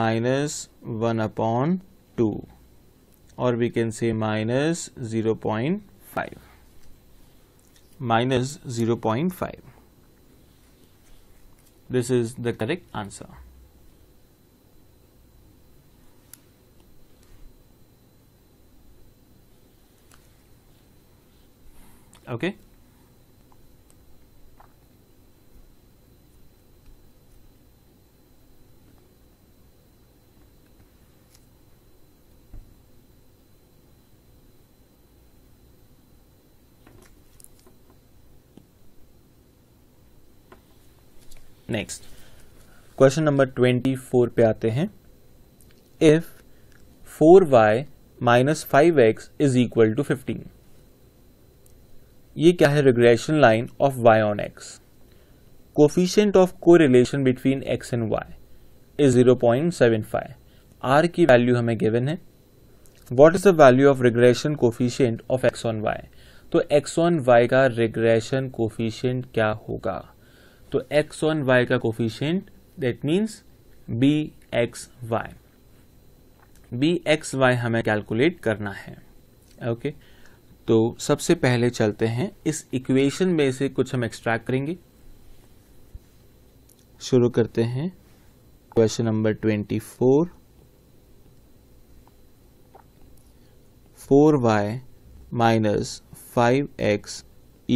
minus one upon two or we can say minus 0.5 minus 0.5 this is the correct answer okay next question number twenty four पे आते हैं if four Y minus five X is equal to fifteen ये क्या है regression line of Y on X coefficient of correlation between x and Y is zero point seven five R की वैल्यू हमें गिवन है what is the value of regression coefficient of x on Y तो एक्स ऑन वाई का रिग्रेशन कोफिशियंट क्या होगा तो एक्स ऑन वाई का coefficient that means B x Y B x Y हमें कैलकुलेट करना है ओके okay? तो सबसे पहले चलते हैं इस इक्वेशन में से कुछ हम एक्सट्रैक्ट करेंगे शुरू करते हैं question number twenty four four Y minus five X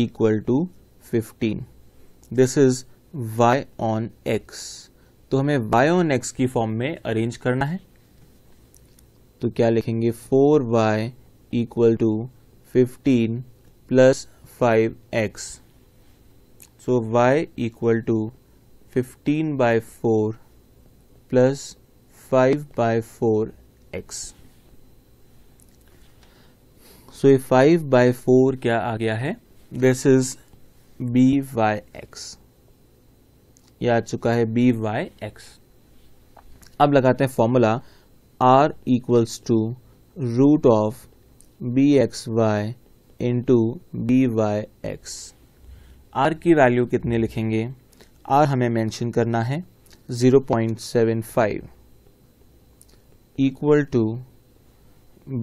equal to fifteen this is y on x तो हमें y ऑन x की फॉर्म में अरेंज करना है तो क्या लिखेंगे four Y equal to fifteen plus five X so Y equal to fifteen by four plus five by four X so ये फाइव बाय फोर क्या आ गया है this is B Y X यह आ चुका है बी वाई एक्स अब लगाते हैं formula R equals to root of B x Y into B Y x are की वैल्यू कितनी लिखेंगे आर हमें मेंशन करना है 0.75 equal to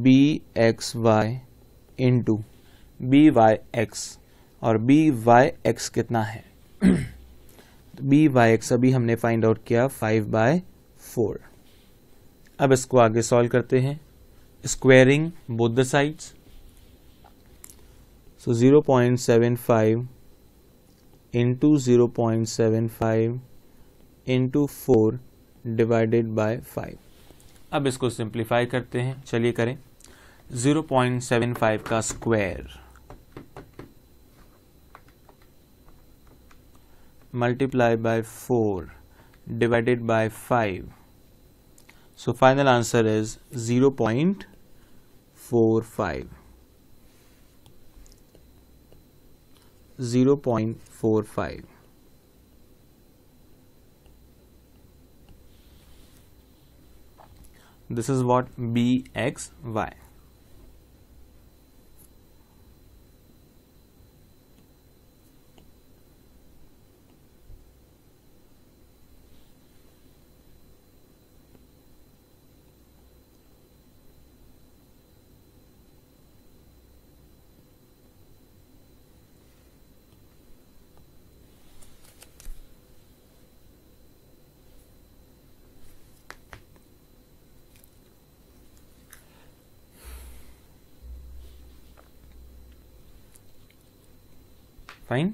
B x Y into B Y x और बी वाई एक्स कितना है तो बी वाई एक्स अभी हमने फाइंड आउट किया फाइव बाय फोर अब इसको आगे सॉल्व करते हैं squaring both the sides so zero point seven five into zero point seven five into four divided by five अब इसको सिंप्लीफाई करते हैं चलिए करें 0.75 का square Multiply by 4 divided by 5. So final answer is 0 0.45. 0 0.45. This is what BXY. fine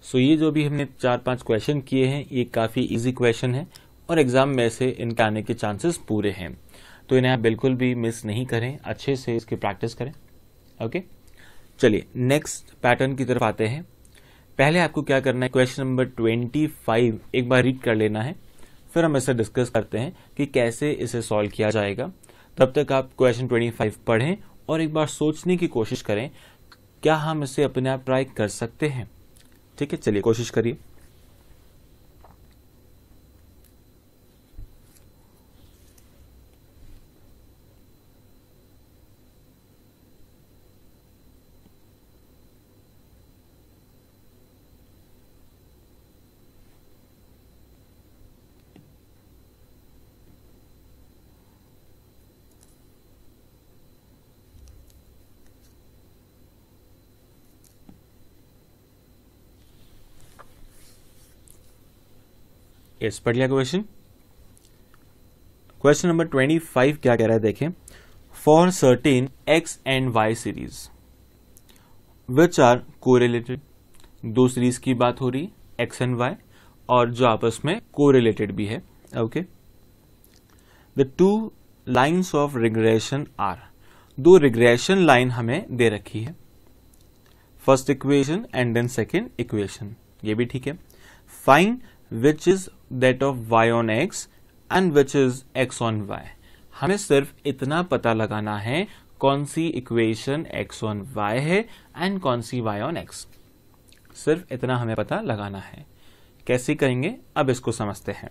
so so, ये जो भी हमने चार पांच क्वेश्चन किए हैं ये काफ़ी इजी क्वेश्चन है और एग्जाम में से इनके आने के चांसेस पूरे हैं तो इन्हें आप बिल्कुल भी मिस नहीं करें अच्छे से इसकी प्रैक्टिस करें ओके चलिए नेक्स्ट पैटर्न की तरफ आते हैं पहले आपको क्या करना है क्वेश्चन नंबर ट्वेंटी फाइव एक बार रीड कर लेना है फिर हम इसे डिस्कस करते हैं कि कैसे इसे सॉल्व किया जाएगा तब तक आप क्वेश्चन ट्वेंटी फाइव पढ़ें और एक बार सोचने की कोशिश करें क्या हम इसे अपने आप ट्राई कर सकते हैं ठीक है चलिए कोशिश करिए यस पढ़ लिया question question number twenty five क्या कह रहा है देखें for certain X and Y series which are correlated दो सीरीज की बात हो रही है एक्स एंड वाई और जो आपस में कोरिलेटेड भी है okay the two lines of regression are दो रिग्रेशन लाइन हमें दे रखी है first equation and then second equation ये भी ठीक है find which is that of Y on x and which is x on Y हमें सिर्फ इतना पता लगाना है कौन सी इक्वेशन एक्स ऑन वाई है एंड कौन सी वाई ऑन एक्स सिर्फ इतना हमें पता लगाना है कैसे करेंगे अब इसको समझते हैं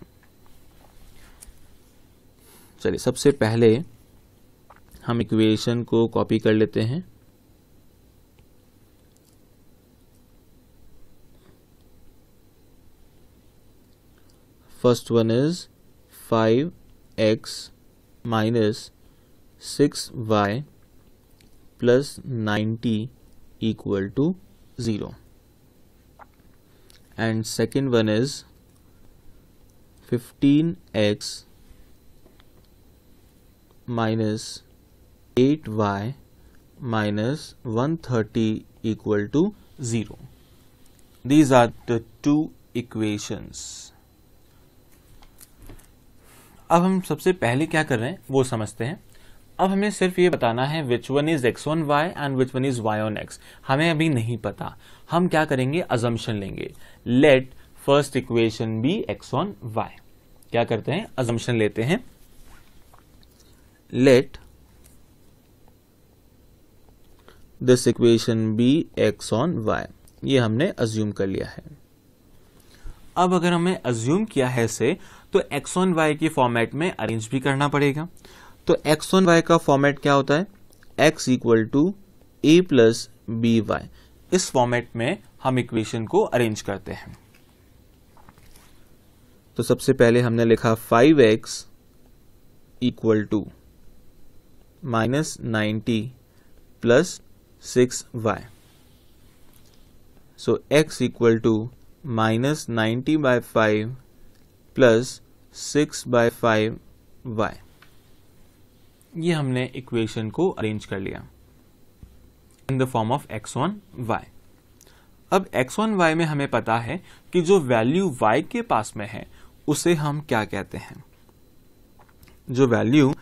चलिए सबसे पहले हम इक्वेशन को कॉपी कर लेते हैं First one is 5x minus 6y plus 90 equal to 0 and second one is 15x minus 8y minus 130 equal to 0 these are the two equations अब हम सबसे पहले क्या कर रहे हैं वो समझते हैं अब हमें सिर्फ ये बताना है which one is x on Y and which one is Y on x हमें अभी नहीं पता हम क्या करेंगे अजम्पन लेंगे let first equation be X on Y क्या करते हैं अजम्पन लेते हैं let this equation be X on Y ये हमने अज्यूम कर लिया है अब अगर हमें अज्यूम किया है से तो ऑन वाई के फॉर्मेट में अरेंज भी करना पड़ेगा तो एक्स ऑन वाई का फॉर्मेट क्या होता है X equal to A plus B Y इस फॉर्मेट में हम इक्वेशन को अरेंज करते हैं तो सबसे पहले हमने लिखा five X equal to minus ninety plus six Y so x equal to minus ninety by five plus six by five Y ये हमने इक्वेशन को अरेंज कर लिया in the form of X on Y अब एक्स वन वाई में हमें पता है कि जो वैल्यू वाई के पास में है उसे हम क्या कहते हैं जो वैल्यू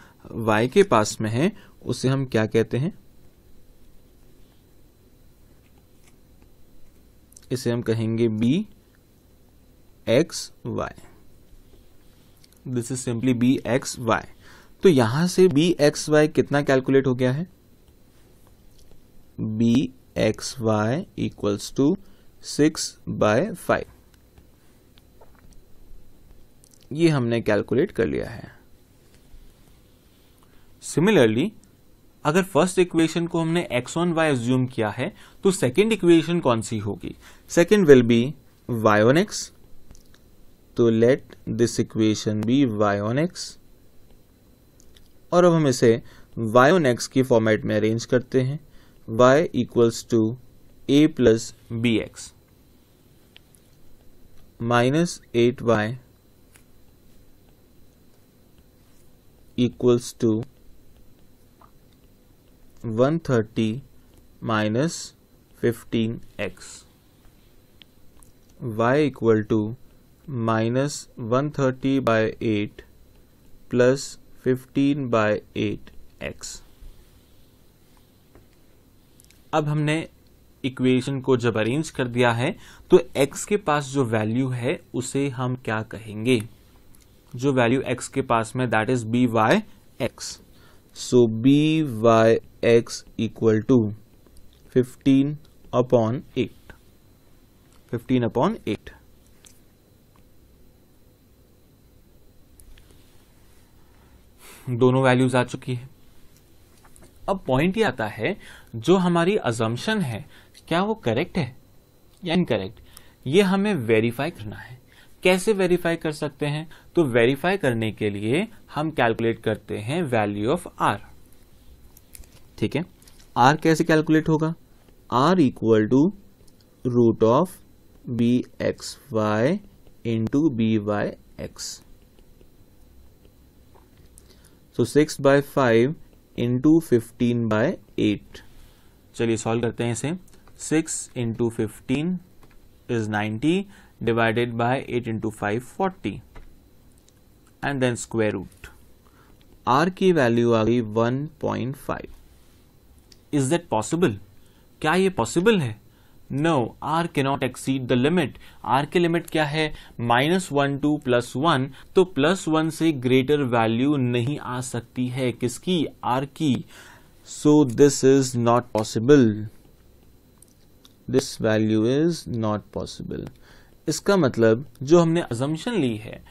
वाई के पास में है उसे हम क्या कहते हैं इसे हम कहेंगे B x Y this is simply B x Y तो यहां से बी एक्स वाई कितना कैलकुलेट हो गया है B x Y equals to six by five ये हमने कैलकुलेट कर लिया है सिमिलरली अगर फर्स्ट इक्वेशन को हमने एक्स ऑन वाई एज्यूम किया है तो सेकेंड इक्वेशन कौन सी होगी second will be Y on x तो let this equation be y on x और अब हम इसे y on x की फॉर्मेट में अरेंज करते हैं y equals to A plus B X minus eight Y equals to one thirty minus fifteen X Y equal to minus one thirty by eight plus fifteen by eight X अब हमने इक्वेशन को जब अरेंज कर दिया है तो x के पास जो वैल्यू है उसे हम क्या कहेंगे जो वैल्यू x के पास में that is B Y x so B Y x equal to fifteen upon eight fifteen upon eight दोनों वैल्यूज आ चुकी है अब पॉइंट ये आता है जो हमारी अजम्पन है क्या वो करेक्ट है या इनकरेक्ट ये हमें वेरीफाई करना है कैसे वेरीफाई कर सकते हैं तो वेरीफाई करने के लिए हम कैलकुलेट करते हैं वैल्यू ऑफ आर ठीक है आर कैसे कैलकुलेट होगा R equal to root of B x Y into B Y x so six by five into fifteen by eight चलिए सॉल्व करते हैं इसे six into fifteen is ninety divided by eight into five forty and then square root R की वैल्यू आ गई one point five is that possible क्या ये पॉसिबल है नो आर के not exceed the limit R के लिमिट क्या है minus one two plus one तो प्लस वन से ग्रेटर वैल्यू नहीं आ सकती है किसकी आर की so this is not possible this value is not possible इसका मतलब जो हमने अजम्पन ली है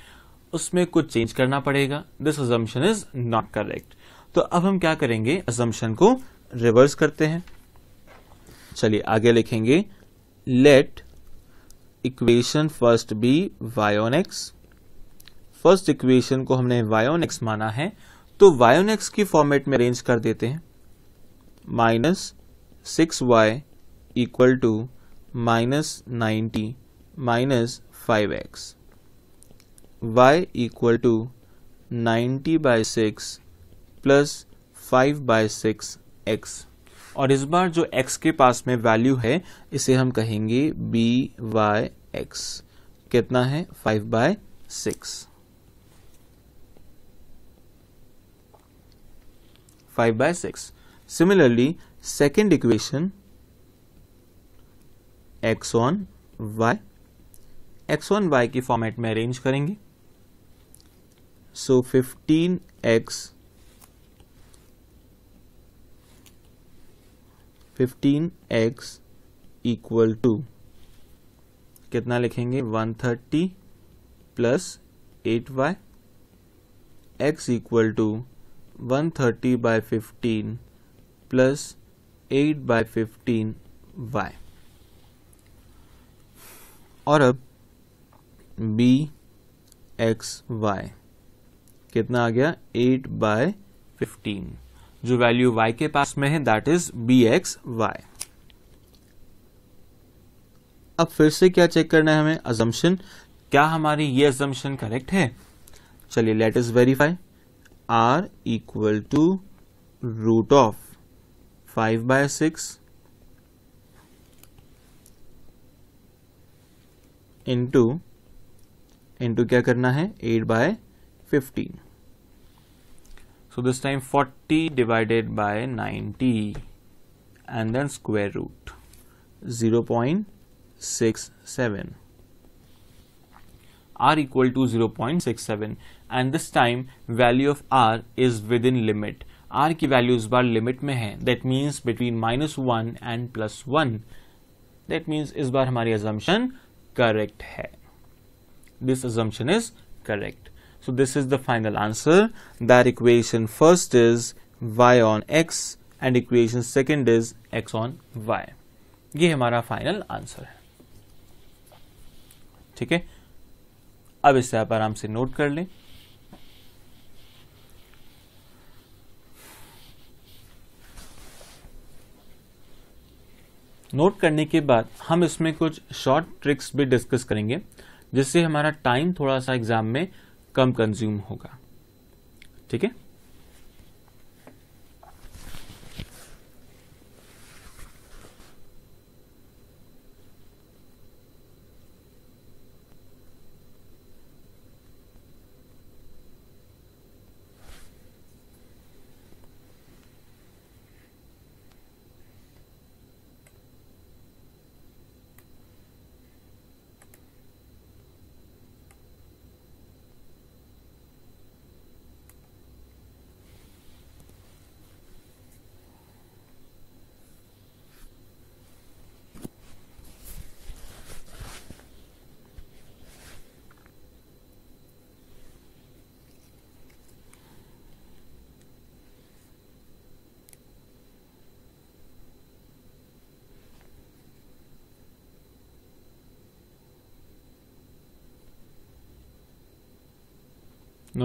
उसमें कुछ चेंज करना पड़ेगा this assumption is not correct तो अब हम क्या करेंगे अजम्पन को रिवर्स करते हैं चलिए आगे लिखेंगे let equation first b Y x first equation को हमने वायोन एक्स माना है तो वायोन एक्स की फॉर्मेट में अरेंज कर देते हैं minus six y equal to minus ninety minus five x Y equal to ninety by six plus five by six x और इस बार जो x के पास में वैल्यू है इसे हम कहेंगे बी वाई एक्स कितना है five by six five by six similarly second equation x on y x on y की फॉर्मेट में अरेंज करेंगे so fifteen x fifteen x equal to कितना लिखेंगे one thirty plus eight y x equal to one thirty by fifteen plus eight by fifteen y और अब बी एक्स वाई कितना आ गया एट बाय फिफ्टीन जो वैल्यू y के पास में है that is b x y अब फिर से क्या चेक करना है हमें अजम्पन क्या हमारी ये अजम्पन करेक्ट है चलिए let is verify r equal to root of five by six into into क्या करना है eight by fifteen so this time 40 divided by 90 and then square root 0 0.67 r equal to 0 0.67 and this time value of r is within limit r ki values bar limit mein hai that means between minus 1 and plus 1 that means is bar hamari assumption correct hai this assumption is correct So this is the final answer that equation first is y on x and equation second is x on y. ये हमारा फाइनल आंसर है ठीक है अब इसे आप आराम से नोट कर लें नोट करने के बाद हम इसमें कुछ शॉर्ट ट्रिक्स भी डिस्कस करेंगे जिससे हमारा टाइम थोड़ा सा एग्जाम में कम कंज्यूम होगा ठीक है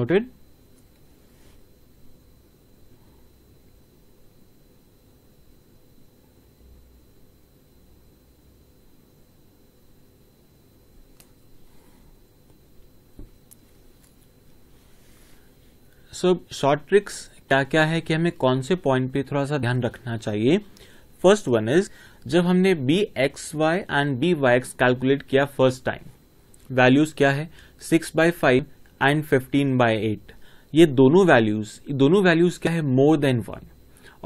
noted. So so, short tricks क्या क्या है कि हमें कौन से पॉइंट पे थोड़ा सा ध्यान रखना चाहिए फर्स्ट वन इज जब हमने b x Y and B Y x calculate किया फर्स्ट टाइम वैल्यूज क्या है six by five and fifteen by eight ये दोनों वैल्यूज दोनों वैल्यूज क्या है मोर देन वन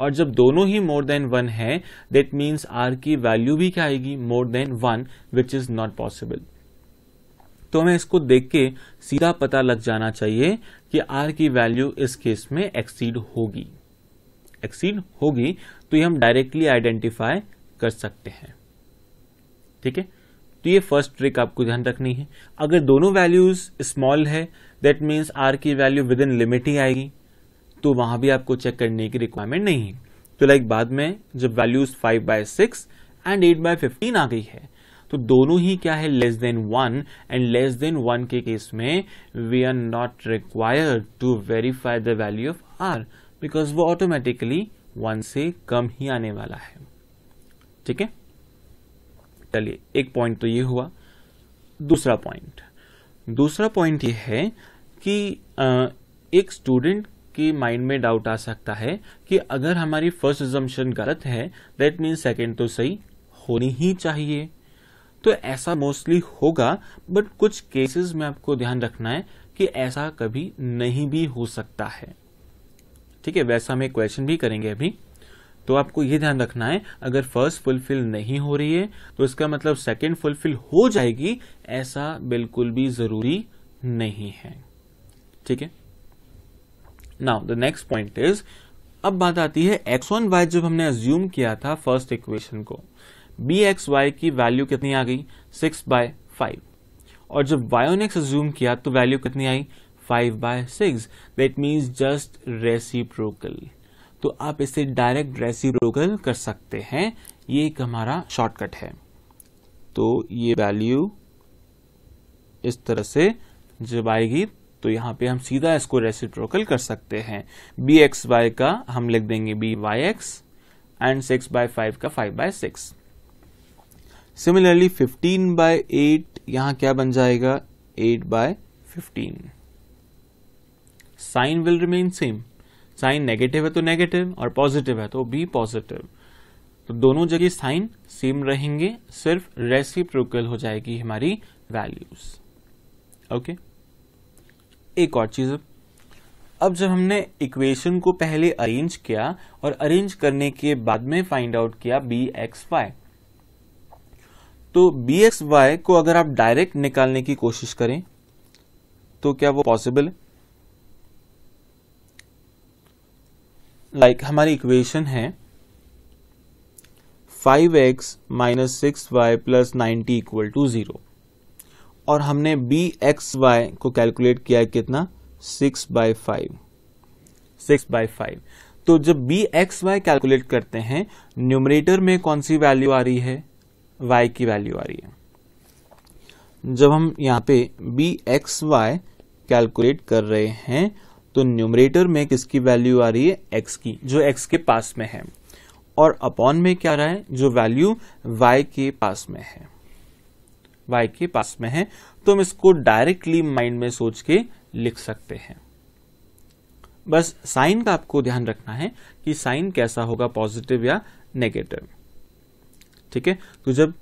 और जब दोनों ही मोर देन वन है देट मीन्स आर की वैल्यू भी क्या आएगी more than one which is not possible तो हमें इसको देख के सीधा पता लग जाना चाहिए कि आर की वैल्यू इस केस में एक्सीड होगी एक्सीड होगी तो ये हम डायरेक्टली आइडेंटिफाई कर सकते हैं ठीक है तो ये फर्स्ट ट्रिक आपको ध्यान रखनी है अगर दोनों वैल्यूज स्मॉल है दैट मीन्स आर की वैल्यू विद इन लिमिट ही आएगी तो वहां भी आपको चेक करने की रिक्वायरमेंट नहीं है तो लाइक बाद में जब values five by six and eight by fifteen आ गई है तो दोनों ही क्या है less than one and less than one के केस में we are not required to verify the value of r because वो ऑटोमेटिकली वन से कम ही आने वाला है ठीक है चलिए एक पॉइंट तो ये हुआ दूसरा पॉइंट दूसरा पॉइंट ये है कि एक स्टूडेंट के माइंड में डाउट आ सकता है कि अगर हमारी फर्स्ट एजम्पन गलत है दैट मीन सेकेंड तो सही होनी ही चाहिए तो ऐसा मोस्टली होगा बट कुछ केसेस में आपको ध्यान रखना है कि ऐसा कभी नहीं भी हो सकता है ठीक है वैसा हम एक क्वेश्चन भी करेंगे अभी तो आपको ये ध्यान रखना है अगर फर्स्ट फुलफिल नहीं हो रही है तो इसका मतलब सेकेंड फुलफिल हो जाएगी ऐसा बिल्कुल भी जरूरी नहीं है ठीक है now the next point is अब बात आती है एक्स y वाई जब हमने अज्यूम किया था फर्स्ट इक्वेशन को बी एक्स वाई की वैल्यू कितनी आ गई सिक्स बाय फाइव और जब वाई एक्स अज्यूम किया तो वैल्यू कितनी आई five by six that means just reciprocal तो आप इसे डायरेक्ट रेसिप्रोकल कर सकते हैं ये एक हमारा शॉर्टकट है तो ये वैल्यू इस तरह से जब आएगी तो यहां पे हम सीधा इसको रेसिप्रोकल कर सकते हैं बी एक्स वाई का हम लिख देंगे b Y x and six by five का five by six similarly fifteen by eight यहां क्या बन जाएगा eight by fifteen sign will remain same sign negative है तो नेगेटिव और पॉजिटिव है तो बी पॉजिटिव तो दोनों जगह साइन सेम रहेंगे सिर्फ रेसिप्रोकल हो जाएगी हमारी वैल्यूज ओके एक और चीज अब जब हमने इक्वेशन को पहले अरेंज किया और अरेंज करने के बाद में फाइंड आउट किया बी एक्स वाई तो बी एक्स वाई को अगर आप डायरेक्ट निकालने की कोशिश करें तो क्या वो पॉसिबल है लाइक हमारी इक्वेशन है five x minus six y plus ninety equal to zero और हमने बी एक्स वाई को कैलकुलेट किया कितना six by five six by five तो जब बी एक्स वाई कैलकुलेट करते हैं न्यूमरेटर में कौन सी वैल्यू आ रही है वाई की वैल्यू आ रही है जब हम यहां पे बी एक्स वाई कैलकुलेट कर रहे हैं तो न्यूमरेटर में किसकी वैल्यू आ रही है एक्स की जो एक्स के पास में है और अपॉन में क्या रहा है जो वैल्यू वाई के पास में है वाई के पास में है तो हम इसको डायरेक्टली माइंड में सोच के लिख सकते हैं बस साइन का आपको ध्यान रखना है कि साइन कैसा होगा पॉजिटिव या नेगेटिव ठीक है तो जब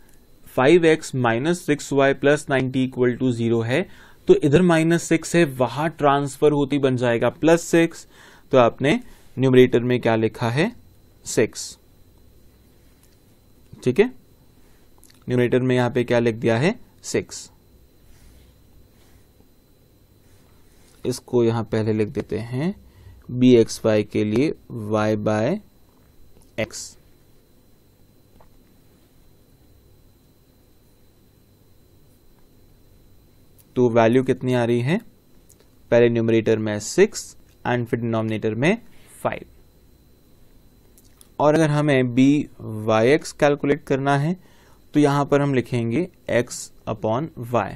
5x x minus six y plus ninety equal to zero है तो इधर माइनस सिक्स है वहां ट्रांसफर होती बन जाएगा प्लस सिक्स तो आपने न्यूमरेटर में क्या लिखा है सिक्स ठीक है न्यूमरेटर में यहां पे क्या लिख दिया है सिक्स इसको यहां पहले लिख देते हैं बी एक्स वाई के लिए वाई बाय एक्स तो वैल्यू कितनी आ रही है पहले न्यूमरेटर में सिक्स एंड फिर डिनोमिनेटर में फाइव और अगर हमें बी वाई एक्स कैलकुलेट करना है तो यहां पर हम लिखेंगे एक्स अपॉन वाई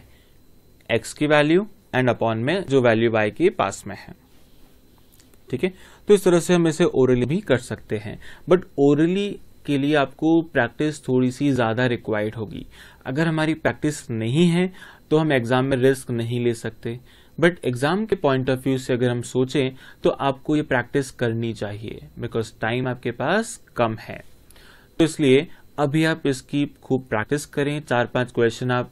एक्स की वैल्यू एंड अपॉन में जो वैल्यू वाई के पास में है ठीक है तो इस तरह से हम इसे ओरली भी कर सकते हैं बट ओरली के लिए आपको प्रैक्टिस थोड़ी सी ज़्यादा रिक्वायर्ड होगी अगर हमारी प्रैक्टिस नहीं है तो हम एग्ज़ाम में रिस्क नहीं ले सकते बट एग्ज़ाम के पॉइंट ऑफ व्यू से अगर हम सोचें तो आपको ये प्रैक्टिस करनी चाहिए बिकॉज टाइम आपके पास कम है तो इसलिए अभी आप इसकी खूब प्रैक्टिस करें चार पांच क्वेश्चन आप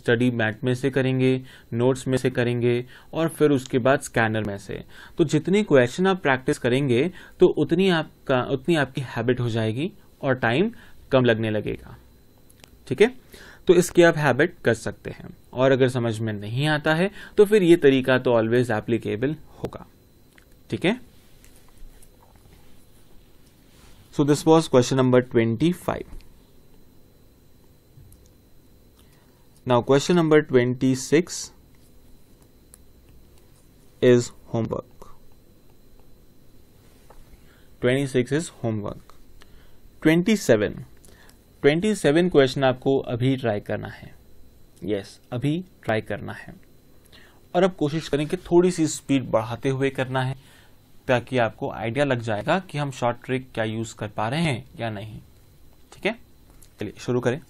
स्टडी मैट में से करेंगे नोट्स में से करेंगे और फिर उसके बाद स्कैनर में से तो जितने क्वेश्चन आप प्रैक्टिस करेंगे तो उतनी आपका उतनी आपकी हैबिट हो जाएगी और टाइम कम लगने लगेगा ठीक है तो इसकी आप हैबिट कर सकते हैं और अगर समझ में नहीं आता है तो फिर ये तरीका तो ऑलवेज एप्लीकेबल होगा ठीक है so this was question number twenty five now question number twenty six is homework is homework twenty seven twenty seven question आपको अभी ट्राई करना है यस yes, अभी ट्राई करना है और अब कोशिश करें कि थोड़ी सी स्पीड बढ़ाते हुए करना है ताकि आपको आइडिया लग जाएगा कि हम शॉर्ट ट्रिक क्या यूज कर पा रहे हैं या नहीं ठीक है चलिए शुरू करें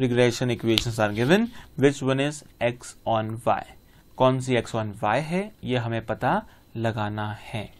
regression equation are given which one is x on y कौन सी एक्स ऑन वाई है ये हमें पता लगाना है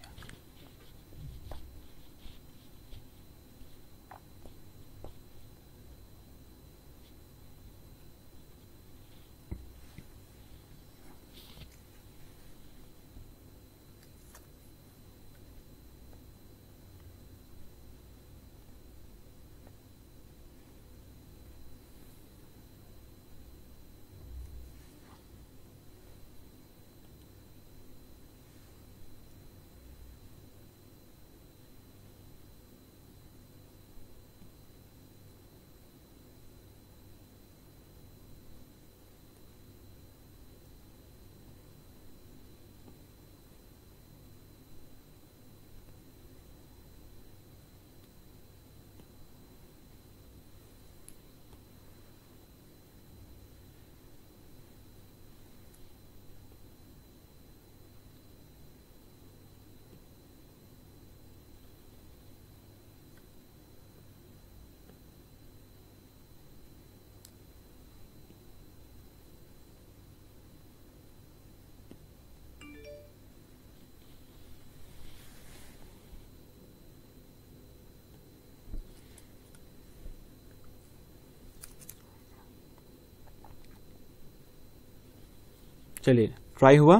चलिए ट्राई हुआ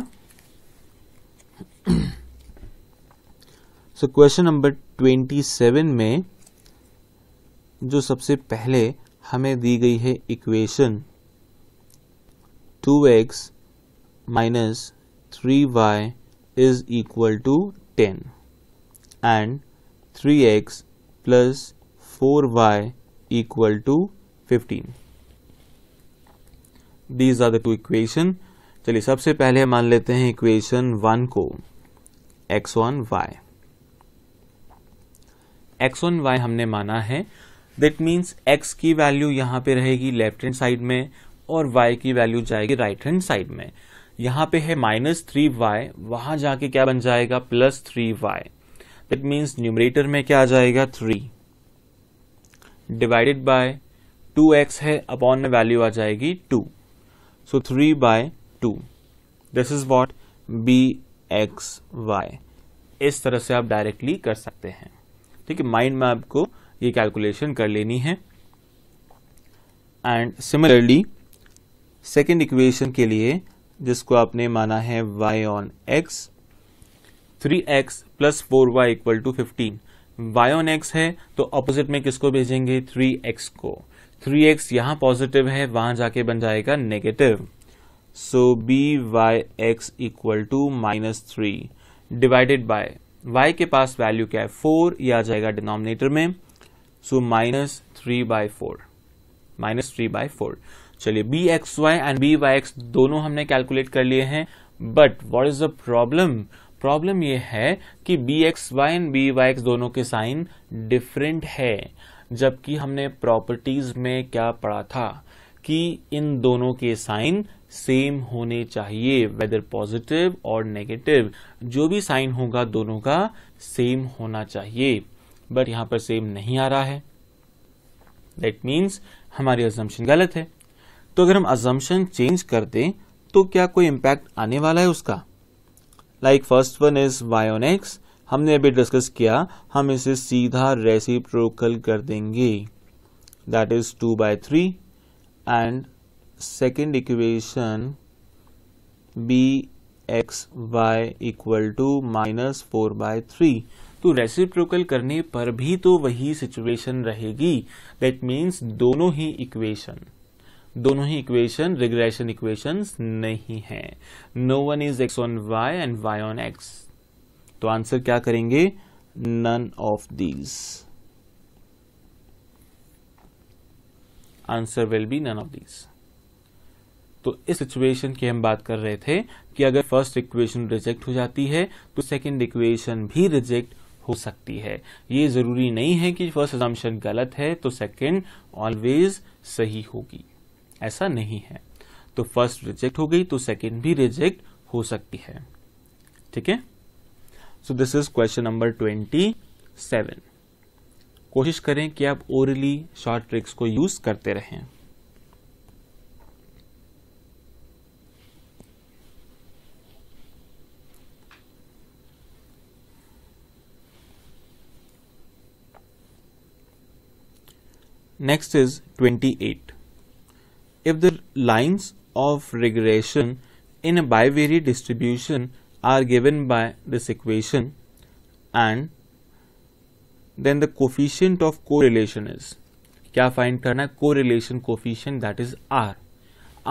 so question number twenty seven में जो सबसे पहले हमें दी गई है equation two x minus three y is equal to ten and three x plus four Y equal to fifteen these are the two equation चलिए सबसे पहले मान लेते हैं इक्वेशन वन को x on y x on y हमने माना है दैट मीन्स एक्स की वैल्यू यहां पे रहेगी लेफ्ट हैंड साइड में और वाई की वैल्यू जाएगी राइट हैंड साइड में यहां पे है माइनस थ्री वाई वहां जाके क्या बन जाएगा plus three y that means numerator में क्या आ जाएगा three divided by two x है अपॉन में वैल्यू आ जाएगी two so three by two this is what b x y इस तरह से आप डायरेक्टली कर सकते हैं ठीक है माइंड में आपको ये कैलकुलेशन कर लेनी है एंड सिमिलरली सेकेंड इक्वेशन के लिए जिसको आपने माना है y on x 3x x plus four Y equal to fifteen y on x है तो अपोजिट में किसको भेजेंगे 3x को 3x एक्स यहां पॉजिटिव है वहां जाके बन जाएगा negative so B Y x equal to minus three divided by y के पास वैल्यू क्या है फोर ये आ जाएगा डिनोमिनेटर में so minus three by four minus three by four चलिए b x Y and B Y x दोनों हमने कैलकुलेट कर लिए हैं but what is the problem problem ये है कि b x Y and B Y x दोनों के साइन डिफरेंट है जबकि हमने प्रॉपर्टीज में क्या पढ़ा था कि इन दोनों के साइन सेम होने चाहिए वेदर पॉजिटिव और नेगेटिव जो भी साइन होगा दोनों का सेम होना चाहिए बट यहां पर सेम नहीं आ रहा है दैट मीन्स हमारी अजम्पन गलत है तो अगर हम अजम्पन चेंज कर दें तो क्या कोई इम्पैक्ट आने वाला है उसका like first one is y on x हमने अभी डिस्कस किया हम इसे सीधा रेसिप्रोकल कर देंगे that is two by three and second equation b x Y equal to minus four by three तो रेसिप्रोकल करने पर भी तो वही सिचुएशन रहेगी दैट मीन्स दोनों ही इक्वेशन दोनों ही इक्वेशन रिग्रेशन इक्वेशन नहीं है no one is x on Y and y on x तो आंसर क्या करेंगे none of these answer will be none of these तो इस सिचुएशन की हम बात कर रहे थे कि अगर फर्स्ट इक्वेशन रिजेक्ट हो जाती है तो सेकेंड इक्वेशन भी रिजेक्ट हो सकती है ये जरूरी नहीं है कि फर्स्ट एजम्पन गलत है तो सेकेंड ऑलवेज सही होगी ऐसा नहीं है तो फर्स्ट रिजेक्ट हो गई तो सेकेंड भी रिजेक्ट हो सकती है ठीक है so this is question number twenty seven कोशिश करें कि आप ओरली शॉर्ट ट्रिक्स को यूज करते रहें next is twenty eight if the lines of regression in a bivariate distribution are given by this equation and then the coefficient of correlation is क्या फाइंड करना है correlation coefficient that is r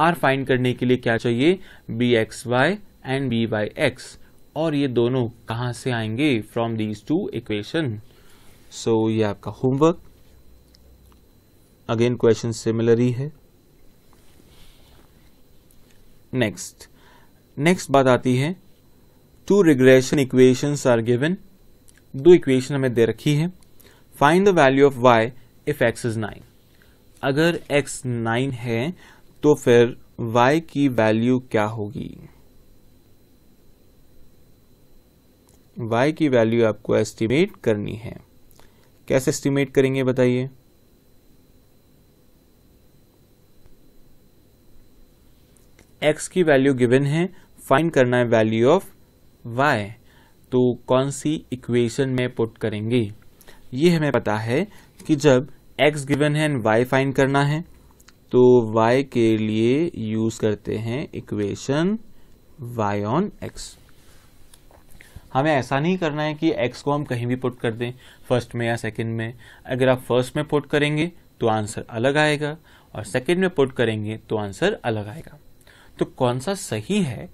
r find करने के लिए क्या चाहिए b x Y and B Y x और ये दोनों कहाँ से आएंगे from these two equation so ये आपका होमवर्क अगेन क्वेश्चन सिमिलर ही है नेक्स्ट नेक्स्ट बात आती है two regression equations are given दो इक्वेशन हमें दे रखी है find the value of y if x is nine अगर एक्स नाइन है तो फिर वाई की वैल्यू क्या होगी वाई की वैल्यू आपको एस्टिमेट करनी है कैसे एस्टिमेट करेंगे बताइए एक्स की वैल्यू गिवन है फाइंड करना है वैल्यू ऑफ वाई तो कौन सी इक्वेशन में पुट करेंगे ये हमें पता है कि जब x गिवन है एंड y फाइंड करना है तो y के लिए यूज करते हैं इक्वेशन y ऑन x हमें ऐसा नहीं करना है कि x को हम कहीं भी पुट कर दें फर्स्ट में या सेकंड में अगर आप फर्स्ट में पुट करेंगे तो आंसर अलग आएगा और सेकंड में पुट करेंगे तो आंसर अलग आएगा तो कौन सा सही है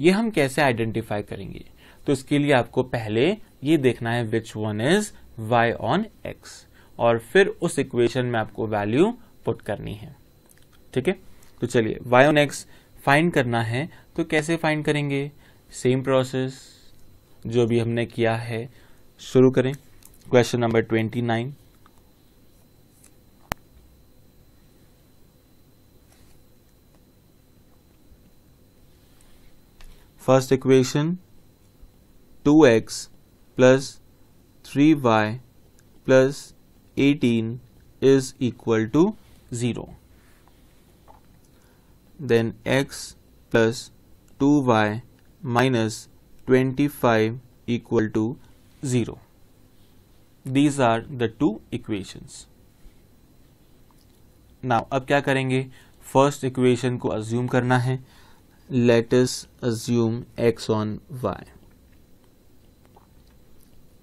ये हम कैसे आइडेंटिफाई करेंगे तो इसके लिए आपको पहले ये देखना है which one is Y on x और फिर उस इक्वेशन में आपको वैल्यू पुट करनी है ठीक है तो चलिए y ऑन x फाइंड करना है तो कैसे फाइंड करेंगे सेम प्रोसेस जो भी हमने किया है शुरू करें question number twenty nine first equation two x plus three Y plus eighteen is equal to zero plus two y minus twenty five equal to zero these are the two equations now अब क्या करेंगे फर्स्ट इक्वेशन को अज्यूम करना है let's assume x on y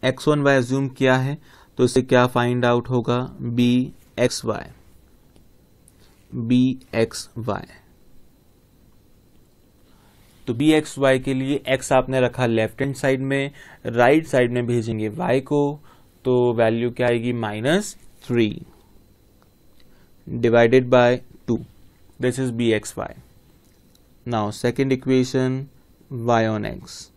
x on y assume किया है तो इससे क्या फाइंड आउट होगा b x Y B x Y तो बी एक्स वाई के लिए एक्स आपने रखा लेफ्ट हैंड साइड में राइट right साइड में भेजेंगे वाई को तो वैल्यू क्या आएगी minus three divided by two this is b x y now second equation Y on x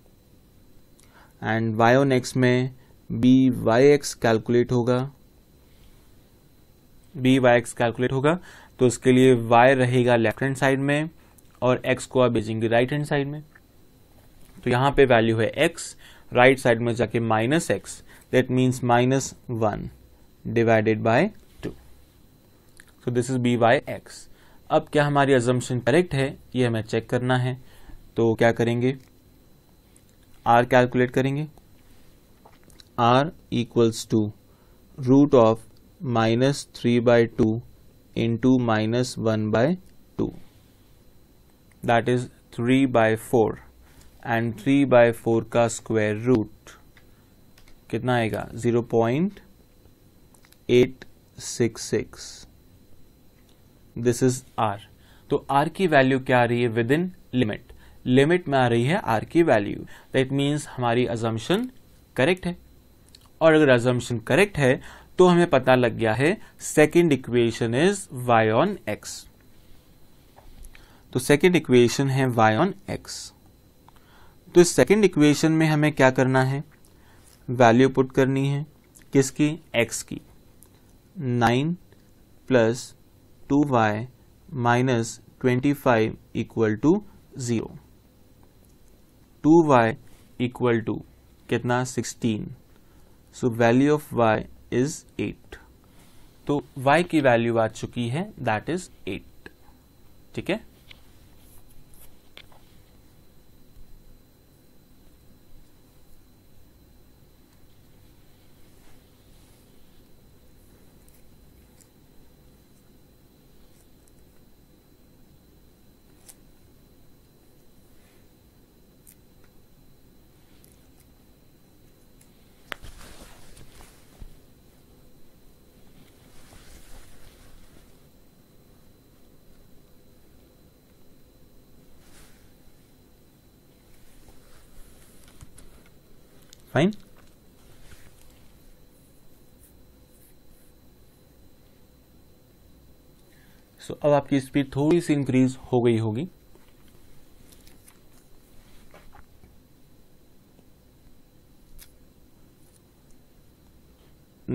and y on x में बी वाई एक्स कैलकुलेट होगा बी वाई एक्स कैलकुलेट होगा तो इसके लिए वाई रहेगा लेफ्ट हैंड साइड में और एक्स को आप भेजेंगे राइट हैंड साइड में तो यहां पे वैल्यू है एक्स राइट साइड में जाके minus x that means minus one divided by two so this is B Y x अब क्या हमारी एजम्पन करेक्ट है ये हमें चेक करना है तो क्या करेंगे आर कैलकुलेट करेंगे r equals to root of minus three by two into minus one by two that is three by four and three by four का स्क्वायर रूट कितना आएगा zero point eight six six this is r तो आर की वैल्यू क्या आ रही है विद इन लिमिट लिमिट में आ रही है आर की वैल्यू दैट मीन्स हमारी अजम्पन करेक्ट है और अगर एजम्पन करेक्ट है तो हमें पता लग गया है second equation is Y on x तो सेकेंड इक्वेशन है वाई ऑन एक्स तो इस सेकेंड इक्वेशन में हमें क्या करना है वैल्यू पुट करनी है किसकी एक्स की nine plus two y minus twenty five equal to zero two y equal to कितना sixteen so value of y is eight तो y की वैल्यू आ चुकी है दैट इज एट ठीक है fine. so, अब आपकी स्पीड थोड़ी सी इंक्रीज हो गई होगी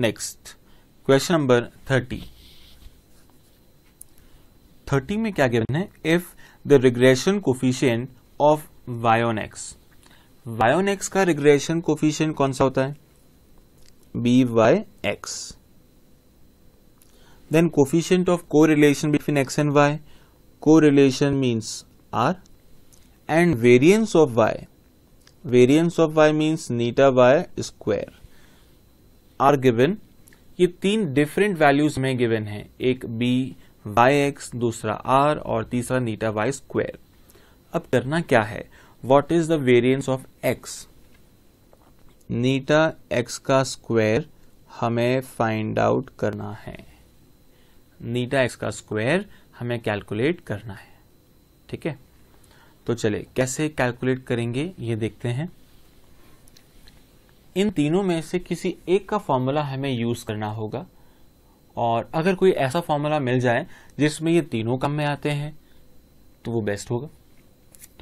next question number thirty thirty में क्या गिवन है if the regression coefficient of y on x y on x का रिग्रेशन कोफिशियंट कौन सा होता है B Y x then coefficient of correlation between x and y correlation means r and variance of y variance of y means नीटा वाई स्क्वेर आर गिवेन ये तीन डिफरेंट वैल्यूज में गिवन है एक बी वाई एक्स दूसरा आर और तीसरा नीटा वाई स्क्वायर अब करना क्या है what is the variance of x नीटा एक्स का स्क्वायर हमें फाइंड आउट करना है नीटा एक्स का स्क्वायर हमें कैलकुलेट करना है ठीक है तो चले कैसे कैलकुलेट करेंगे ये देखते हैं इन तीनों में से किसी एक का फॉर्मूला हमें यूज करना होगा और अगर कोई ऐसा फॉर्मूला मिल जाए जिसमें ये तीनों कम में आते हैं तो वो बेस्ट होगा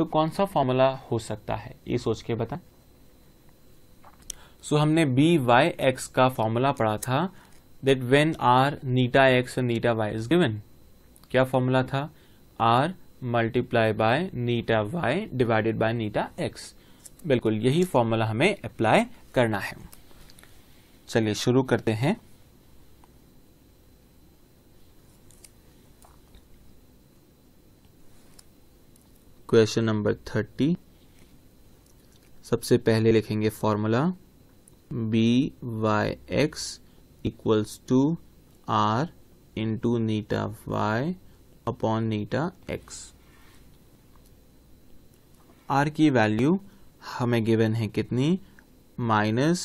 तो कौन सा फॉर्मूला हो सकता है ये सोच के बताएं सो so, हमने बी वाई एक्स का फॉर्मूला पढ़ा था दैट व्हेन आर नीटा एक्स एंड नीटा वाई इज गिवन क्या फॉर्मूला था आर मल्टीप्लाई बाय नीटा वाई डिवाइडेड बाय नीटा एक्स बिल्कुल यही फॉर्मूला हमें अप्लाई करना है चलिए शुरू करते हैं क्वेश्चन नंबर थर्टी सबसे पहले लिखेंगे formula b Y x equals to r into नीटा वाई अपॉन नीटा एक्स आर की वैल्यू हमें गिवन है कितनी minus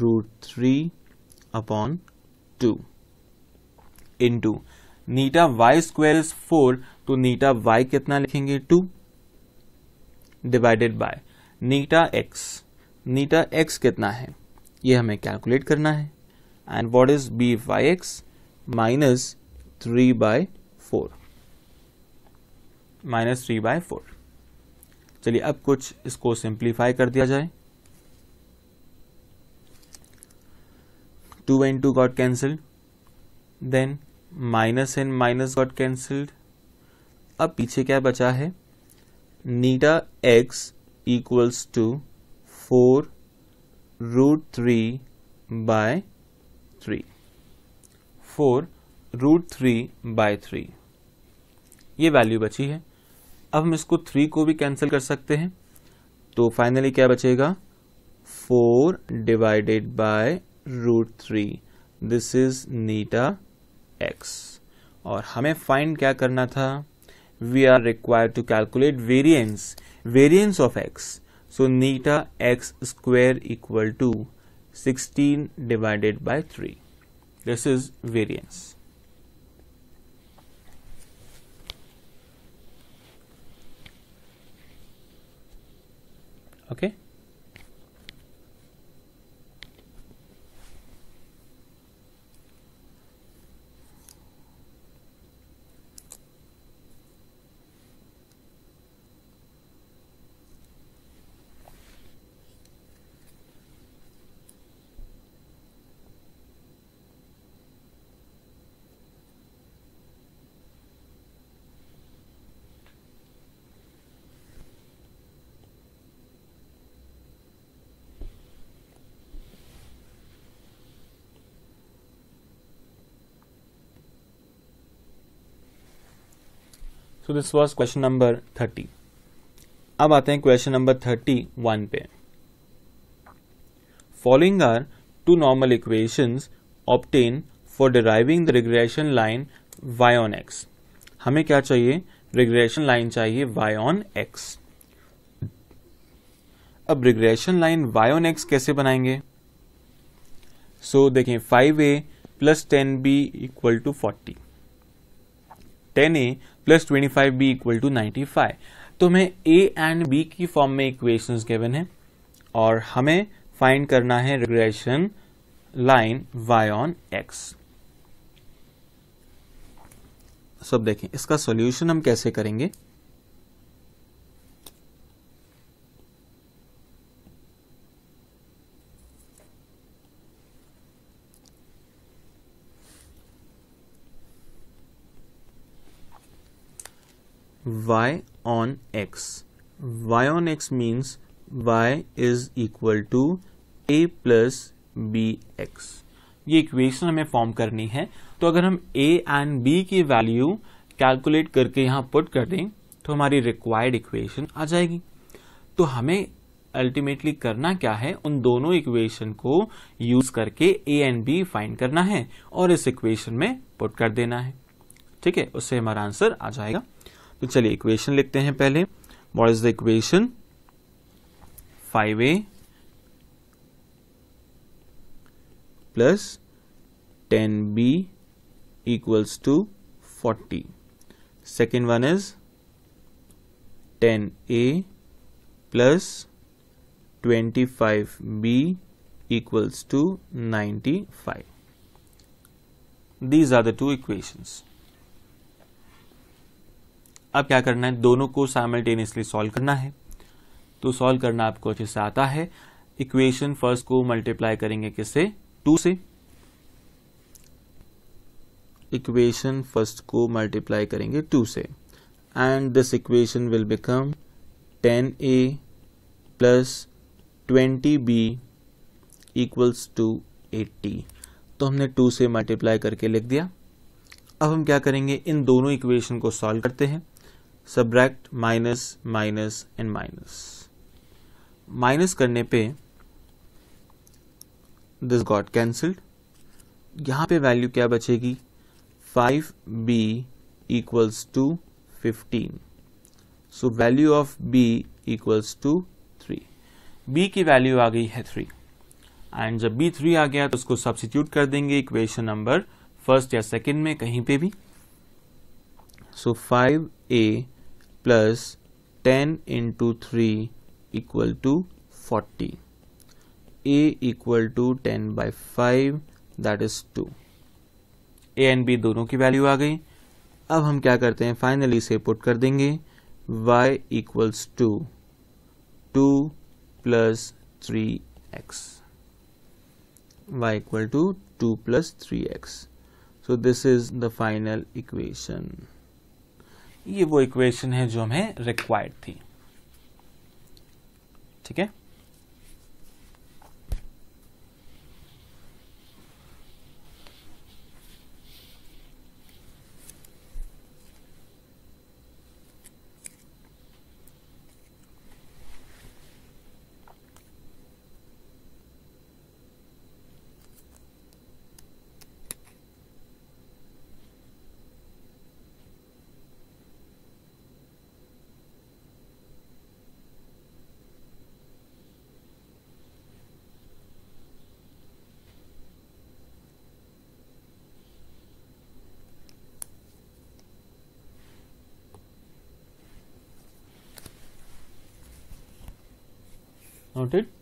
root three upon two into नीटा वाई स्क्वेयर इज फोर तो नीटा वाई कितना लिखेंगे टू डिवाइडेड बाय नीटा एक्स नीटा एक्स कितना है ये हमें कैलकुलेट करना है and what is B Y x minus three by four minus three by four चलिए अब कुछ इसको सिंप्लीफाई कर दिया जाए two and two got cancelled then minus and minus got cancelled अब पीछे क्या बचा है नीटा x equals to four root three by three four root three by three ये वैल्यू बची है अब हम इसको थ्री को भी कैंसिल कर सकते हैं तो फाइनली क्या बचेगा four divided by root three this is नीटा एक्स और हमें फाइंड क्या करना था we are required to calculate variance variance of x so neta x square equal to 16 divided by 3 this is variance okay so this was question number thirty अब आते हैं क्वेश्चन नंबर थर्टी वन पे following are two normal equations obtain for deriving the regression line y on x हमें क्या चाहिए रिग्रेशन लाइन चाहिए वाई ऑन एक्स अब regression line y on x कैसे बनाएंगे सो so, देखें five a plus ten b equal to forty ten a plus twenty five b equal to ninety five तो हमें ए एंड बी की फॉर्म में इक्वेशंस गिवन है और हमें फाइंड करना है regression line y on x सब देखें इसका सॉल्यूशन हम कैसे करेंगे y on x. y on x means y is equal to a plus b x ये इक्वेशन हमें फॉर्म करनी है तो अगर हम ए एंड बी की वैल्यू कैलकुलेट करके यहाँ पुट कर दें तो हमारी रिक्वायर्ड इक्वेशन आ जाएगी तो हमें अल्टीमेटली करना क्या है उन दोनों इक्वेशन को यूज करके ए एंड बी फाइंड करना है और इस इक्वेशन में पुट कर देना है ठीक है उससे हमारा आंसर आ जाएगा तो चलिए इक्वेशन लिखते हैं पहले what is the equation five a plus ten b equals to forty second one is ten a plus twenty five b equals to ninety five these are the two equations अब क्या करना है दोनों को साइमल्टेनियसली सॉल्व करना है तो सॉल्व करना आपको अच्छे से आता है इक्वेशन फर्स्ट को मल्टीप्लाई करेंगे किससे टू से इक्वेशन फर्स्ट को मल्टीप्लाई करेंगे टू से and this equation will become ten a plus twenty b equals to eighty तो हमने टू से मल्टीप्लाई करके लिख दिया अब हम क्या करेंगे इन दोनों इक्वेशन को सॉल्व करते हैं subtract minus minus and minus minus करने पे दिस गॉट कैंसल्ड यहां पे वैल्यू क्या बचेगी 5b b equals to fifteen so value of b equals to three b की वैल्यू आ गई है थ्री एंड जब b थ्री आ गया तो उसको सब्सिट्यूट कर देंगे इक्वेशन नंबर फर्स्ट या सेकेंड में कहीं पे भी so five a plus ten into three equal to forty a equal to ten by five that is two a and b दोनों की वैल्यू आ गई अब हम क्या करते हैं फाइनली से पुट कर देंगे y equals to two plus three x Y equal to two plus three x so this is the final equation ये वो इक्वेशन है जो हमें रिक्वायर्ड थी ठीक है sorted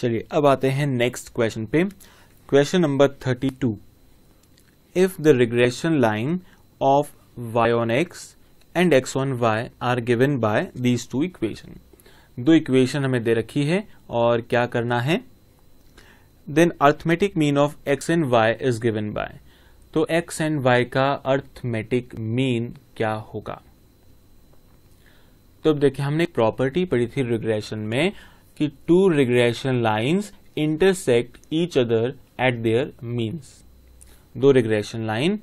चलिए अब आते हैं नेक्स्ट क्वेश्चन पे question number thirty two if the regression line of y on x and x on y are given by these two equation दो इक्वेशन हमें दे रखी है और क्या करना है then arithmetic mean of x and Y is given by तो एक्स एंड वाई का अर्थमेटिक मीन क्या होगा तो अब देखिए हमने प्रॉपर्टी पढ़ी थी रिग्रेशन में कि two regression lines intersect each other at their means दो रिग्रेशन लाइन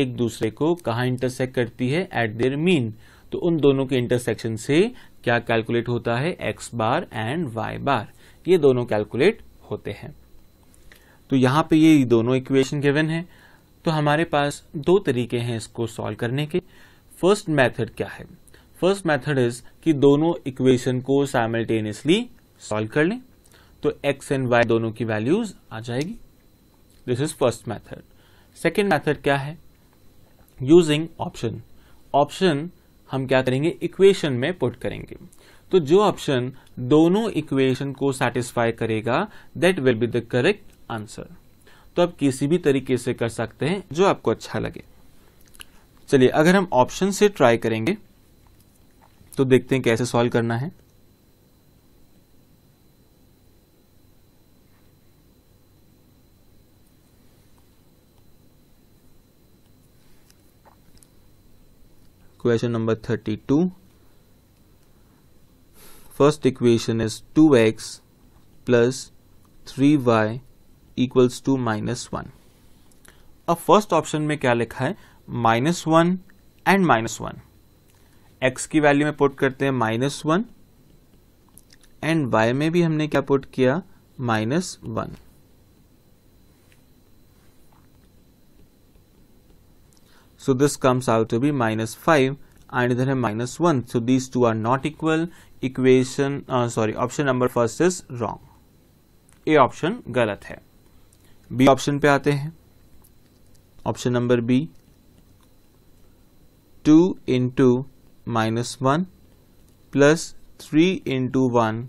एक दूसरे को कहा इंटरसेक्ट करती है एट देर मीन तो उन दोनों के इंटरसेक्शन से क्या कैलकुलेट होता है x bar and y bar ये दोनों कैलकुलेट होते हैं तो यहां पे ये दोनों इक्वेशन गिवन है तो हमारे पास दो तरीके हैं इसको सॉल्व करने के फर्स्ट मेथड क्या है फर्स्ट मेथड इज कि दोनों इक्वेशन को साइमल्टेनियसली सॉल्व कर लें तो x एंड y दोनों की वैल्यूज आ जाएगी this is first method second method क्या है यूजिंग ऑप्शन ऑप्शन हम क्या करेंगे इक्वेशन में पुट करेंगे तो जो ऑप्शन दोनों इक्वेशन को सेटिस्फाई करेगा that will be the correct answer तो आप किसी भी तरीके से कर सकते हैं जो आपको अच्छा लगे चलिए अगर हम ऑप्शन से ट्राई करेंगे तो देखते हैं कैसे सॉल्व करना है question number 32 first equation is 2x plus 3y equals to minus one अब फर्स्ट ऑप्शन में क्या लिखा है minus one and minus one x की वैल्यू में पुट करते हैं माइनस वन एंड वाई में भी हमने क्या पुट किया minus one So this comes out to be minus 5 and then a minus 1. So these two are not equal. Equation, uh, sorry, option number first is wrong. A option गलत है B option पे आते हैं Option number B. Two into minus one plus three into one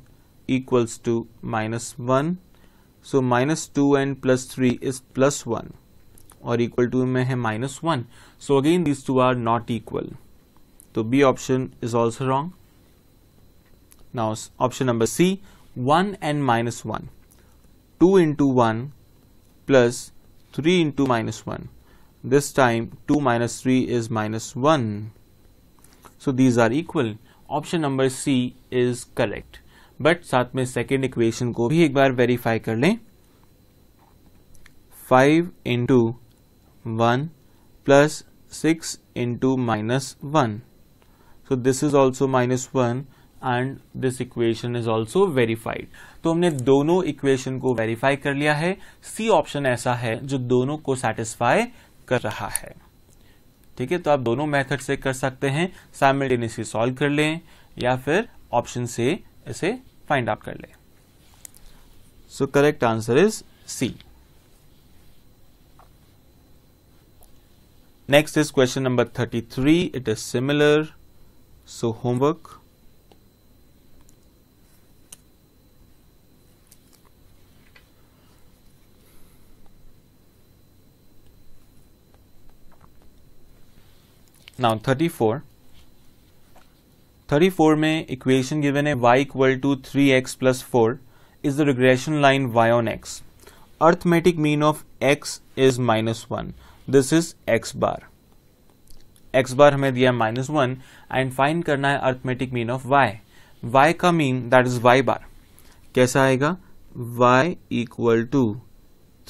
equals to minus 1 so minus 2 and plus 3 is plus 1 Or equal to में है minus 1 So again these two are not equal. So B option is also wrong. Now option number C 1 and minus 1 2 into 1 plus 3 into minus 1 this time 2 minus 3 is minus 1 so these are equal option number C is correct But साथ में second equation को भी एक बार verify कर लें 5 into one plus 6 into minus 1. So this is also minus 1 and this equation is also verified तो हमने दोनों इक्वेशन को वेरीफाई कर लिया है सी ऑप्शन ऐसा है जो दोनों को सेटिस्फाई कर रहा है ठीक है तो आप दोनों मेथड से कर सकते हैं साइमल्टेनियसली सॉल्व कर लें या फिर ऑप्शन से इसे फाइंड आउट कर लें so correct answer is C Next is question number 33. It is similar. So homework. Now 34. 34 में equation given है y equal to 3x plus 4 is the regression line y on x. Arithmetic mean of x is minus 1. This is x bar x bar हमें दिया है माइनस वन एंड फाइंड करना है arithmetic mean of y y का mean that is y bar कैसा आएगा y equal to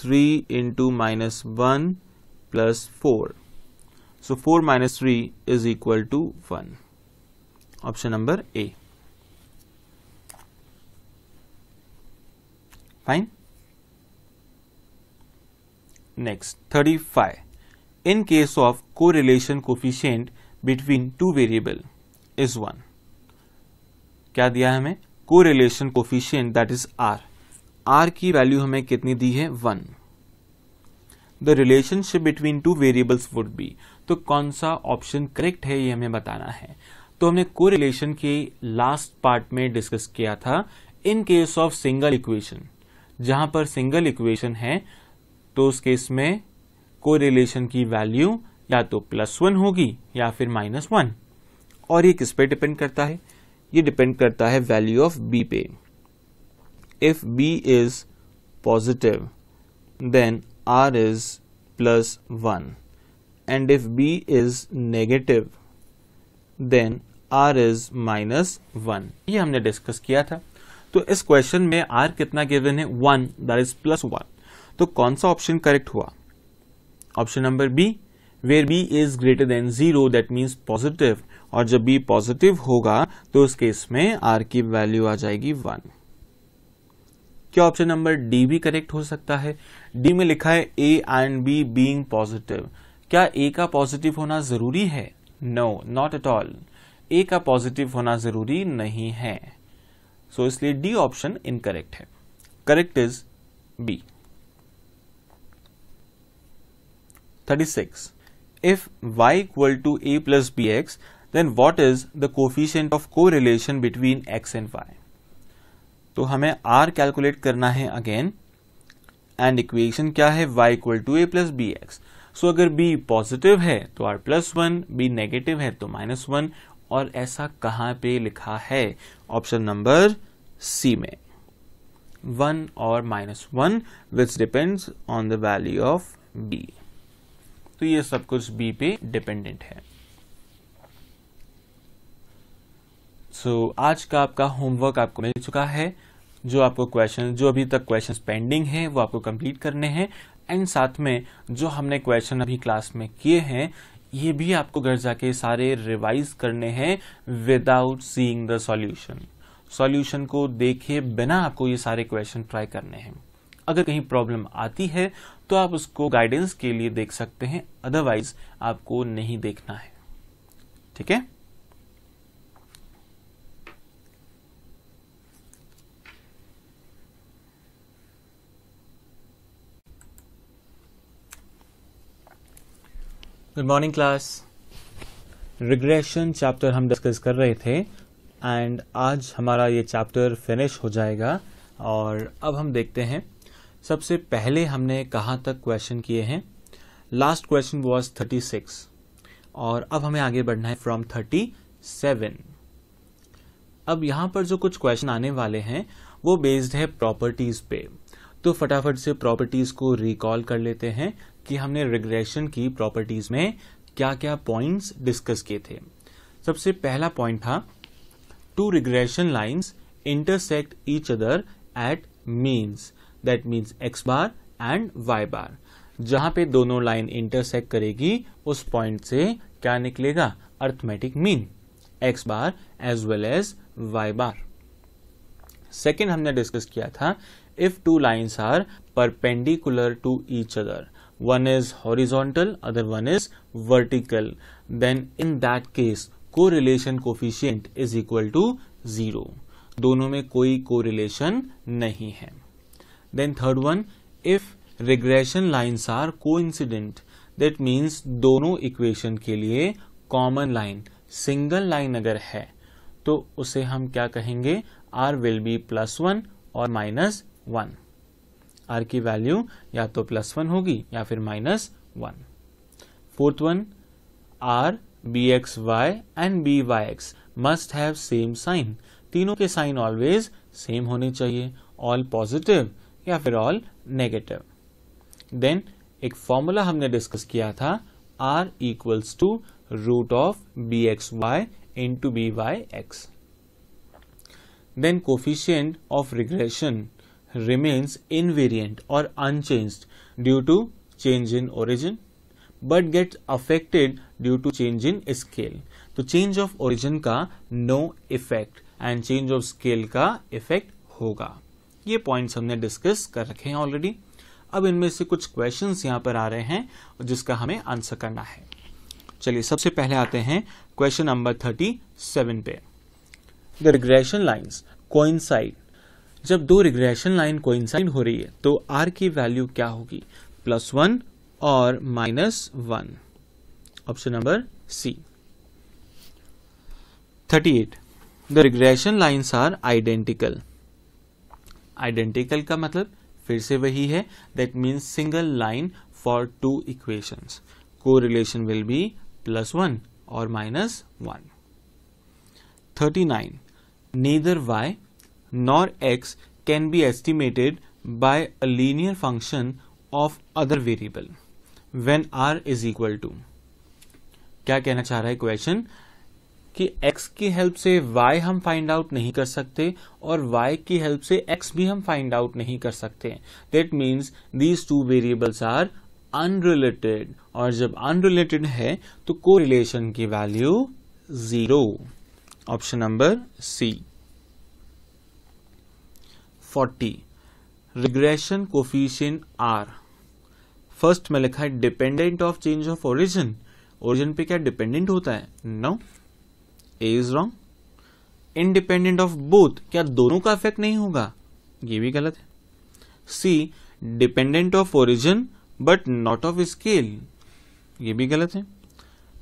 three into minus one plus four so four minus three is equal to one option number A fine thirty five in case of correlation coefficient between two variable is 1 क्या दिया है हमें correlation coefficient that is r r की वैल्यू हमें कितनी दी है one the relationship between two variables would be तो कौन सा ऑप्शन करेक्ट है ये हमें बताना है तो हमने कोरिलेशन के लास्ट पार्ट में डिस्कस किया था in case of single equation जहां पर सिंगल इक्वेशन है तो उस केस में कोरिलेशन की वैल्यू या तो प्लस वन होगी या फिर माइनस वन और ये किस पे डिपेंड करता है ये डिपेंड करता है वैल्यू ऑफ बी पे if b is positive then r is plus one and if b is negative then r is minus one ये हमने डिस्कस किया था तो इस क्वेश्चन में आर कितना गिवन है one that is plus one तो कौन सा ऑप्शन करेक्ट हुआ option number B where b is greater than zero that means positive और जब बी पॉजिटिव होगा तो उस केस में आर की वैल्यू आ जाएगी वन क्या ऑप्शन नंबर डी भी करेक्ट हो सकता है डी में लिखा है a and b being positive क्या ए का पॉजिटिव होना जरूरी है no not at all a का पॉजिटिव होना जरूरी नहीं है सो so, इसलिए डी ऑप्शन इनकरेक्ट है correct is B 36. If y equal to a plus bx, then what is the coefficient of correlation between x and y? तो हमें r कैलकुलेट करना है अगेन एंड इक्वेशन क्या है y equal to A plus B x so अगर b पॉजिटिव है तो r plus one b negative है तो माइनस वन और ऐसा कहां पे लिखा है ऑप्शन नंबर सी में वन और minus one which depends on the value of b तो ये सब कुछ बी पे डिपेंडेंट है सो so, आज का आपका होमवर्क आपको मिल चुका है जो आपको क्वेश्चन जो अभी तक क्वेश्चन पेंडिंग है वो आपको कंप्लीट करने हैं एंड साथ में जो हमने क्वेश्चन अभी क्लास में किए हैं ये भी आपको घर जाके सारे रिवाइज करने हैं without seeing the solution solution को देखे बिना आपको ये सारे क्वेश्चन ट्राई करने हैं अगर कहीं प्रॉब्लम आती है तो आप उसको गाइडेंस के लिए देख सकते हैं अदरवाइज आपको नहीं देखना है ठीक है good morning class regression chapter हम डिस्कस कर रहे थे एंड आज हमारा ये चैप्टर फिनिश हो जाएगा और अब हम देखते हैं सबसे पहले हमने कहाँ तक क्वेश्चन किए हैं last question was thirty six और अब हमें आगे बढ़ना है फ्रॉम थर्टी सेवन अब यहाँ पर जो कुछ क्वेश्चन आने वाले हैं वो बेस्ड है प्रॉपर्टीज पे तो फटाफट से प्रॉपर्टीज को रिकॉल कर लेते हैं कि हमने रिग्रेशन की प्रॉपर्टीज में क्या क्या पॉइंट्स डिस्कस किए थे सबसे पहला पॉइंट था two regression lines intersect each other at means that means x bar and y bar जहां पे दोनों लाइन इंटरसेक्ट करेगी उस पॉइंट से क्या निकलेगा arithmetic mean x bar as well as y bar second हमने डिस्कस किया था if two lines are perpendicular to each other one is horizontal other one is vertical then in that case correlation coefficient is equal to zero दोनों में कोई को रिलेशन नहीं है then third one if regression lines are coincident that means दोनों इक्वेशन के लिए कॉमन लाइन सिंगल लाइन अगर है तो उसे हम क्या कहेंगे r will be plus one और माइनस वन आर की वैल्यू या तो प्लस वन होगी या फिर minus one fourth one r b x Y and B Y x must have same sign तीनों के साइन ऑलवेज सेम होने चाहिए ऑल पॉजिटिव या फिर ऑल नेगेटिव देन एक फॉर्मूला हमने डिस्कस किया था R equals to root of B x Y into B Y x then coefficient of regression remains invariant और unchanged due to change in origin but get affected due to change in scale तो चेंज ऑफ ओरिजिन का no effect and change of scale का इफेक्ट होगा ये पॉइंट्स हमने डिस्कस कर रखे हैं ऑलरेडी अब इनमें से कुछ क्वेश्चन यहाँ पर आ रहे हैं जिसका हमें आंसर करना है चलिए सबसे पहले आते हैं क्वेश्चन नंबर थर्टी सेवन पे द रिग्रेशन लाइन्स कोइंसाइड जब दो रिग्रेशन लाइन कोइंसाइड हो रही है तो आर की वैल्यू क्या होगी प्लस वन और minus one option number C thirty eight the regression lines are identical identical का मतलब फिर से वही है that means single line for two equations correlation will be plus one और minus one thirty nine neither Y nor X can be estimated by a linear function of other variable when R is equal to क्या कहना चाह रहा है क्वेश्चन कि x की हेल्प से y हम फाइंड आउट नहीं कर सकते और y की हेल्प से x भी हम फाइंड आउट नहीं कर सकते that means these two variables are unrelated और जब अनरिलेटेड है तो को रिलेशन की value zero option number C forty regression coefficient are first में लिखा है dependent of change of origin origin पे क्या डिपेंडेंट होता है no no? A is wrong independent of both क्या दोनों का इफेक्ट नहीं होगा ये भी गलत है C dependent of origin but not of scale ये भी गलत है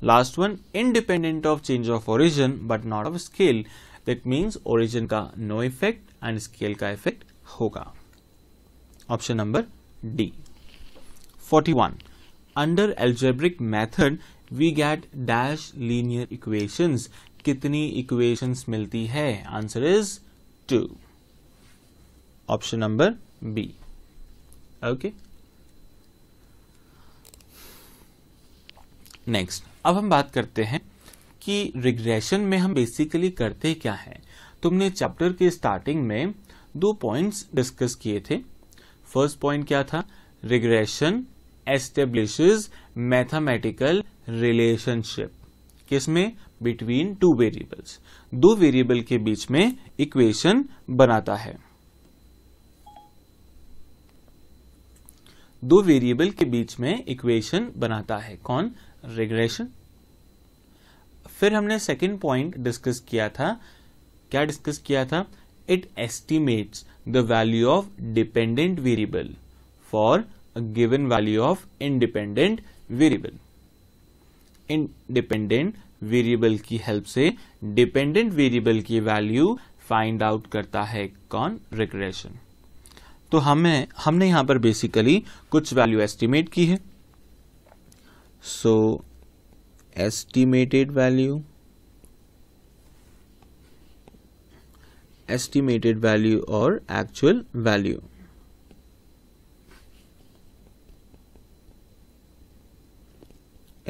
last one independent of change of origin but not of scale that means origin का नो इफेक्ट एंड स्केल का इफेक्ट होगा option number D 41 under algebraic method we get dash linear equations कितनी इक्वेशंस मिलती है answer is two option number B okay next अब हम बात करते हैं कि रिग्रेशन में हम बेसिकली करते क्या है तुमने चैप्टर के स्टार्टिंग में दो पॉइंट्स डिस्कस किए थे फर्स्ट पॉइंट क्या था रिग्रेशन एस्टेब्लिशेस मैथमेटिकल रिलेशनशिप किसमें बिटवीन टू वेरिएबल्स दो वेरिएबल के बीच में इक्वेशन बनाता है दो वेरिएबल के बीच में इक्वेशन बनाता है कौन रिग्रेशन फिर हमने सेकेंड पॉइंट डिस्कस किया था क्या डिस्कस किया था it estimates the value of dependent variable for a given value of independent variable independent variable की हेल्प से डिपेंडेंट वेरिएबल की वैल्यू फाइंड आउट करता है कौन रिग्रेशन तो हमें हमने यहां पर बेसिकली कुछ वैल्यू एस्टिमेट की है so estimated value estimated value और actual value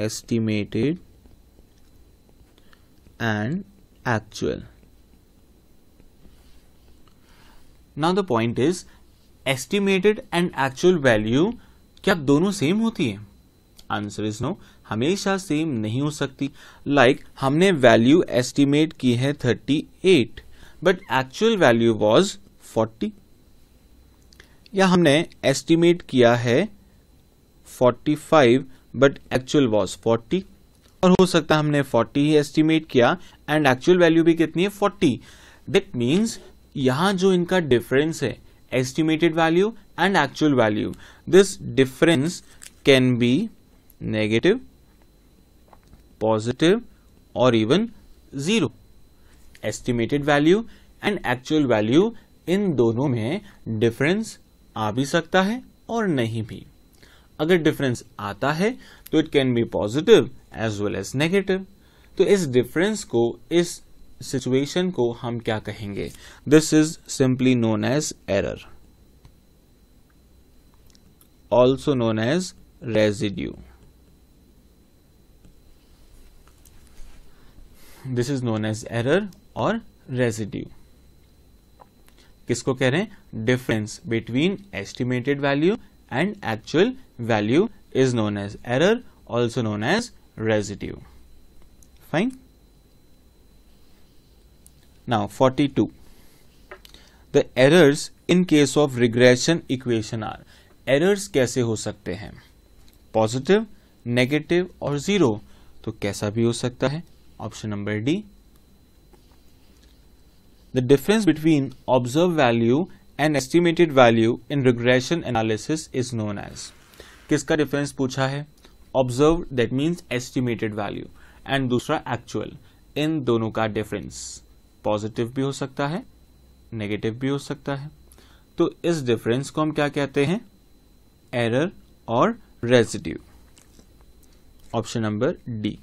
estimated and actual. Now the point is estimated and actual value क्या दोनों सेम होती है आंसर इज नो हमेशा सेम नहीं हो सकती लाइक like, हमने वैल्यू एस्टिमेट की है 38 बट एक्चुअल वैल्यू वॉज 40 या हमने एस्टिमेट किया है 45 बट एक्चुअल वॉज 40 और हो सकता है हमने 40 ही एस्टिमेट किया एंड एक्चुअल वैल्यू भी कितनी है 40 दैट मींस यहाँ जो इनका डिफरेंस है estimated value and actual value this difference can be negative positive और even zero estimated value and actual value इन दोनों में डिफरेंस आ भी सकता है और नहीं भी अगर डिफरेंस आता है तो it can be positive as well as negative तो इस डिफरेंस को इस सिचुएशन को हम क्या कहेंगे this is simply known as error also known as residue this is known as error और रेजिड्यू किसको कह रहे हैं difference between estimated value and actual value is known as error also known as residue fine now 42 the errors in case of regression equation are errors कैसे हो सकते हैं Positive, negative और zero तो कैसा भी हो सकता है Option number D. the difference between observed value and estimated value in regression analysis is known as किसका difference पूछा है observe that means estimated value and दूसरा एक्चुअल इन दोनों का डिफरेंस पॉजिटिव भी हो सकता है नेगेटिव भी हो सकता है तो इस डिफरेंस को हम क्या कहते हैं एरर और residue option number D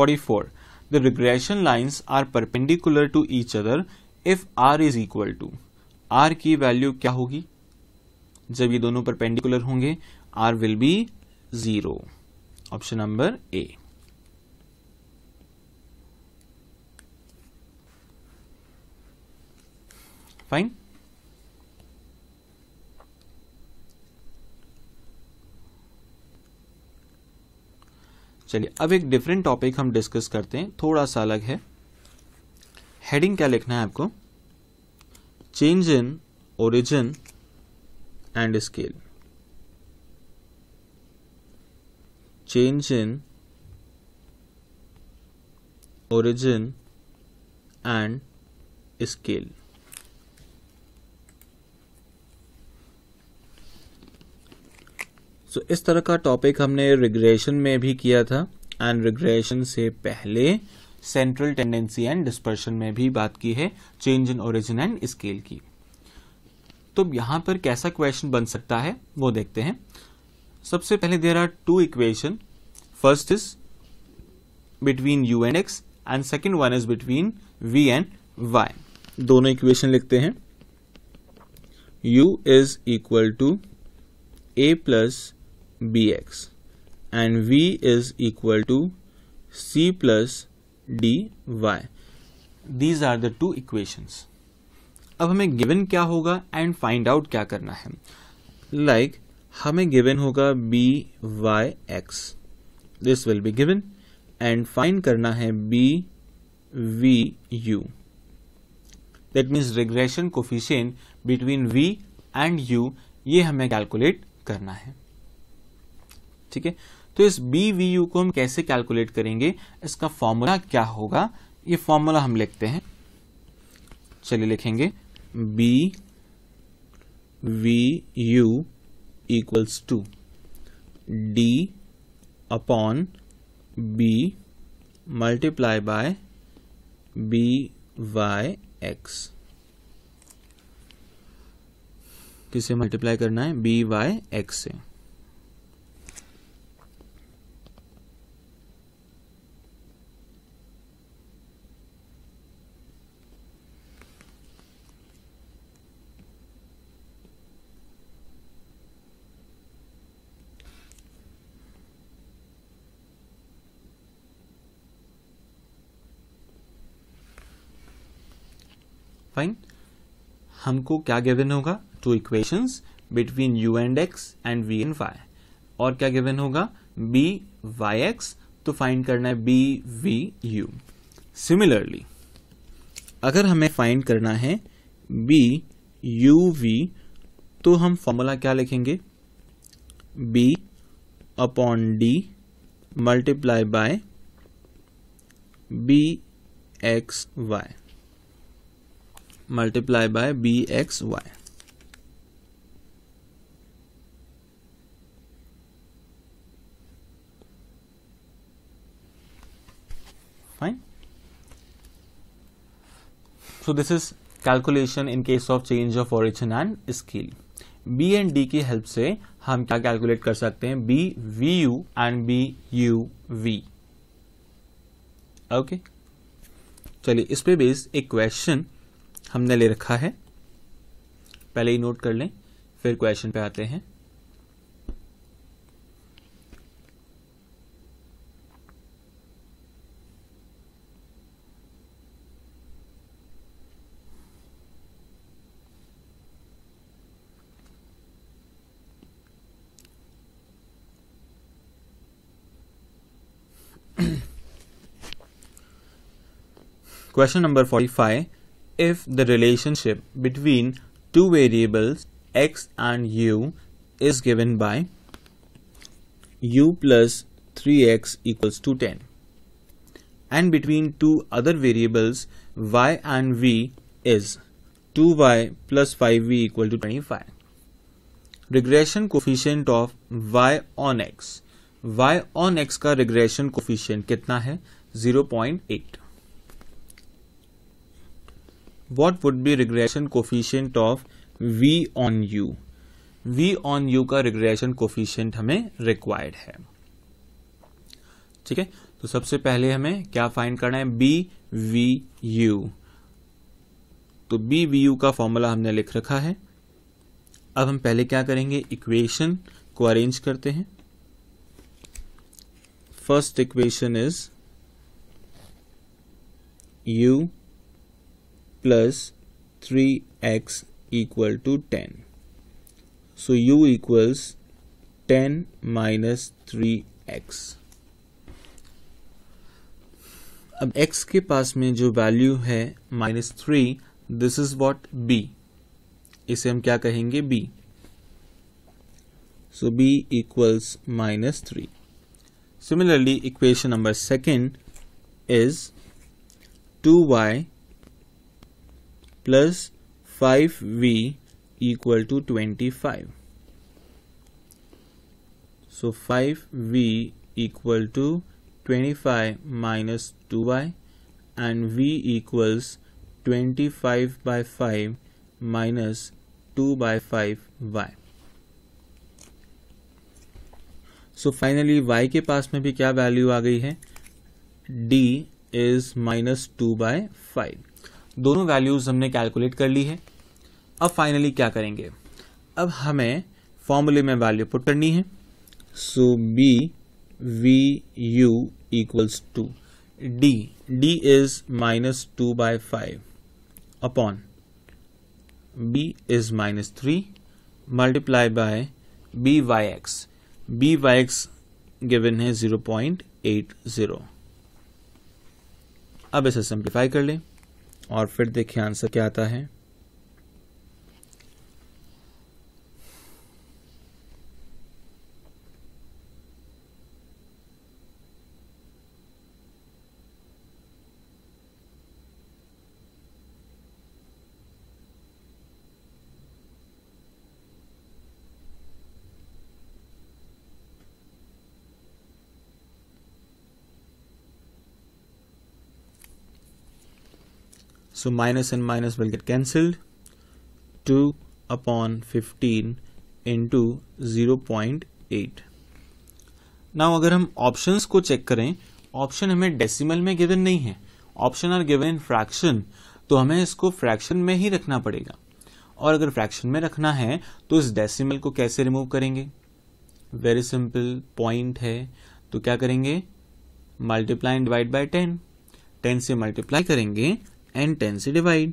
44 the regression lines are perpendicular to each other if r is equal to r की वैल्यू क्या होगी जब ये दोनों परपेंडिकुलर होंगे R will be zero option number A fine चलिए अब एक डिफरेंट टॉपिक हम डिस्कस करते हैं थोड़ा सा अलग है हेडिंग क्या लिखना है आपको change in origin and scale. Change in origin and scale. So so, इस तरह का टॉपिक हमने रिग्रेशन में भी किया था एंड रिग्रेशन से पहले सेंट्रल टेंडेंसी एंड डिस्पर्शन में भी बात की है change in origin and scale की तो यहां पर कैसा क्वेश्चन बन सकता है वो देखते हैं सबसे पहले there are two equation first is between U and X and second one is between V and Y दोनों इक्वेशन लिखते हैं u to A plus a X and V v equal to C c D Y these are the two equations अब हमें गिवन क्या होगा एंड फाइंड आउट क्या करना है लाइक like, हमें गिवन होगा B Y X this will be given and find करना है B V U that means regression coefficient between V and U ये हमें कैलकुलेट करना है ठीक है तो इस बी वी यू को हम कैसे कैलकुलेट करेंगे इसका फॉर्मूला क्या होगा ये फॉर्मूला हम लिखते हैं चलिए लिखेंगे B V U equals to D upon B multiply by B Y X किसे मल्टीप्लाई करना है बी वाई एक्स से फाइन हमको क्या गिवन होगा two equations between U and X and V and Y और क्या गिवन होगा बी वाई एक्स तो फाइंड करना है बी वी यू सिमिलरली अगर हमें फाइंड करना है बी यू वी तो हम फॉर्मूला क्या लिखेंगे B upon D multiply by B x Y multiply by bxy. Fine. So this is calculation in case of change of origin and scale. B and D की हेल्प से हम क्या कैलकुलेट कर सकते हैं B V U and B U V okay चलिए इस पे बेस्ड एक क्वेश्चन हमने ले रखा है पहले ही नोट कर लें फिर क्वेश्चन पे आते हैं number forty 45 if the relationship between two variables x and u is given by u plus 3x equals to 10 and between two other variables y and v is 2y plus 5v equal to 25. Regression coefficient of y on x y on x ka regression coefficient kitna hai 0 0.8 what would be regression coefficient of v on u v on u का रिग्रेशन कोफिशियंट हमें रिक्वायर्ड है ठीक है तो सबसे पहले हमें क्या फाइंड करना है बी वी यू तो बी वी यू का फॉर्मूला हमने लिख रखा है अब हम पहले क्या करेंगे इक्वेशन को अरेंज करते हैं first equation is U plus three X equal to ten so U equals ten minus three X अब x के पास में जो वैल्यू है minus three this is what b इसे हम क्या कहेंगे b so b equals minus three similarly equation number second is two Y plus five V equal to twenty five so five V equal to twenty five minus two Y and we equals twenty five by five minus two by five Y so finally Y के पास में भी क्या वैल्यू आ गई है D is minus two by five दोनों वैल्यूज़ हमने कैलकुलेट कर ली है अब फाइनली क्या करेंगे अब हमें फॉर्मूले में वैल्यू पुट करनी है so B V U equals to D D is minus two by five upon B is minus three multiply by B Y x B Y X given है जीरो पॉइंट एट जीरो अब इसे सिंप्लीफाई कर लें और फिर देखिए आंसर क्या आता है So minus and minus will get cancelled. 2 upon 15 into 0.8. Now अगर हम ऑप्शंस को चेक करें ऑप्शन हमें डेसिमल में गिवन नहीं है option are given in fraction तो हमें इसको फ्रैक्शन में ही रखना पड़ेगा और अगर फ्रैक्शन में रखना है तो इस डेसिमल को कैसे रिमूव करेंगे वेरी सिंपल पॉइंट है तो क्या करेंगे multiply and divide by ten ten से मल्टीप्लाई करेंगे एन टेन से डिवाइड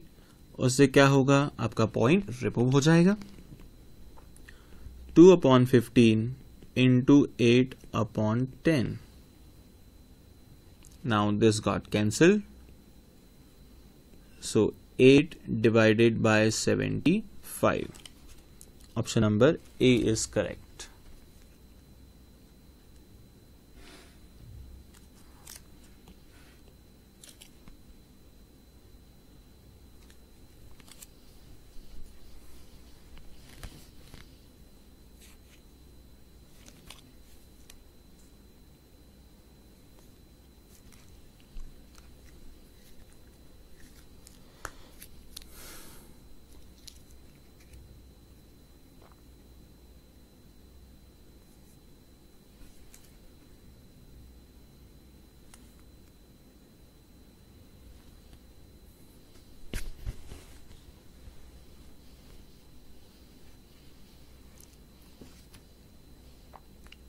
उससे क्या होगा आपका पॉइंट रिमूव हो जाएगा two upon fifteen into eight upon ten now this got cancel so eight divided by seventy five option number A is correct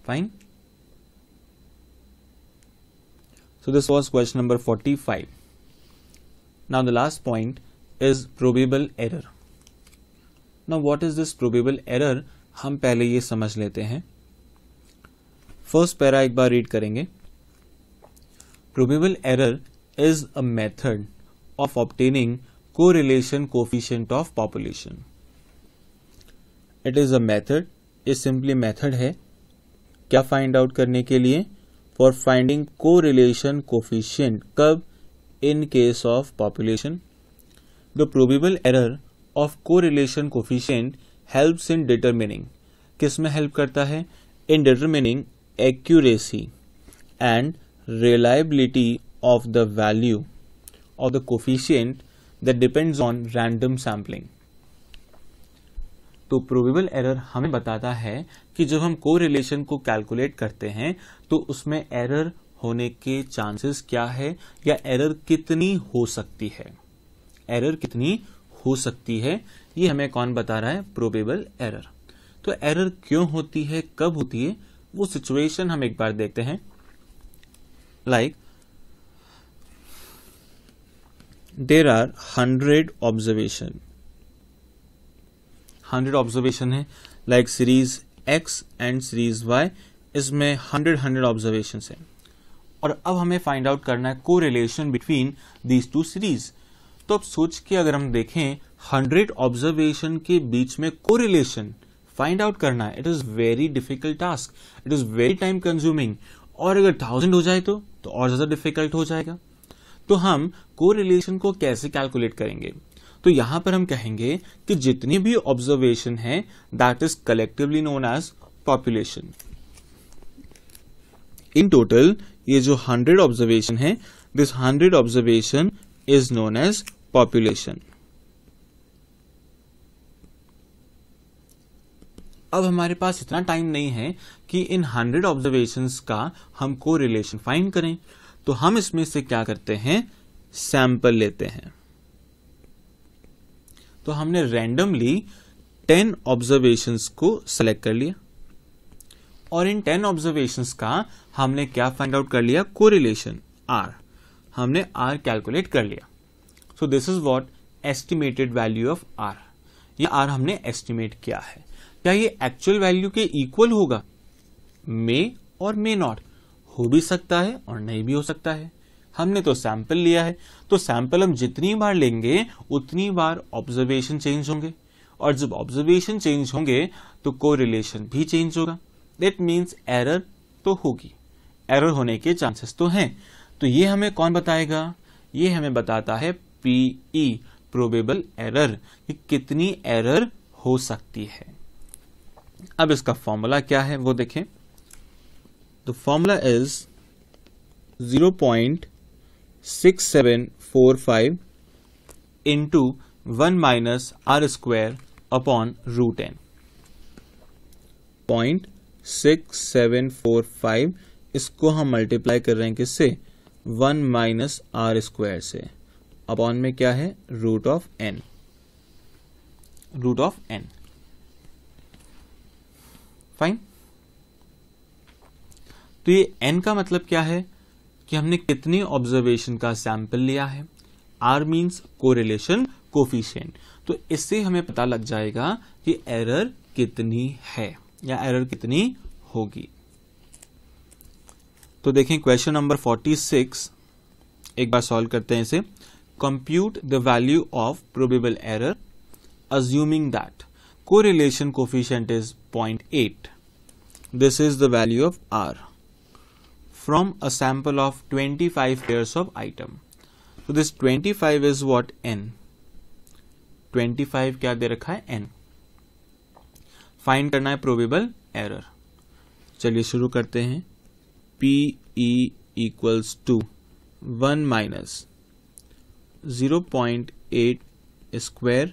fine so this was question number 45 now the last point is probable error now what is this probable error hum pehle ye samajh lete hain first para ek बार read karenge probable error is a method of obtaining correlation coefficient of population. It is a method, ये simply method hai क्या फाइंड आउट करने के लिए for finding correlation coefficient कब in case of population the probable error of correlation coefficient help in determining किस में हेल्प करता है in determining accuracy and reliability of the value of the coefficient that depends on random sampling तो प्रोबेबल एरर हमें बताता है कि जब हम को रिलेशन को कैलकुलेट करते हैं तो उसमें एरर होने के चांसेस क्या है या एरर कितनी हो सकती है एरर कितनी हो सकती है ये हमें कौन बता रहा है प्रोबेबल एरर तो एरर क्यों होती है कब होती है वो सिचुएशन हम एक बार देखते हैं like there are hundred observation hundred observation है like series x and series Y इसमें हंड्रेड हंड्रेड ऑब्जर्वेशन है और अब हमें फाइंड आउट करना है correlation between these two series तो अब सोच के अगर हम देखें हंड्रेड ऑब्जर्वेशन के बीच में को रिलेशन फाइंड आउट करना है it is very difficult task it is very time consuming और अगर थाउजेंड हो जाए तो तो और ज्यादा डिफिकल्ट हो जाएगा तो हम को रिलेशन को कैसे कैलकुलेट करेंगे तो यहां पर हम कहेंगे कि जितनी भी ऑब्जर्वेशन है that is collectively known as population in total ये जो हंड्रेड ऑब्जर्वेशन है this hundred observation is known as population अब हमारे पास इतना टाइम नहीं है कि इन हंड्रेड ऑब्जर्वेशन का हम को रिलेशन फाइंड करें तो हम इसमें से क्या करते हैं सैंपल लेते हैं तो हमने रैंडमली टेन ऑब्जर्वेशंस को सेलेक्ट कर लिया और इन टेन ऑब्जर्वेशंस का हमने क्या फाइंड आउट कर लिया कोरिलेशन आर हमने आर कैलकुलेट कर लिया so this is what estimated value of R ये आर हमने एस्टिमेट किया है क्या ये एक्चुअल वैल्यू के इक्वल होगा मे और मे नॉट हो भी सकता है और नहीं भी हो सकता है हमने तो सैंपल लिया है तो सैंपल हम जितनी बार लेंगे उतनी बार ऑब्जर्वेशन चेंज होंगे और जब ऑब्जर्वेशन चेंज होंगे तो कोरिलेशन भी चेंज होगा दैट मीन्स एरर तो होगी एरर होने के चांसेस तो हैं तो ये हमें कौन बताएगा ये हमें बताता है पीई प्रोबेबल एरर कि कितनी एरर हो सकती है अब इसका फॉर्मूला क्या है वो देखें the formula is zero point six seven four five into one minus R square upon root N point six seven four five इसको हम मल्टीप्लाई कर रहे हैं किससे वन माइनस आर स्क्वायर से अपॉन में क्या है root of N root of N fine तो ये एन का मतलब क्या है कि हमने कितने ऑब्जर्वेशन का सैंपल लिया है आर मीन्स कोरिलेशन कोफिशियंट तो इससे हमें पता लग जाएगा कि एरर कितनी है या एरर कितनी होगी तो देखें क्वेश्चन नंबर 46 एक बार सॉल्व करते हैं इसे compute the value of probable error assuming that coefficient is point 0.8 this is the value of R from a sample of 25 pairs of item. So this 25 is what n. 25 क्या दे रखा है n. फाइंड करना है प्रोबेबल एरर चलिए शुरू करते हैं P E equals to one minus zero point eight square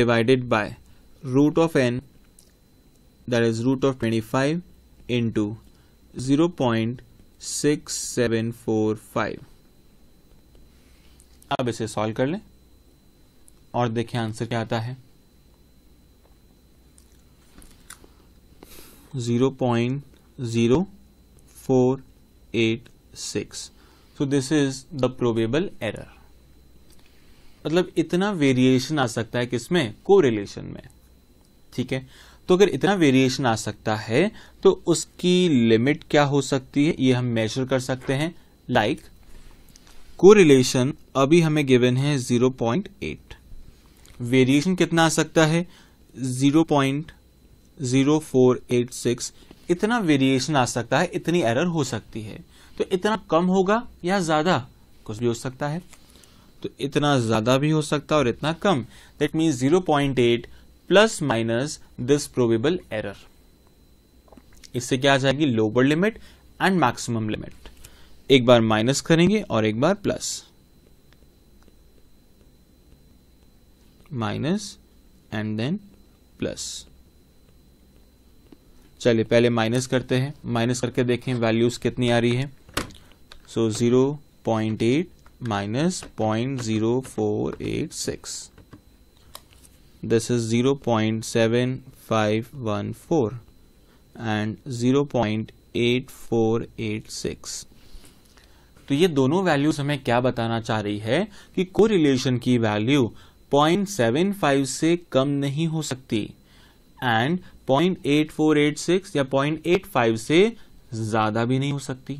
divided by root of N that is root of twenty five into zero point six seven four five अब इसे सॉल्व कर लें और देखें आंसर क्या आता है zero zero point four eight six so this is the probable error मतलब इतना वेरिएशन आ सकता है किसमें कोरिलेशन में ठीक है तो अगर इतना वेरिएशन आ सकता है तो उसकी लिमिट क्या हो सकती है ये हम मेजर कर सकते हैं लाइक को कोरिलेशन अभी हमें गिवन है 0.8 वेरिएशन कितना आ सकता है 0.0486 इतना वेरिएशन आ सकता है इतनी एरर हो सकती है तो इतना कम होगा या ज्यादा कुछ भी हो सकता है तो इतना ज्यादा भी हो सकता है और इतना कम that means 0.8 plus minus this probable error इससे क्या आ जाएगी lower limit and maximum limit एक बार माइनस करेंगे और एक बार plus minus and then plus चलिए पहले माइनस करते हैं माइनस करके देखें वैल्यूज कितनी आ रही है so zero point eight minus point zero four eight six this is 0.7514 and 0.8486 तो ये दोनों वैल्यूज हमें क्या बताना चाह रही है कि कोरिलेशन की वैल्यू 0.75 से कम नहीं हो सकती एंड 0.8486 या 0.85 से ज्यादा भी नहीं हो सकती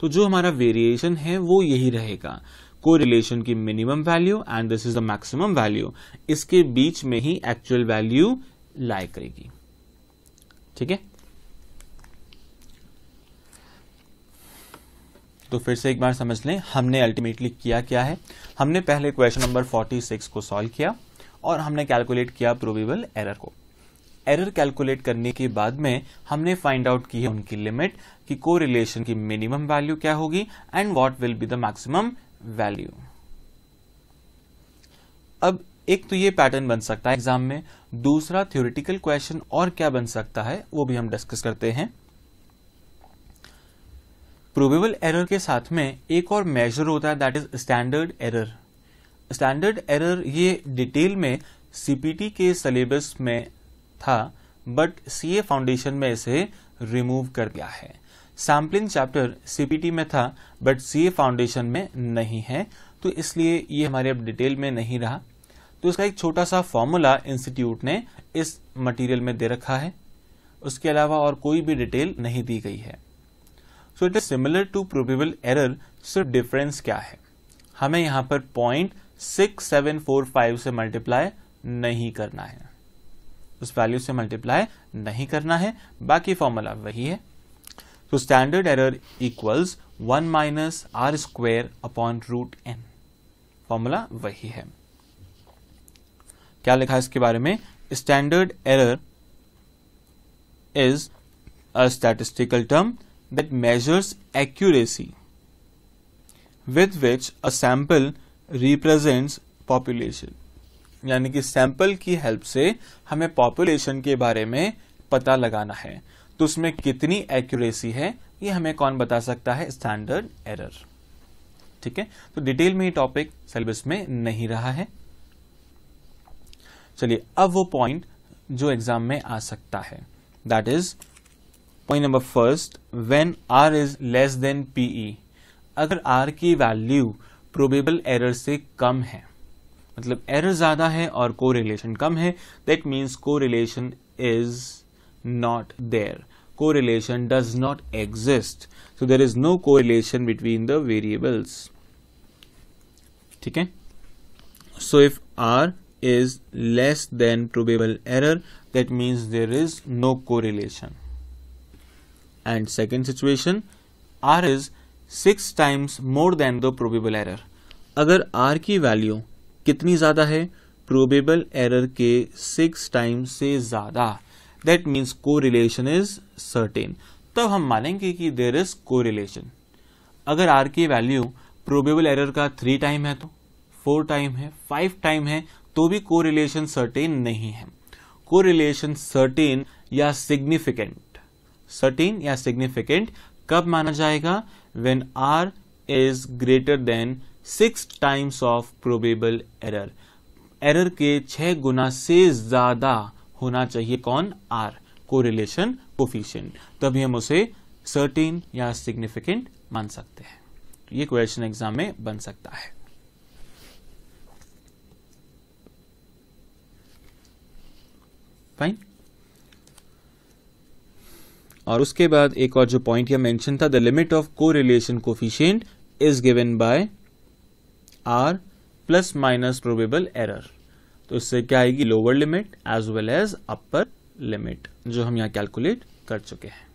तो जो हमारा वेरिएशन है वो यही रहेगा कोरिलेशन की minimum value and this is the maximum value इसके बीच में ही एक्चुअल वैल्यू लाई करेगी ठीक है तो फिर से एक बार समझ लें हमने अल्टीमेटली किया क्या है हमने पहले क्वेश्चन नंबर 46 को सॉल्व किया और हमने कैलकुलेट किया प्रोबेबल एरर को एरर कैलकुलेट करने के बाद में हमने फाइंड आउट की है उनकी लिमिट कि कोरिलेशन की मिनिमम वैल्यू क्या होगी and what will be the maximum value अब एक तो ये पैटर्न बन सकता है एग्जाम में दूसरा थ्योरिटिकल क्वेश्चन और क्या बन सकता है वो भी हम डिस्कस करते हैं प्रोबेबल एरर के साथ में एक और मेजर होता है that is standard error standard error ये डिटेल में सीपीटी के सिलेबस में था बट सीए फाउंडेशन में इसे रिमूव कर दिया है सैम्पलिंग चैप्टर सीपीटी में था बट ए फाउंडेशन में नहीं है तो इसलिए ये हमारे अब डिटेल में नहीं रहा तो इसका एक छोटा सा फॉर्मूला इंस्टीट्यूट ने इस मटेरियल में दे रखा है उसके अलावा और कोई भी डिटेल नहीं दी गई है so it is similar to probable error सिर्फ डिफरेंस क्या है हमें यहां पर point six seven four five से मल्टीप्लाई नहीं करना है उस वैल्यू से मल्टीप्लाई नहीं करना है बाकी फॉर्मूला वही है So standard error equals 1 minus r square upon root n formula वही hai kya likha hai iske बारे mein standard error is a statistical term that measures accuracy with which a sample represents population यानी कि सैंपल की हेल्प से हमें पॉपुलेशन के बारे में पता लगाना है तो उसमें कितनी एक्यूरेसी है ये हमें कौन बता सकता है स्टैंडर्ड एरर ठीक है तो डिटेल में ये टॉपिक सिलेबस में नहीं रहा है चलिए अब वो पॉइंट जो एग्जाम में आ सकता है that is point number first when R is less than PE अगर आर की वैल्यू प्रोबेबल एरर से कम है मतलब एरर ज्यादा है और कोरिलेशन कम है that means correlation is not there. Correlation does not exist. So there is no correlation between the variables. Okay. So if R is less than probable error, that means there is no correlation. And second situation, R is 6 times more than the probable error. अगर R की value कितनी ज़्यादा है probable error के 6 times से ज़्यादा that means correlation is certain तब हम मानेंगे कि देर इज को रिलेशन अगर आर की वैल्यू प्रोबेबल एरर का थ्री टाइम है तो फोर टाइम है फाइव टाइम है तो भी को रिलेशन सर्टेन नहीं है को रिलेशन सर्टेन या सिग्निफिकेंट सर्टेन या सिग्निफिकेंट कब माना जाएगा when R is greater than six times of probable error error के छह गुना से ज्यादा होना चाहिए कौन आर कोरिलेशन कोफिशियंट तभी हम उसे सर्टेन या सिग्निफिकेंट मान सकते हैं तो ये क्वेश्चन एग्जाम में बन सकता है फाइन और उसके बाद एक और जो पॉइंट यह मेंशन था the limit of correlation coefficient is given by R plus minus probable error तो इससे क्या आएगी lower limit as well as upper limit जो हम यहाँ कैलकुलेट कर चुके हैं